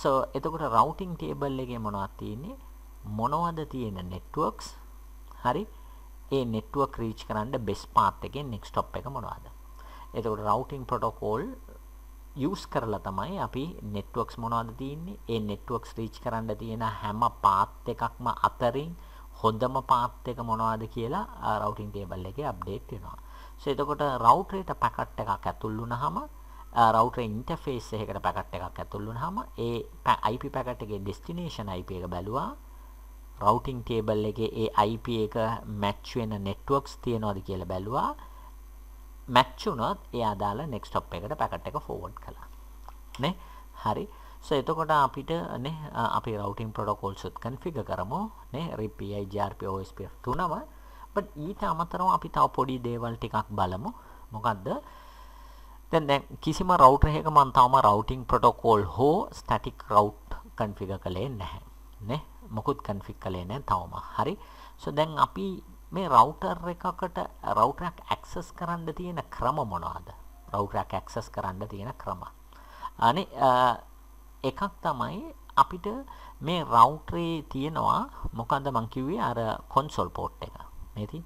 so එතකොට routing table එකේ මොනවද තියෙන්නේ මොනවද තියෙන networks හරි ඒ network reach කරන්න best path එකේ next stop එක මොනවද එතකොට routing protocol use කරලා තමයි අපි networks මොනවද තියෙන්නේ ඒ networks reach කරන්න තියෙන හැම path එකක්ම අතරින් හොඳම පාත් එක මොනවද කියලා රවුටින් ටේබල් එකේ අප්ඩේට් වෙනවා. සෝ එතකොට රවුටරේට පැකට් එකක් ඇතුල් වුණාම රවුටර් ඉන්ටර්ෆේස් එකකට පැකට් එකක් ඇතුල් වුණාම ඒ IP පැකට් එකේ destination IP එක බැලුවා. රවුටින් ටේබල් එකේ ඒ IP එක මැච් වෙන networks තියනවාද කියලා බැලුවා. මැච් වුණොත් ඒ අදාළ next stop එකට පැකට් එක forward කළා. නේ? හරි. එතකොට අපිට නේ අපි රවටින් පොටොකෝල්සුත් කන්ෆිග කරමු නේ රිපයි ජාර්ප ෝස්ප තුනව බට ඊට අමතරව අපි තව පොඩි දේවල් ටිකක් බලමු මොකක්ද දැන් දැන් කිසිම රවටර් එකක මම තාම රවටින් ප්‍රොටෝකෝල් හෝ ස්ටැටික් රවුට් කන්ෆිගර් කළේ නැහැ නේ මොකුත් කන්ෆිග් කළේ නැහැ තාම හරි සෝ දැන් අපි මේ රවුටර් එකකට රවුටර් එකක් ඇක්සස් කරන්න තියෙන ක්‍රම මොනවද රවුටර් එකක් ඇක්සස් කරන්න තියෙන ක්‍රම අනේ එකක් තමයි අපිට මේ රවුටරේ තියෙනවා මොකද මං කිව්වේ අර කොන්සෝල් පෝට් එක. මේති.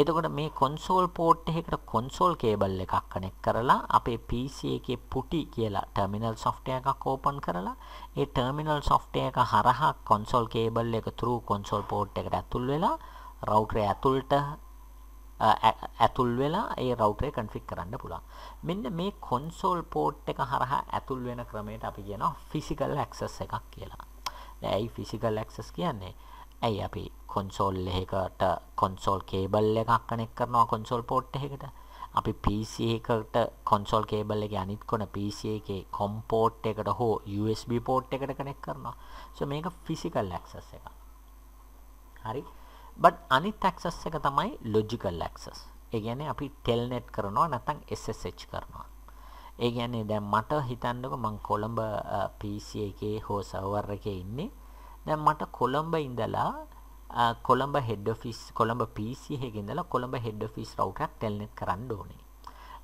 එතකොට මේ කොන්සෝල් පෝට් එකකට කොන්සෝල් කේබල් එකක් කනෙක්ට් කරලා අපේ PC එකේ පුටි කියලා ටර්මිනල් software එකක් ඕපන් කරලා ඒ ටර්මිනල් software එක හරහා කොන්සෝල් කේබල් එක through කොන්සෝල් පෝට් එකට ඇතුල් වෙලා රවුටරේ ඇතුළට ඇතුල් වෙලා ඒ රවුටර් එක config කරන්න පුළුවන්. මෙන්න මේ console port එක හරහා ඇතුල් වෙන ක්‍රමයට අපි කියනවා physical access එකක් කියලා. දැන් ඇයි physical access කියන්නේ? ඇයි අපි console එකකට console cable එකක් connect කරනවා console port එකකට. අපි PC එකකට console cable එකේ අනිත් කොන PC එකේ COM port එකට හෝ USB port එකට connect කරනවා. so මේක physical access එකක්. හරි. but අනිත් access එක තමයි logical access. ඒ කියන්නේ අපි telnet කරනවා නැත්නම් SSH කරනවා. ඒ කියන්නේ දැන් මට හිතන්නකො මං කොළඹ PC එකේ හෝ server එකේ ඉන්නේ. දැන් මට කොළඹ ඉඳලා Colombo head office Colombo PC එකේ ඉඳලා කොළඹ head office router එකක් telnet කරන්න ඕනේ.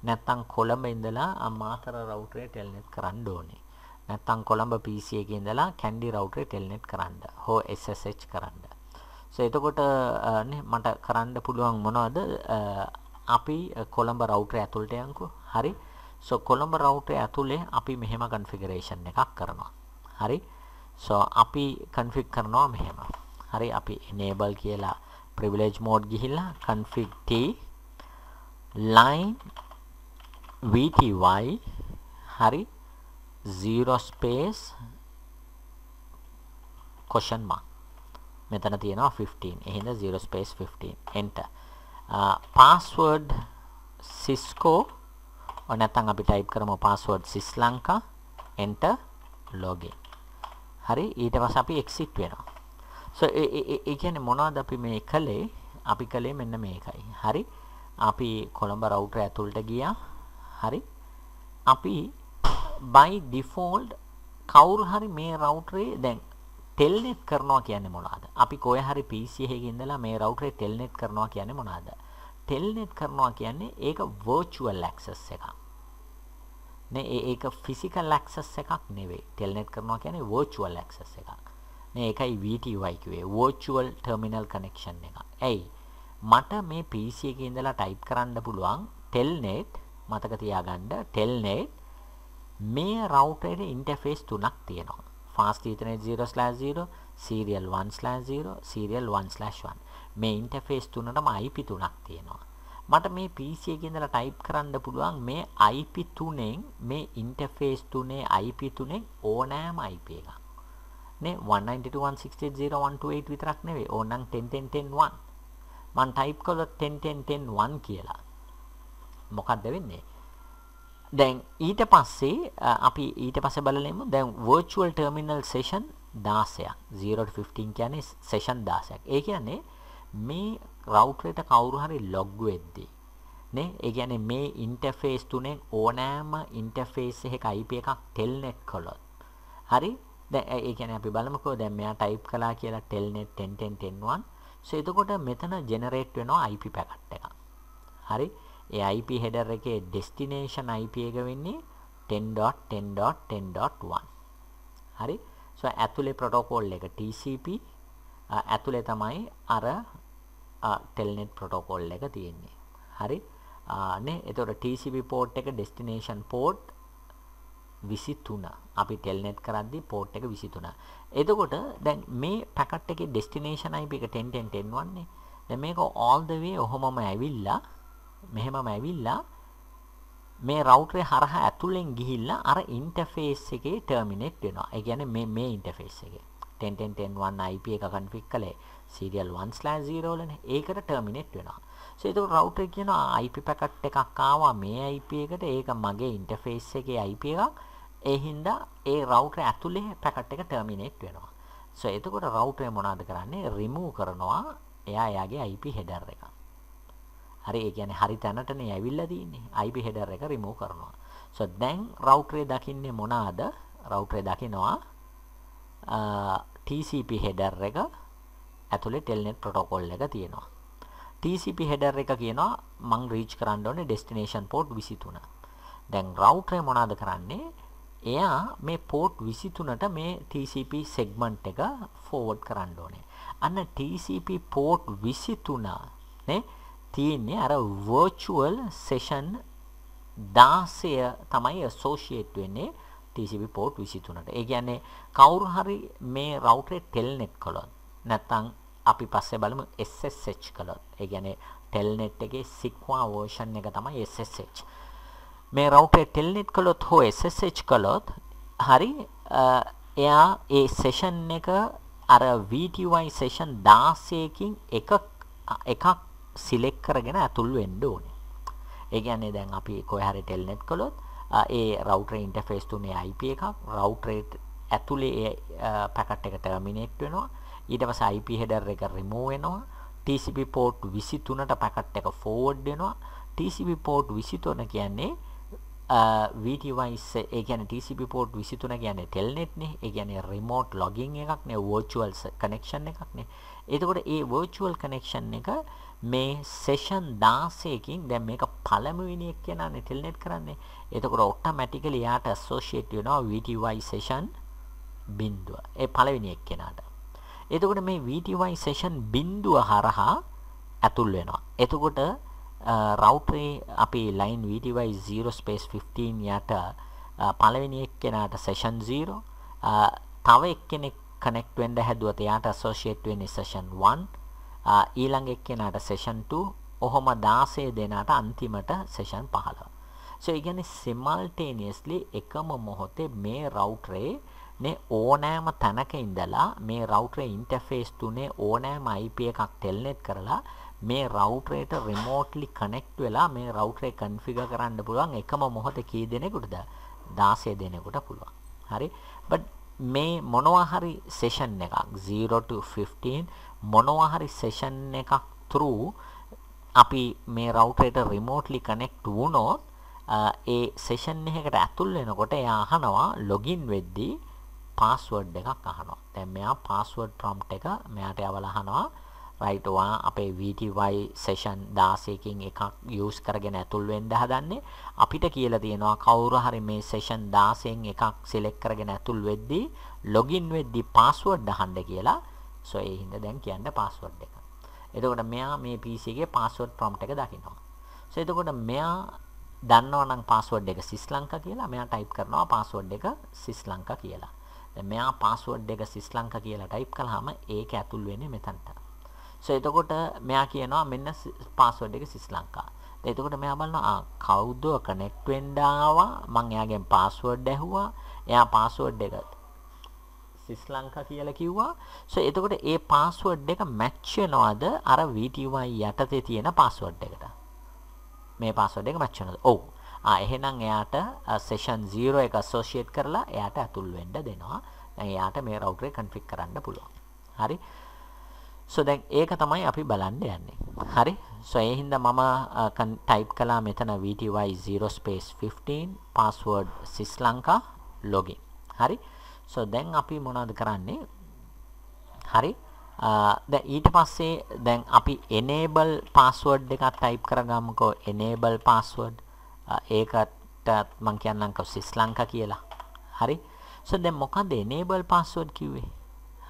නැත්තම් කොළඹ ඉඳලා අමාතර රවුටරේ ටෙල්නෙට් කරන්න ඕනේ. නැත්තම් කොළඹ PC එකේ ඉඳලා කැන්ඩි රවුටරේ ටෙල්නෙට් කරන්න. හෝ SSH කරන්න. සේතකොට මට කරන්න පුළුවන් මොනවද අපි කොළඹ රවුටර් ඇතුළට යන්කෝ හරි සෝ කොළඹ රවුටර් ඇතුලේ අපි මෙහෙම කන්ෆිගරේෂන් එකක් කරනවා හරි සෝ අපි කන්ෆිග් කරනවා මෙහෙම හරි අපි enable කියලා privilege mode ගිහිල්ලා config t line vty හරි 0 space question mark මෙතන තියෙනවා 15 එහෙනම් 0 space 15 enter uh, password cisco ඔය නැත්නම් අපි type කරමු password sislanka enter login හරි ඊට පස්සේ අපි exit වෙනවා so ඒ කියන්නේ මොනවද අපි මේ කළේ අපි කළේ මෙන්න මේකයි හරි අපි කොළඹ router ඇතුළට ගියා හරි අපි by default කවුරු හරි මේ router දැන් ටෙල්නෙට් කරනවා කියන්නේ මොනවාද? අපි කොහේ හරි PC එකේ ඉඳලා මේ රවුටරේ ටෙල්නෙට් කරනවා කියන්නේ මොනවාද? ටෙල්නෙට් කරනවා කියන්නේ ඒක virtual access එකක්. නේ ඒක physical access එකක් නෙවෙයි. ටෙල්නෙට් කරනවා කියන්නේ virtual access එකක්. නේ ඒකයි VTY කිව්වේ virtual terminal connection එක. ඇයි? මට මේ PC එකේ ඉඳලා type කරන්න පුළුවන් telnet මතක තියාගන්න telnet මේ රවුටරේ ඉන්ටර්ෆේස් තුනක් තියෙනවා. fast ethernet 0 slash 0 serial 1 slash 0 serial 1 slash 1 මේ ඉන්ටර්ෆේස් තුනටම IP තුනක් තියෙනවා මට මේ PC එකේ ඉඳලා ටයිප් කරන්න පුළුවන් මේ IP තුනෙන් මේ ඉන්ටර්ෆේස් තුනේ IP තුනෙන් ඕනෑම IP එකක් නේ 192.168.0.128 විතරක් නෙවෙයි ඕනනම් 10.10.10.1 මම ටයිප් කළොත් 10.10.10.1 කියලා මොකක්ද වෙන්නේ දැන් ඊට පස්සේ අපි ඊට පස්සේ බලලෙමු දැන් virtual terminal session 16ක් 0 to 15 කියන්නේ session 16ක්. ඒ කියන්නේ මේ router එකට කවුරු හරි log වෙද්දී නේ ඒ කියන්නේ මේ ඉන්ටර්ෆේස් තුනෙන් ඕනෑම ඉන්ටර්ෆේස් එකක IP එකක් telnet කළොත් හරි දැන් ඒ කියන්නේ අපි බලමුකෝ දැන් මෙයා type කළා කියලා telnet 10.10.10.1 so එතකොට මෙතන generate වෙනවා IP packet එකක්. හරි ඒ IP header එකේ destination IP එක වෙන්නේ 10.10.10.1 හරි සෝ ඇතුලේ ප්‍රොටෝකෝල් එක TCP ඇතුලේ තමයි අර telnet protocol එක තියෙන්නේ හරි නේ එතකොට TCP port එක destination port 23 අපි ටෙල්නෙට් කරද්දි පෝට් එක 23. එතකොට දැන් මේ පැකට් එකේ destination IP එක 10 10 10 වන්නේ. දැන් මේක all the way ඔහොමම ඇවිල්ලා මෙහෙමම ඇවිල්ලා මේ රවුටරේ හරහා ඇතුලෙන් ගිහිල්ලා අර ඉන්ටර්ෆේස් එකේ ටර්මිනේට් වෙනවා. ඒ කියන්නේ මේ මේ ඉන්ටර්ෆේස් එකේ 10.10.10.1 IP එක config කළේ serial 1/0 වලනේ. ඒකට ටර්මිනේට් වෙනවා. So ඒක රවුටර් කියනවා IP පැකට් එකක් ආවා මේ IP එකට. ඒක මගේ ඉන්ටර්ෆේස් එකේ IP එකක්. ඒ හින්දා ඒ රවුටර් ඇතුලේ පැකට් එක ටර්මිනේට් වෙනවා. So එතකොට රවුටරේ මොනවද කරන්නේ? රිමූව් කරනවා එයා එයාගේ IP header එක. හරි ඒ කියන්නේ හරි තැනටනේ ඇවිල්ලා තියෙන්නේ IP header එක remove කරනවා so දැන් router එක දකින්නේ මොනවාද router එක දකිනවා TCP header එක ඇතුලේ telnet protocol එක තියෙනවා TCP header එක කියනවා මං reach කරන්න ඕනේ destination port 23. දැන් router මොනවද කරන්නේ? එයා මේ port 23ට මේ TCP segment එක forward කරන්න ඕනේ. අන්න TCP port 23 නේ තියෙන්නේ අර virtual session 16 තමයි associate වෙන්නේ TCP port 23ට. ඒ කියන්නේ කවුරු හරි මේ router telnet කළොත් නැත්නම් අපි පස්සේ බලමු SSH කළොත්. ඒ කියන්නේ telnet එකේ Sequa version එක තමයි SSH. මේ router telnet කළොත් හෝ SSH කළොත් හරි එයා ඒ session එක අර VTY session 16කින් එකක් එකක් සිලෙක්ට් කරගෙන ඇතුල් වෙන්න ඕනේ. ඒ කියන්නේ දැන් අපි කොහේ හරි ටෙල්නෙට් කළොත් ඒ රවුටර් ඉන්ටර්ෆේස් තුනේ IP එකක් රවුටර් ඇතුලේ ඒ පැකට් එක ටර්මිනේට් වෙනවා. ඊට පස්සේ IP header එක remove වෙනවා. TCP port 23ට පැකට් එක forward වෙනවා. TCP port 23 කියන්නේ VTY ඒ කියන්නේ TCP port 23 කියන්නේ telnet නේ. ඒ කියන්නේ remote logging එකක් නේ virtual connection එකක් නේ. එතකොට ඒ virtual connection එක මේ session 16කින් දැන් මේක පළමුවෙනි එක කියනනේ telnet කරන්නේ. එතකොට automatically යාට associate වෙනවා VTY session බිඳුව. ඒ පළවෙනි එක කෙනාට. එතකොට මේ VTY session බිඳුව හරහා ඇතුල් වෙනවා. එතකොට රවුටරේ අපි line VTY 0 space 15 යට පළවෙනි එක්කෙනාට session 0 තව එක්කෙනෙක් connect වෙන්න හැදුවත් එයාට associate වෙන්නේ session 1 ඊළඟ එක්කෙනාට session 2 ඔහොම 16 දෙනාට අන්තිමට session 15. so ඒ කියන්නේ simultaneously එකම මොහොතේ මේ router නේ ඕනෑම තැනක ඉඳලා මේ router interface තුනේ ඕනෑම IP එකක් telnet කරලා මේ router එකට remotely connect වෙලා මේ router එක configure කරන්න පුළුවන් එකම මොහොතේ කී දෙනෙකුටද 16 දෙනෙකුට පුළුවන්. හරි. but මේ මොනවා හරි session එකක් 0 to 15 මොනවා හරි session එකක් through අපි මේ router එකට remotely connect වුණොත් ඒ session එකකට ඇතුල් වෙනකොට එයා අහනවා login වෙද්දී password එකක් අහනවා. දැන් මෙයා password prompt එක මෙයාට යවලා අහනවා right ඔයා අපේ VTY session 16කින් එකක් use කරගෙන ඇතුල් වෙන්න හදන්නේ. අපිට කියලා තියෙනවා කවුරු හරි මේ session 16න් එකක් select කරගෙන ඇතුල් වෙද්දී login වෙද්දී password අහන්න කියලා. සෝ ඒ හින්දා දැන් කියන්න පාස්වර්ඩ් එක. එතකොට මෙයා මේ PC එකේ පාස්වර්ඩ් prompt එක දකිනවා. සෝ එතකොට මෙයා දන්නවා නම් පාස්වර්ඩ් එක සිස්ලංකා කියලා මෙයා ටයිප් කරනවා පාස්වර්ඩ් එක සිස්ලංකා කියලා. දැන් මෙයා පාස්වර්ඩ් එක සිස්ලංකා කියලා ටයිප් කළාම ඒක ඇතුල් වෙන්නේ මෙතනට. සෝ එතකොට මෙයා කියනවා මෙන්න පාස්වර්ඩ් එක සිස්ලංකා. එතකොට මෙයා බලනවා කවුද කනෙක්ට් වෙන්න ආවා මම එයාගෙන් පාස්වර්ඩ් ඇහුවා එයා පාස්වර්ඩ් එක ශ්‍රී ලංකා කියලා කිව්වා. so එතකොට ඒ පාස්වර්ඩ් එක මැච් වෙනවද අර VTY යටතේ තියෙන පාස්වර්ඩ් එකට? මේ පාස්වර්ඩ් එක මැච් වෙනවද? ඔව්. ආ එහෙනම් එයාට session 0 එක associate කරලා එයාට ඇතුල් වෙන්න දෙනවා. දැන් එයාට මේ router එක config කරන්න පුළුවන්. හරි. so දැන් ඒක තමයි අපි බලන්න යන්නේ. හරි. so ඒ හින්දා මම type කළා මෙතන VTY 0 space 15 password sri lanka login. හරි. so දැන් අපි මොනවද කරන්නේ හරි දැන් ඊට පස්සේ දැන් අපි enable password එකක් type කරගමුකෝ enable password ඒකට මම කියන්නම්කෝ ශ්‍රී ලංකා කියලා හරි so දැන් මොකද enable password කිව්වේ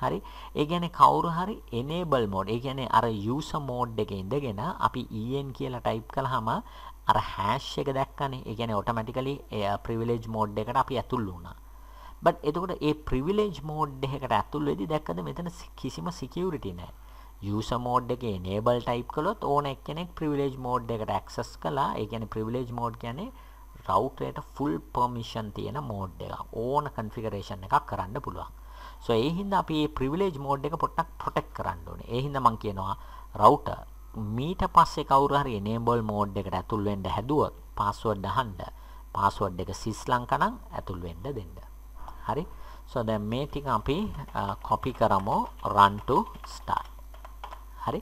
හරි ඒ කියන්නේ කවුරු හරි enable mode ඒ කියන්නේ අර user mode එකේ ඉඳගෙන අපි en කියලා type කළාම අර hash එක දැක්කනේ ඒ කියන්නේ automatically privilege mode එකට අපි ඇතුල් වුණා but එතකොට ඒ privilege mode එකකට ඇතුල් වෙදි දැක්කද මෙතන කිසිම security නැහැ. user mode එකේ enable type කළොත් ඕන එක්කෙනෙක් privilege mode එකට access කළා. ඒ කියන්නේ privilege mode කියන්නේ router එකට full permission තියෙන mode එකක්. ඕන configuration එකක් කරන්න පුළුවන්. so ඒ හින්දා අපි මේ privilege mode එක පොඩ්ඩක් protect කරන්න ඕනේ. ඒ හින්දා මම කියනවා router මීට පස්සේ කවුරු හරි enable mode එකට ඇතුල් වෙන්න හැදුවොත් password අහන්න password එක සිස්ලංකනම් ඇතුල් වෙන්න දෙන්න. හරි so දැන් මේ ටික අපි uh, copy කරමු run to start හරි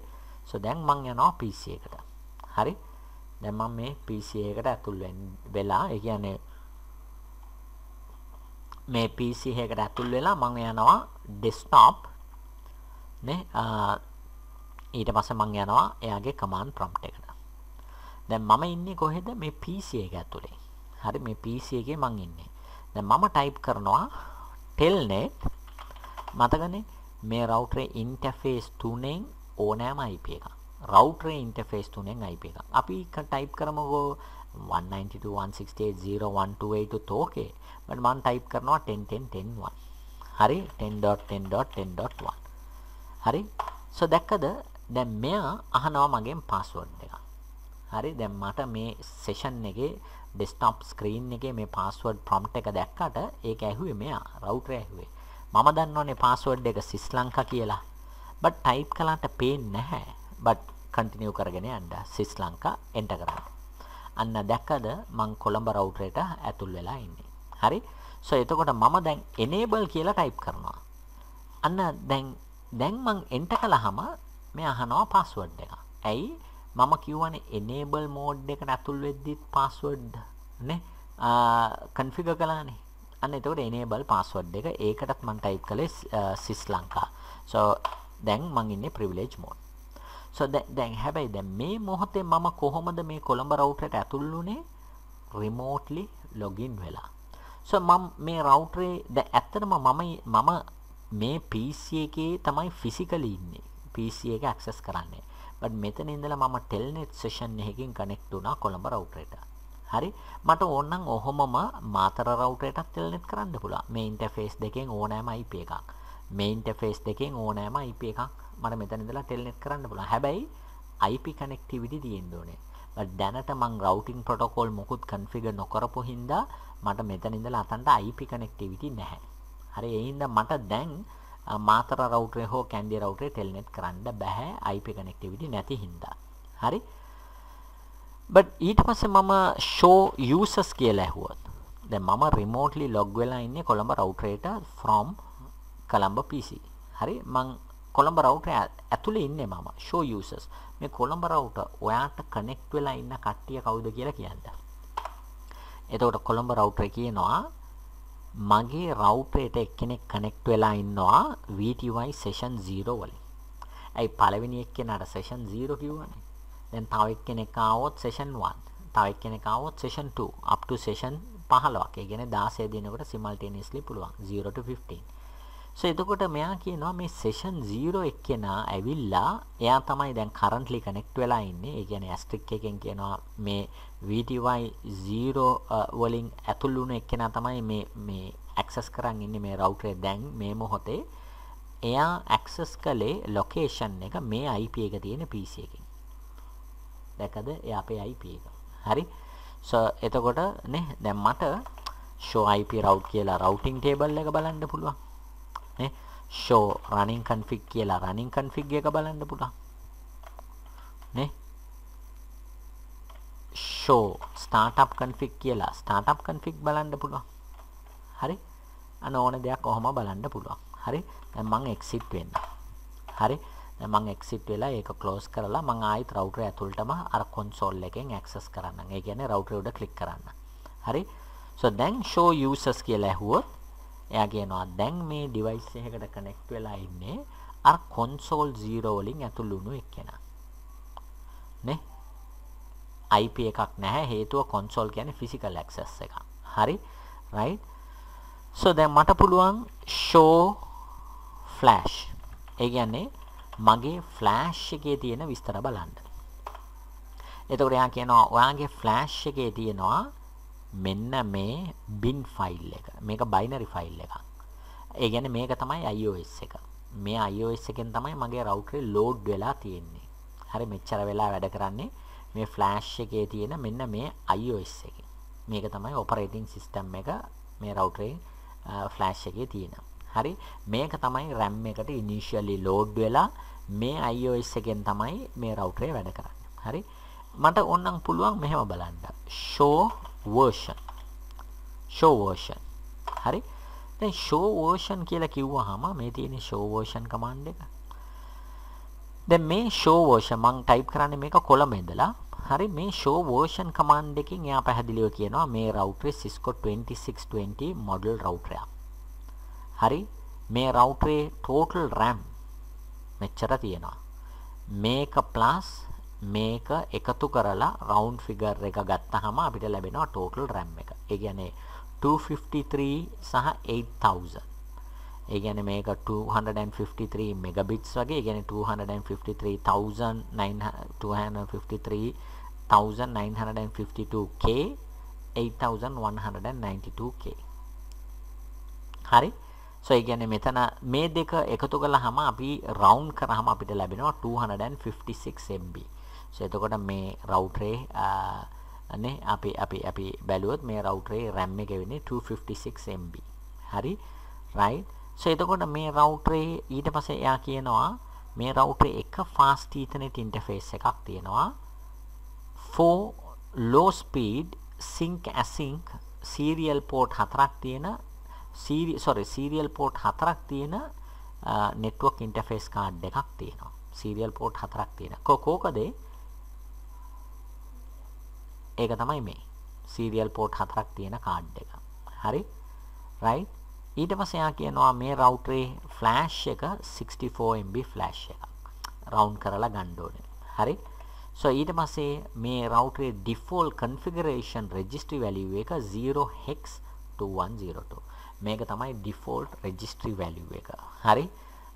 so දැන් මම යනවා PC එකට හරි දැන් මම මේ PC එකට ඇතුල් වෙලා ඒ කියන්නේ මේ PC එකට ඇතුල් වෙලා මම යනවා desktop නේ uh, ඊට පස්සේ මම යනවා එයාගේ command prompt එකට දැන් මම ඉන්නේ කොහෙද මේ PC එක ඇතුලේ හරි මේ PC එකේ මම ඉන්නේ දැන් මම ටයිප් කරනවා telnet මතකනේ මේ රවුටරේ ඉන්ටර්ෆේස් තුනෙන් ඕනෑම IP එකක්. රවුටරේ ඉන්ටර්ෆේස් තුනෙන් IP එකක්. අපි ටයිප් කරමුකෝ 192.168.0.128 ඕකේ. බට මම ටයිප් කරනවා 10.10.10.1. හරි 10.10.10.1. හරි. so දැක්කද දැන් මෙයා අහනවා මගෙන් පාස්වර්ඩ් එක. හරි දැන් මට මේ සෙෂන් එකේ ඩෙස්ටප් ස්ක්‍රීන් එකේ මේ පාස්වර්ඩ් ප්‍රොම්ට් එක දැක්කට ඒක ඇහුවේ මෙයා රවුටර් ඇහුවේ. මම දන්නවනේ පාස්වර්ඩ් එක සිස් ලංකා කියලා. බට් ටයිප් කළාට පේන්නේ නැහැ. බට් කන්ටිනියු කරගෙන යන්න සිස් ලංකා එන්ටර් කරන්න. අන්න දැක්කද මං කොළඹ රවුටර් එකට ඇතුල් වෙලා ඉන්නේ. හරි? සෝ එතකොට මම දැන් enable කියලා ටයිප් කරනවා. අන්න දැන් දැන් මං එන්ටර් කළාම මෙයා අහනවා පාස්වර්ඩ් එක. ඇයි? මම කියවනේ enable mode එකට අතුල් වෙද්දි password නේ configure කළානේ අන්න එතකොට enable password එක ඒකටත් මම type කළේ sys lanka so දැන් මං ඉන්නේ privilege mode so දැන් හැබැයි දැන් මේ මොහොතේ මම කොහොමද මේ කොළඹ රවුටරට ඇතුල් වුනේ remotely login වෙලා so මම මේ රවුටරේ දැන් ඇත්තටම මම මම මේ PC එකේ තමයි ෆිසිකලි ඉන්නේ PC එක ඇක්සස් කරන්නේ බට් මෙතන ඉඳලා මම ටෙල්නෙට් සෙෂන් එකකින් කනෙක්ට් වුණා කොළඹ රවුටර් එකට. හරි මට ඕනනම් ඔහොමම මාතර රවුටර් එකටත් ටෙල්නෙට් කරන්න පුළුවන්. මේ ඉන්ටර්ෆේස් දෙකෙන් ඕනෑම IP එකක්. මේ ඉන්ටර්ෆේස් දෙකෙන් ඕනෑම IP එකක් මට මෙතන ඉඳලා ටෙල්නෙට් කරන්න පුළුවන්. හැබැයි IP connectivity තියෙන්න ඕනේ. බට් දැනට මං රවුටින් ප්‍රොටෝකෝල් මොකුත් කන්ෆිගර් නොකරපු හින්දා මට මෙතන ඉඳලා අතන්ට IP connectivity නැහැ. හරි ඒ හින්දා මට දැන් මාතර රවුටරේ හෝ කැන්ඩිය රවුටරේ ටෙල්නෙට් කරන්න බෑ IP connectivity නැති හින්දා. හරි? but ඊට පස්සේ මම show users කියලා ඇහුවොත් දැන් මම remotely log වෙලා ඉන්නේ කොළඹ රවුටරේට from කොළඹ PC. හරි? මං කොළඹ රවුටරේ ඇතුලේ ඉන්නේ මම show users. මේ කොළඹ රවුටර් ඔයාට connect වෙලා ඉන්න කට්ටිය කවුද කියලා කියන්න. එතකොට කොළඹ රවුටරේ කියනවා මගේ රවුටරේට එක්කෙනෙක් කනෙක්ට් වෙලා ඉන්නවා VTY session 0 වලින්. ඇයි පළවෙනි එක්කෙනාට session 0 කිව්වනේ. දැන් තව එක්කෙනෙක් ආවොත් session 1, තව එක්කෙනෙක් ආවොත් session 2 up to session 15. ඒ කියන්නේ 16 දිනකට simultaneously පුළුවන් 0 to 15. සෝ එතකොට මෙයා කියනවා මේ session 0 එක්කෙනා ඇවිල්ලා එයා තමයි දැන් currently connect වෙලා ඉන්නේ. ඒ කියන්නේ asterisk එකෙන් කියනවා මේ VTY 0 uh, වලින් ඇතුළු වුණ එක්කෙනා තමයි මේ මේ access කරන් ඉන්නේ මේ router දැන් මේ මොහොතේ. එයා access කළේ location එක මේ IP එක තියෙන PC එකෙන්. දැකද? එයා අපේ IP එක. හරි. සෝ එතකොට නේ දැන් මට show IP route කියලා routing table එක බලන්න පුළුවන්. නේ show running config කියලා running config එක බලන්න පුළුවන් නේ show startup config කියලා startup config බලන්න පුළුවන් හරි අන ඕන දෙයක් කොහොම බලන්න පුළුවන් හරි දැන් මම exit වෙන්න හරි දැන් මම exit වෙලා ඒක close කරලා මම ආයෙත් router ඇතුළටම අර console එකෙන් access කරන්නම් ඒ කියන්නේ router උඩ click කරන්න හරි so දැන් show users කියලා ඇහුවොත් එයා කියනවා දැන් මේ ඩිවයිස් එකකට කනෙක්ට් වෙලා ඉන්නේ අර console 0 වලින් ඇතුළු වුණු එක්කෙනා. නේ? IP එකක් නැහැ හේතුව console කියන්නේ physical access එකක්. හරි? right? so දැන් මට පුළුවන් show flash. ඒ කියන්නේ මගේ ෆ්ලෑෂ් එකේ තියෙන විස්තර බලන්න. එතකොට එයා කියනවා ඔයාගේ ෆ්ලෑෂ් එකේ තියෙනවා මෙන්න මේ bin ෆයිල් එක. මේක binary ෆයිල් එකක්. ඒ කියන්නේ මේක තමයි iOS එක. මේ iOS එකෙන් තමයි මගේ router load වෙලා තියෙන්නේ. හරි මෙච්චර වෙලා වැඩ කරන්නේ මේ flash එකේ තියෙන මෙන්න මේ iOS එකේ. මේක තමයි operating system එක මේ router flash එකේ තියෙන. හරි මේක තමයි RAM එකට initially load වෙලා මේ iOS එකෙන් තමයි මේ router වැඩ කරන්නේ. හරි මට ඕනම් පුළුවන් මෙහෙම බලන්න. show version show version හරි දැන් show version කියලා කිව්වහම මේ තියෙන show version command එක දැන් මේ show version මම type කරන්නේ මේක කොළඹ ඉඳලා හරි මේ show version command එකෙන් එයා පැහැදිලිව කියනවා මේ router Cisco 2620 model router එකක් හරි මේ router total RAM මෙච්චර තියෙනවා මේක plus මේක එකතු කරලා රවුන්ඩ් ෆිගර් එක ගත්තහම අපිට ලැබෙනවා ටෝටල් RAM එක. ඒ කියන්නේ 253 සහ 8000. ඒ කියන්නේ මේක 253 megabits වගේ, ඒ කියන්නේ 253953 1952k 8192k හරි so ඒ කියන්නේ මෙතන මේ දෙක එකතු කළාම අපි round කරාම අපිට ලැබෙනවා 256 MB එතකොට මේ රවුටරේ අනේ අපි අපි අපි බැලුවොත් මේ රවුටරේ RAM එක වෙන්නේ 256 MB. හරි? right. so එතකොට මේ රවුටරේ ඊට පස්සේ එයා කියනවා මේ රවුටරේ එක fast ethernet interface එකක් තියෙනවා. for low speed sync async serial port හතරක් තියෙන sorry serial port හතරක් තියෙන network interface card එකක් තියෙනවා. serial port හතරක් තියෙන. කො කෝකද ඒ ඒක තමයි මේ සීරියල් පෝට් හතරක් තියෙන කාඩ් එක. හරි? right? ඊට පස්සේ යා කියනවා මේ රවුටරේ ෆ්ලෑෂ් එක 64 MB ෆ්ලෑෂ් එකක්. රවුන්ඩ් කරලා ගන්න ඕනේ. හරි? so ඊට පස්සේ මේ රවුටරේ default configuration registry value එක 0 hex 2102. මේක තමයි default registry value එක. හරි?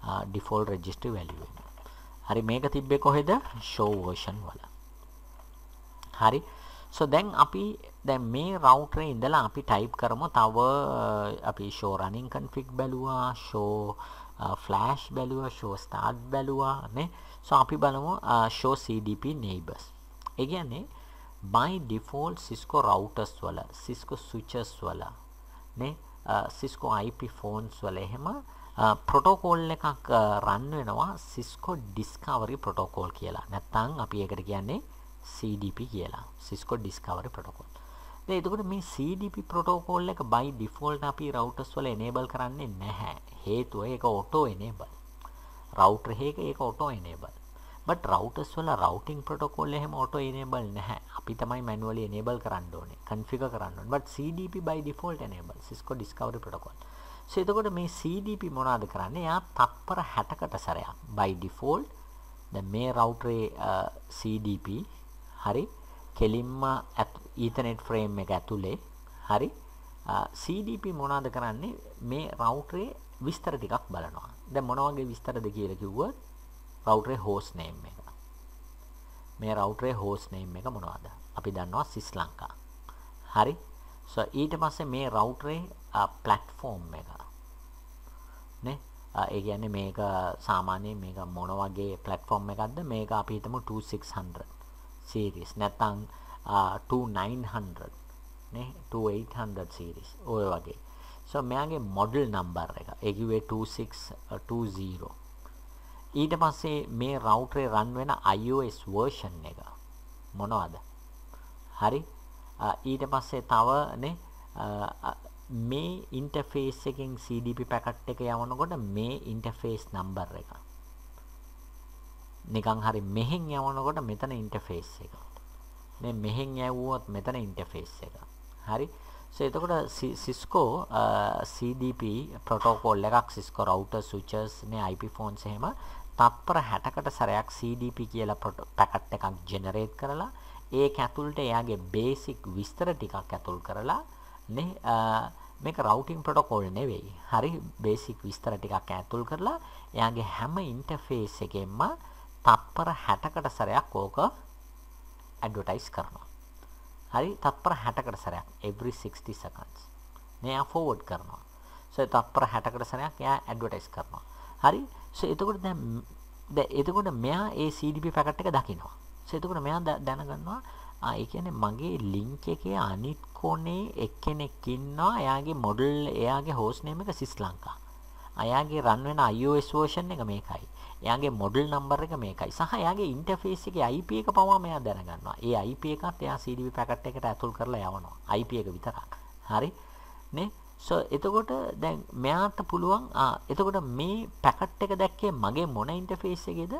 Uh, default registry value එක. හරි මේක තිබ්බේ කොහෙද? show version වල. හරි? so දැන් අපි දැන් මේ router ඉඳලා අපි type කරමු තව අපි show running config බැලුවා show uh, flash බැලුවා show start බැලුවා නේ so අපි බලමු uh, show cdp neighbors ඒ කියන්නේ by default cisco routers වල cisco switches වල නේ cisco ip phones වල එහෙම ප්‍රොටෝකෝල් එකක් රන් වෙනවා cisco discovery protocol කියලා. නැත්නම් අපි ඒකට කියන්නේ CDP කියලා Cisco Discovery Protocol. දැන් එතකොට මේ CDP protocol එක by default අපි routers වල enable කරන්නේ නැහැ. හේතුව ඒක auto enable. router එකේ ඒක auto enable. but routers වල routing protocol එහෙම auto enable නැහැ. අපි තමයි manually enable කරන්න ඕනේ. configure කරන්න ඕනේ. but CDP by default enable Cisco Discovery Protocol. so එතකොට මේ CDP මොනවද කරන්නේ? යා තත්පර 60කට සැරයක් by default දැන් මේ router uh, CDP හරි කෙලින්ම ඊතනෙට් ෆ්‍රේම් එක ඇතුලේ හරි CDP මොනවාද කරන්නේ මේ රවුටරේ විස්තර ටිකක් බලනවා. දැන් මොන වගේ විස්තරද කියලා කිව්වොත් රවුටරේ host name එක. මේ රවුටරේ host name එක මොනවද? අපි දන්නවා සිස් ලංකා. හරි. so ඊට පස්සේ මේ රවුටරේ platform එක. නේ? ඒ කියන්නේ මේක සාමාන්‍යයෙන් මේක මොන වගේ platform එකක්ද? මේක අපි හිතමු 2600 සීරිස් නැත්තම් 2900 නේ 2800 සීරිස් ඔය වගේ so මෙයාගේ මොඩල් නම්බර් එක ඒ කිව්වේ 2620 uh, ඊට පස්සේ මේ රවුටරේ රන් වෙන iOS version එක මොනවද හරි ඊට පස්සේ තව නේ මේ ඉන්ටර්ෆේස් එකෙන් CDP පැකට් එක යවනකොට මේ ඉන්ටර්ෆේස් නම්බර් එක නිකන් හරි මෙහෙන් යවනකොට මෙතන ඉන්ටර්ෆේස් එක. මේ මෙහෙන් යවුවොත් මෙතන ඉන්ටර්ෆේස් එක. හරි. so එතකොට Cisco CDP protocol එකක් Cisco router switches මේ IP phones එහෙම තත්පර 60කට සැරයක් CDP කියලා පැකට් එකක් ජෙනරේට් කරලා ඒක ඇතුළට එයාගේ බේසික් විස්තර ටිකක් ඇතුල් කරලා නේ මේක රවටිං ප්‍රොටොකෝල් නෙවෙයි. හරි බේසික් විස්තර ටිකක් ඇතුල් කරලා එයාගේ හැම ඉන්ටර්ෆේස් එකෙන්ම තත්පර 60කට සැරයක් ඕක ඇඩ්වර්ටයිස් කරනවා. හරි තත්පර 60කට සැරයක් every 60 seconds. මෙයා forward කරනවා. so තත්පර 60කට සැරයක් එයා ඇඩ්වර්ටයිස් කරනවා. හරි so එතකොට දැන් දැන් එතකොට මෙයා ඒ CDP පැකට් එක දකිනවා. so එතකොට මෙයා දැනගන්නවා ආ ඒ කියන්නේ මගේ link එකේ අනිත් කොනේ එක්කෙනෙක් ඉන්නවා. එයාගේ model එයාගේ host name එක sis lanka. අයාගේ run වෙන iOS version එක මේකයි. එයාගේ මොඩල් නම්බර් එක මේකයි. සහ එයාගේ ඉන්ටර්ෆේස් එකේ IP එක පවා මෙයා දැනගන්නවා. ඒ IP එකත් එයා CDB පැකට් එකට ඇතුල් කරලා යවනවා. IP එක විතරක්. හරි? නේ? සෝ එතකොට දැන් මෙයාට පුළුවන් ආ එතකොට මේ පැකට් එක දැක්කේ මගේ මොන ඉන්ටර්ෆේස් එකේද?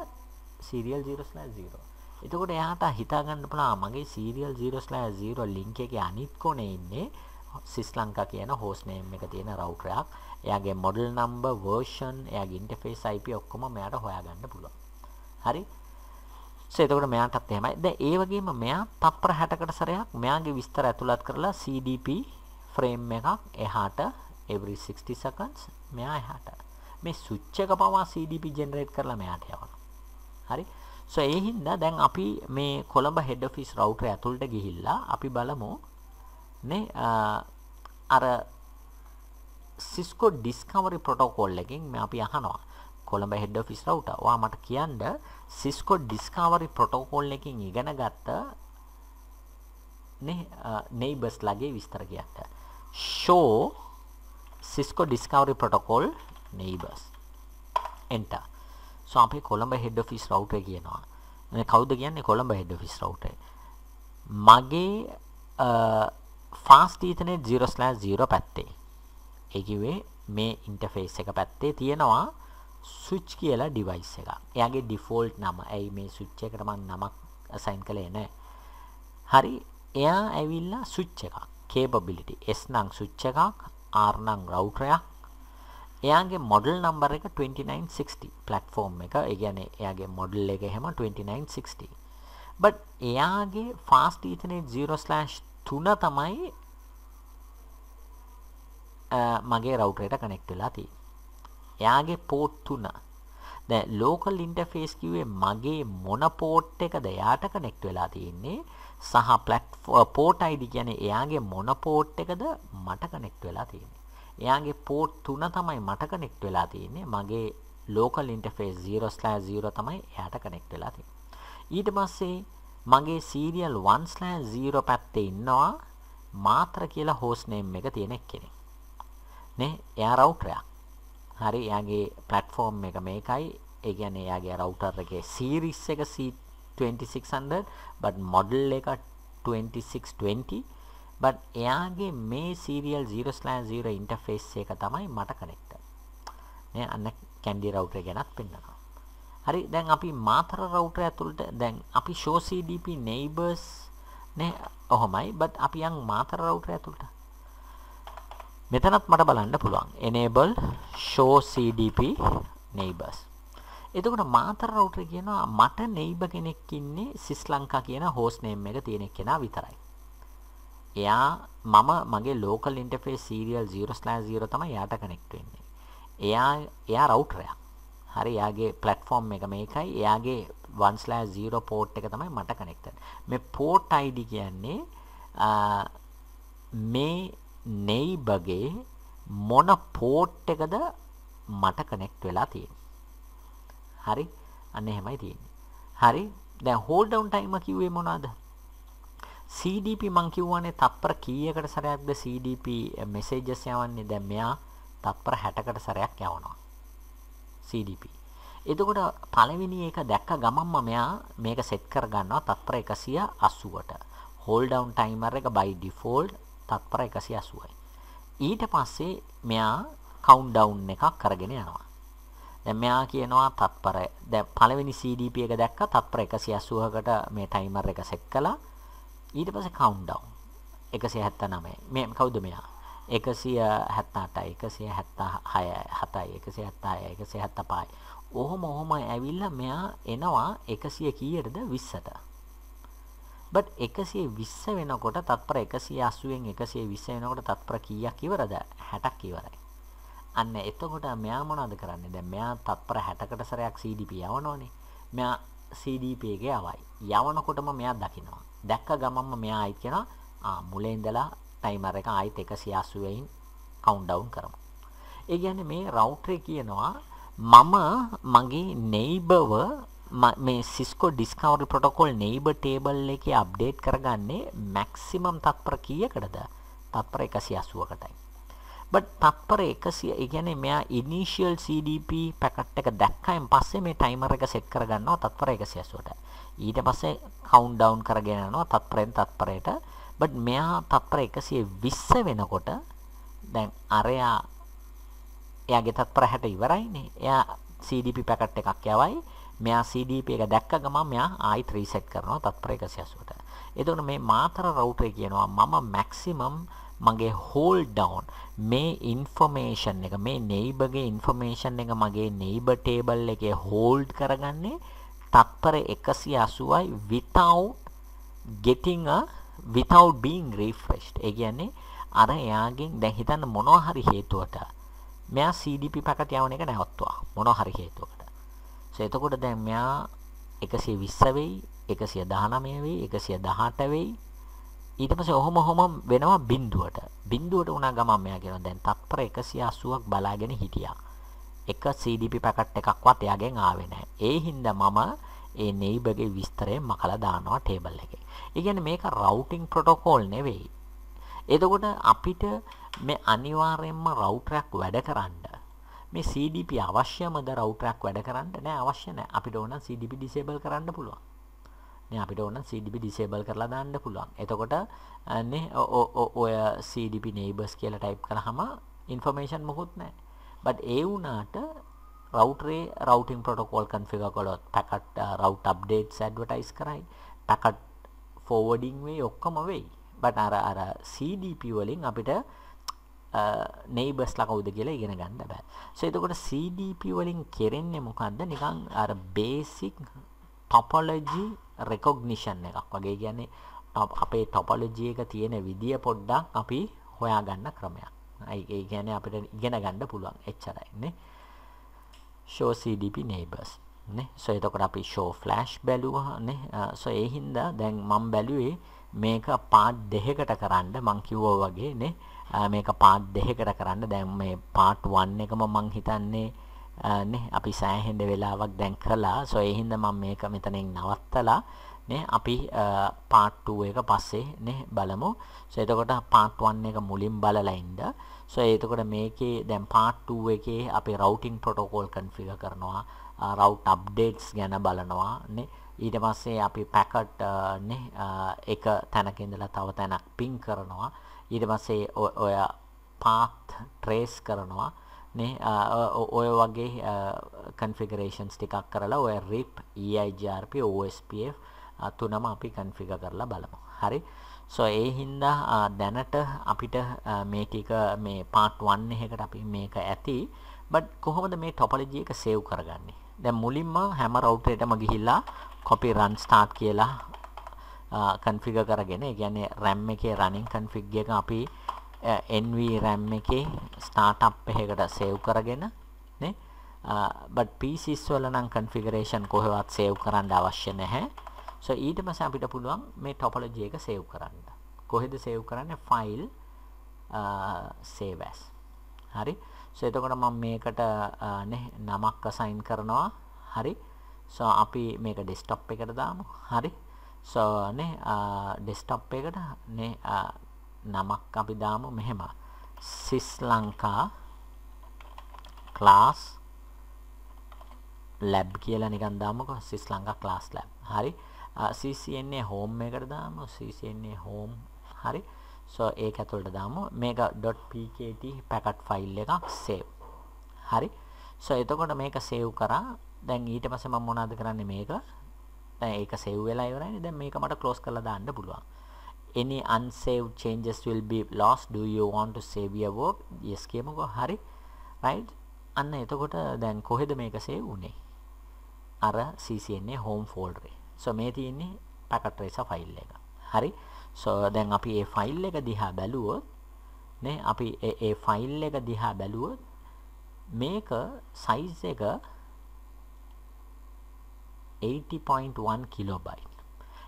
serial 0/0. එතකොට එයාට හිතා ගන්න පුළුවන් මගේ serial 0/0 link එකේ අනිත් කොනේ ඉන්නේ sis lanka කියන host name එක තියෙන router එකක්. එයාගේ මොඩල් නම්බර් වර්ෂන් එයාගේ ඉන්ටර්ෆේස් IP ඔක්කොම මෙයාට හොයාගන්න පුළුවන්. හරි? එතකොට මෙයාටත් එහෙමයි. දැන් ඒ වගේම මෙයා තප්පර 60කට සැරයක් මෙයාගේ විස්තර ඇතුළත් කරලා CDP ෆ්‍රේම් එකක් එහාට every 60 seconds මෙයා එහාට මේ ස්විච් එක පවා CDP ජෙනරේට් කරලා මෙයාට යවනවා. හරි? සෝ ඒ හින්දා දැන් අපි මේ කොළඹ හෙඩ් ඔෆිස් රවුටර් ඇතුළට ගිහිල්ලා අපි බලමු නේ අර සිස්කෝ ඩිස්කවරි ප්‍රොටෝකෝල් එකෙන් මේ අපි අහනවා කොළඹ හෙඩ් ඔෆිස් රවුට ඔයා මට කියන්න සිස්කෝ ඩිස්කවරි ප්‍රොටෝකෝල් එකෙන් ඉගෙන ගත්ත නේබස් ලගේ විස්තර කියන්න show Cisco Discovery Protocol neighbors enter so අපි කොළඹ head office router කියනවා මේ කවුද කියන්නේ කොළඹ head office router මගේ fast ethernet 0/0 පැත්තේ ඒකිවේ මේ ඉන්ටෆේස් එක පැත්තේ තියෙනවා සුච් කියලා ඩිවයිස් එක. එයාගේ ඩිෆෝල්ට් නම. ඇයි මේ සුච් එකට මම නමක් assign කළේ නැහැ. හරි. එයා ඇවිල්ලා සුච් එකක්. capability S නම් සුච් එකක්, R නම් router එකක්. එයාගේ model number එක 2960 platform එක. ඒ කියන්නේ එයාගේ model එක එහෙම 2960. but එයාගේ fast ethernet 0/3 තමයි මගේ රවටරට කනෙක්ට වෙලා තිය එයාගේ පෝට් තුන දැ ලෝකල් ඉන්ටෆේස් කිවේ මගේ මොන පෝට් එකද එයාට කනෙක්ට වෙලා තියෙන්නේ සහ පලට් පෝට් අයිඩි කියන එයාගේ මොන පෝට් එකද මට කනෙක්ට වෙලා තියෙන්නේ එයාගේ පෝට් තුන තමයි මට කනෙක්ට වෙලා තියන්නේ මගේ ලෝකල් ඉන්ටෆේස් 0/0 තමයි එයාට කනෙක්ට වෙලා තියෙන්නේ ඊට පස්සේ මගේ සීරියල් 1/0 පැත්තේ ඉන්නවා මාත්‍ර කියලා හෝස් නේම් එක තියෙන කෙනෙක් නේ එයා රවුටරයක් හරි එයාගේ පලට්ෆෝර්ම් එක මේකයි ඒ කියන්නේ එයාගේ රවුටර් එකේ සීරිස් එක C2600 but model එක 2620 but එයාගේ මේ serial 0/0 interface එක තමයි මට connector නේ අන්න කැන්ඩි රවුටර් ගැනත් පෙන්නනවා හරි දැන් අපි මාතර රවුටර් ඇතුළට දැන් අපි show CDP neighbors නේ ඔහොමයි but අපි යන් මාතර රවුටර් ඇතුළට මෙතනත් මට බලන්න පුළුවන් enable show cdp neighbors එතකොට මාතර රවුටර් කියනවා මට neighbor කෙනෙක් ඉන්නේ sis lanka කියන host name එක තියෙන කෙනා විතරයි එයා මම මගේ local interface serial 0/0 තමයි යාට connect වෙන්නේ එයා එයා රවුටර් එකක් හරි යාගේ platform එක මේකයි එයාගේ 1/0 port එක තමයි මට connected මේ port id කියන්නේ මේ නෙයිබගේ මොන පෝට් එකද මට කනෙක්ට් වෙලා තියෙන්නේ. හරි. අන්න එහෙමයි තියෙන්නේ. හරි. දැන් hold down time කිව්වේ මොනවද? CDP මං කිව්වනේ තප්පර කීයකට සැරයක්ද CDP messages යවන්නේ? දැන් මෙයා තප්පර 60කට සැරයක් යවනවා. CDP. එතකොට පළවෙනි එක දැක්ක ගමන්ම මෙයා මේක සෙට් කරගන්නවා තප්පර 180ට. hold down timer එක by default තත්පර 180යි. ඊට පස්සේ මෙයා කවුන්ට් ඩවුන් එකක් කරගෙන යනවා. දැන් මෙයා කියනවා තත්පර දැන් පළවෙනි CDP එක දැක්කා තත්පර 180කට මේ ටයිමර් එක සෙට් කළා ඊට පස්සේ කවුන්ට් ඩවුන් 179 මේ කවුද මෙයා 178 176 7යි 176 175යි ඔහොම ඔහොම ඇවිල්ලා මෙයා එනවා 100 කීයටද 20ට but 120 වෙනකොට තත්පර 180න් 120 වෙනකොට තත්පර කීයක් ඉවරද 60ක් ඉවරයි අන්න එතකොට මෙයා මොනවද කරන්නේ දැන් මෙයා තත්පර 60කට සැරයක් CDP යවනෝනේ මෙයා CDP එකේ යවයි යවනකොටම මෙයා දකිනවා දැක්ක ගමන්ම මෙයා ආයිත් කියනවා ආ මුලේ ඉඳලා ටයිමර් එක ආයිත් 180න් කවුන්ට් ඩවුන් කරමු ඒ කියන්නේ මේ රවුටරේ කියනවා මම මගේ neighbor මේ Cisco discovery protocol neighbour table එක අප්ඩේට් කරගන්නේ මැක්සිමම් තත්පර කියකටද තත්පර එකසි අසුවකටයි බට තත්පර එකසිය ඉගැන මෙයා ඉනිශියල් CDP පැකට් එක දැක්කයිම් පස්සේ මේ ටයිමර එක සෙට් කරගන්නවා තත්පර එකසියසුවට ඊට පස්සේ කවුන්් ඩවන්් කරගෙනනවා තත්පරෙන් තත්පරයට බට මෙයා තත්පර එකසිය විස්ස වෙනකොට දැන් අරයා එයාගේ තත්පර හැට ඉවරයිනේ එයා CDP පැකට් එකක් යවයි මෙයා CDP එක දැක්ක ගමන් මෙයා ආයිත් රීසෙට් කරනවා තත්පර 180ට. එතකොට මේ මාතර රවුටරේ කියනවා මම මැක්සිමම් මගේ හෝල්ඩ් ඩවුන් මේ ඉන්ෆර්මේෂන් එක මේ නෙයිබර්ගේ ඉන්ෆර්මේෂන් එක මගේ නෙයිබර් ටේබල් එකේ හෝල්ඩ් කරගන්නේ තත්පර 180යි without getting a without being refreshed. ඒ කියන්නේ අර එයාගෙන් දැන් හිතන්න මොනවා හරි හේතුවට මෙයා CDP පැකට් යවන එක නැවත්තුවා. මොනවා හරි හේතුවකට. එතකොට දැන් මෙයා 120 වෙයි 119 වෙයි 118 වෙයි ඊට පස්සේ ඔහොම ඔහොම වෙනවා බිඳුවට බිඳුවට උනා ගමන් මෙයා කියනවා දැන් තත්පර 180ක් බලාගෙන හිටියා එක CDP පැකට් එකක්වත් එයාගෙන් ආවේ නැහැ ඒ හින්දා මම ඒ නෙයිබගේ විස්තරය මකලා දානවා ටේබල් එකේ. ඒ කියන්නේ මේක රවුටින් ප්‍රොටෝකෝල් නෙවෙයි. එතකොට අපිට මේ අනිවාර්යයෙන්ම රවුටරයක් වැඩ කරන්න මේ CDP අවශ්‍යමද රවුටර් එකක් වැඩ කරන්න නෑ අවශ්‍ය නෑ අපිට ඕන නම් CDP disable කරන්න පුළුවන් නේ අපිට ඕන CDP disable කරලා දාන්න පුළුවන්. එතකොට නේ ඔය CDP neighbors කියලා type කරාම information මොකුත් නැහැ. but ඒ වුණාට router routing protocol configure කළොත් packet uh, route updates advertise කරයි. packet forwarding වෙයි ඔක්කොම වෙයි. but අර අර CDP වලින් අපිට නේබර්ස්ලා කවුද කියලා ඉගෙන ගන්න බෑ. සෝ එතකොට CDP වලින් කෙරෙන්නේ මොකද්ද? නිකන් අර බේසික් topology recognition එකක් වගේ කියන්නේ අපේ topology එක තියෙන විදිය පොඩ්ඩක් අපි හොයාගන්න ක්‍රමයක්. ඒ කියන්නේ අපිට ඉගෙන ගන්න පුළුවන් එච්චරයි නේ. show CDP neighbors නේ. සෝ එතකොට අපි show flash බැලුවා නේ. සෝ ඒ හින්දා දැන් මම බැලුවේ මේක පාට් දෙකකට කරන්න මං කිව්වා වගේ නේ. මේක පාට් දෙකකට කරන්න දැන් මේ පාට් 1 එකම මං හිතන්නේ නේ අපි සෑහෙන වෙලාවක් දැන් කළා සෝ ඒ හින්දා මම මේක මෙතනින් නවත්තලා නේ අපි පාට් 2 එක පස්සේ නේ බලමු සෝ එතකොට පාට් 1 එක මුලින් බලලා ඉඳ සෝ එතකොට මේකේ දැන් පාට් 2 එකේ අපි රවුටින් ප්‍රොටෝකෝල් කන්ෆිගර් කරනවා රවුට් අප්ඩේට්ස් ගැන බලනවා නේ ඊට පස්සේ අපි පැකට් නේ එක තැනක ඉඳලා තව තැනක් පින් කරනවා ඊට පස්සේ ඔය path trace කරනවා නේ ඔය වගේ configurations ටිකක් කරලා ඔය RIP EIGRP OSPF තුනම අපි configure කරලා බලමු. හරි. so ඒ හින්දා දැනට අපිට මේ ටික මේ part 1 එකකට අපි මේක ඇති. but කොහොමද මේ topology එක save කරගන්නේ? දැන් මුලින්ම හැම router එකටම ගිහිල්ලා copy run start කියලා කන්ෆිගර් කරගෙන ඒ කියන්නේ RAM එකේ running config එක අපි NV RAM එකේ startup එකකට save කරගෙන නේ but PCs වල නම් configuration කොහෙවත් save කරන්න අවශ්‍ය නැහැ so ඊට පස්සේ අපිට පුළුවන් මේ topology එක save කරන්න කොහෙද save කරන්නේ file save as හරි so එතකොට මම මේකට නේ නමක් assign කරනවා හරි so අපි මේක desktop එකට දාමු හරි සෝනේ ඩෙස්ටොප් එකට නේ නමක් අපි දාමු මෙහෙම සිස් ලංකා ක්ලාස් ලැබ් කියලා නිකන් දාමුකෝ සිස් ලංකා ක්ලාස් ලැබ් හරි CCNA home එකට දාමු CCNA home හරි සෝ ඒක ඇතුළට දාමු මේක .pkt packet file එකක් save හරි සෝ එතකොට මේක save කරා දැන් ඊට පස්සේ මම මොනවද කරන්නේ මේක දැන් ඒක save වෙලා ඉවරයි දැන් මේක මට close කරලා දාන්න පුළුවන් any unsaved changes will be lost do you want to save your work yes කියමුකෝ හරි right අන්න එතකොට දැන් කොහෙද මේක save වුනේ අර CCN එකේ home folder එකේ so මේ තියෙන්නේ packet tracer file එක හරි so දැන් අපි මේ file එක දිහා බැලුවොත් නේ අපි මේ file එක දිහා බැලුවොත් මේක size එක 80.1 කිලෝබයිට්.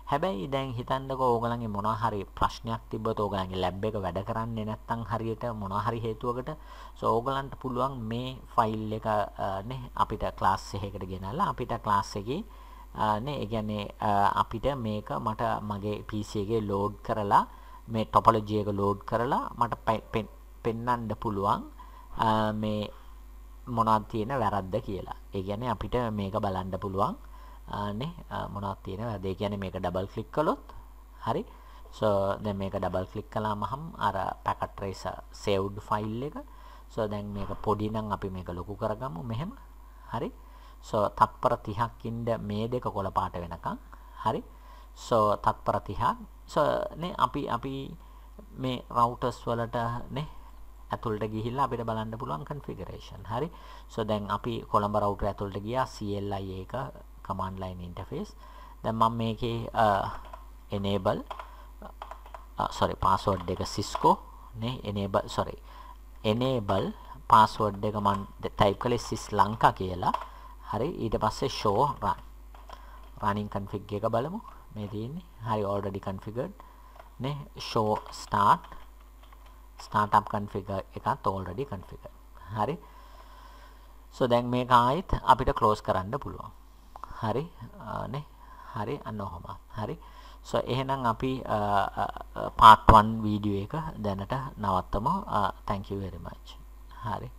හැබැයි දැන් හිතන්නකෝ ඕගලන්ගේ මොනවා හරි ප්‍රශ්නයක් තිබ්බොත් ඕගලන්ගේ ලැබ් එක වැඩ කරන්නේ නැත්නම් හරියට මොනවා හරි හේතුවකට සෝ ඕගලන්ට පුළුවන් මේ ෆයිල් එක නේ අපිට ක්ලාස් එකකට ගෙනල්ලා අපිට ක්ලාස් එකේ නේ ඒ කියන්නේ අපිට මේක මට මගේ PC එකේ ලෝඩ් කරලා මේ ටොපොලොජි එක ලෝඩ් කරලා මට පෙන්වන්න පුළුවන් මේ මොනවද තියෙන වැරද්ද කියලා. ඒ කියන්නේ අපිට මේක බලන්න පුළුවන්. නේ මොනවද තියෙනවද ඒ කියන්නේ මේක ඩබල් ක්ලික් කළොත් හරි so දැන් මේක ඩබල් ක්ලික් කළාමහම අර packet tracer saved file එක so දැන් මේක පොඩි නම් අපි මේක ලොකු කරගමු මෙහෙම හරි so තත්පර 30ක් ඉන්න මේ දෙක කොළ පාට වෙනකන් හරි so තත්පර 30ක් so නේ අපි අපි මේ routers වලට නේ ඇතුළට ගිහිල්ලා අපිට බලන්න පුළුවන් configuration හරි so දැන් අපි කොළඹ router ඇතුළට ගියා CLI එක command line interface දැන් මම මේකේ enable sorry password එක cisco නේ enable sorry enable password එක මම type කළේ sis lanka කියලා හරි ඊට පස්සේ show run running config එක බලමු මේ තියෙන්නේ හරි already configured නේ show start startup configure එකත් already configured හරි so දැන් මේක ආයෙත් අපිට close කරන්න පුළුවන් හරි නේ හරි අන්න ඔහොම හරි සෝ එහෙනම් අපි පාට් 1 වීඩියෝ එක දැනට නවත්තමු thank you very much හරි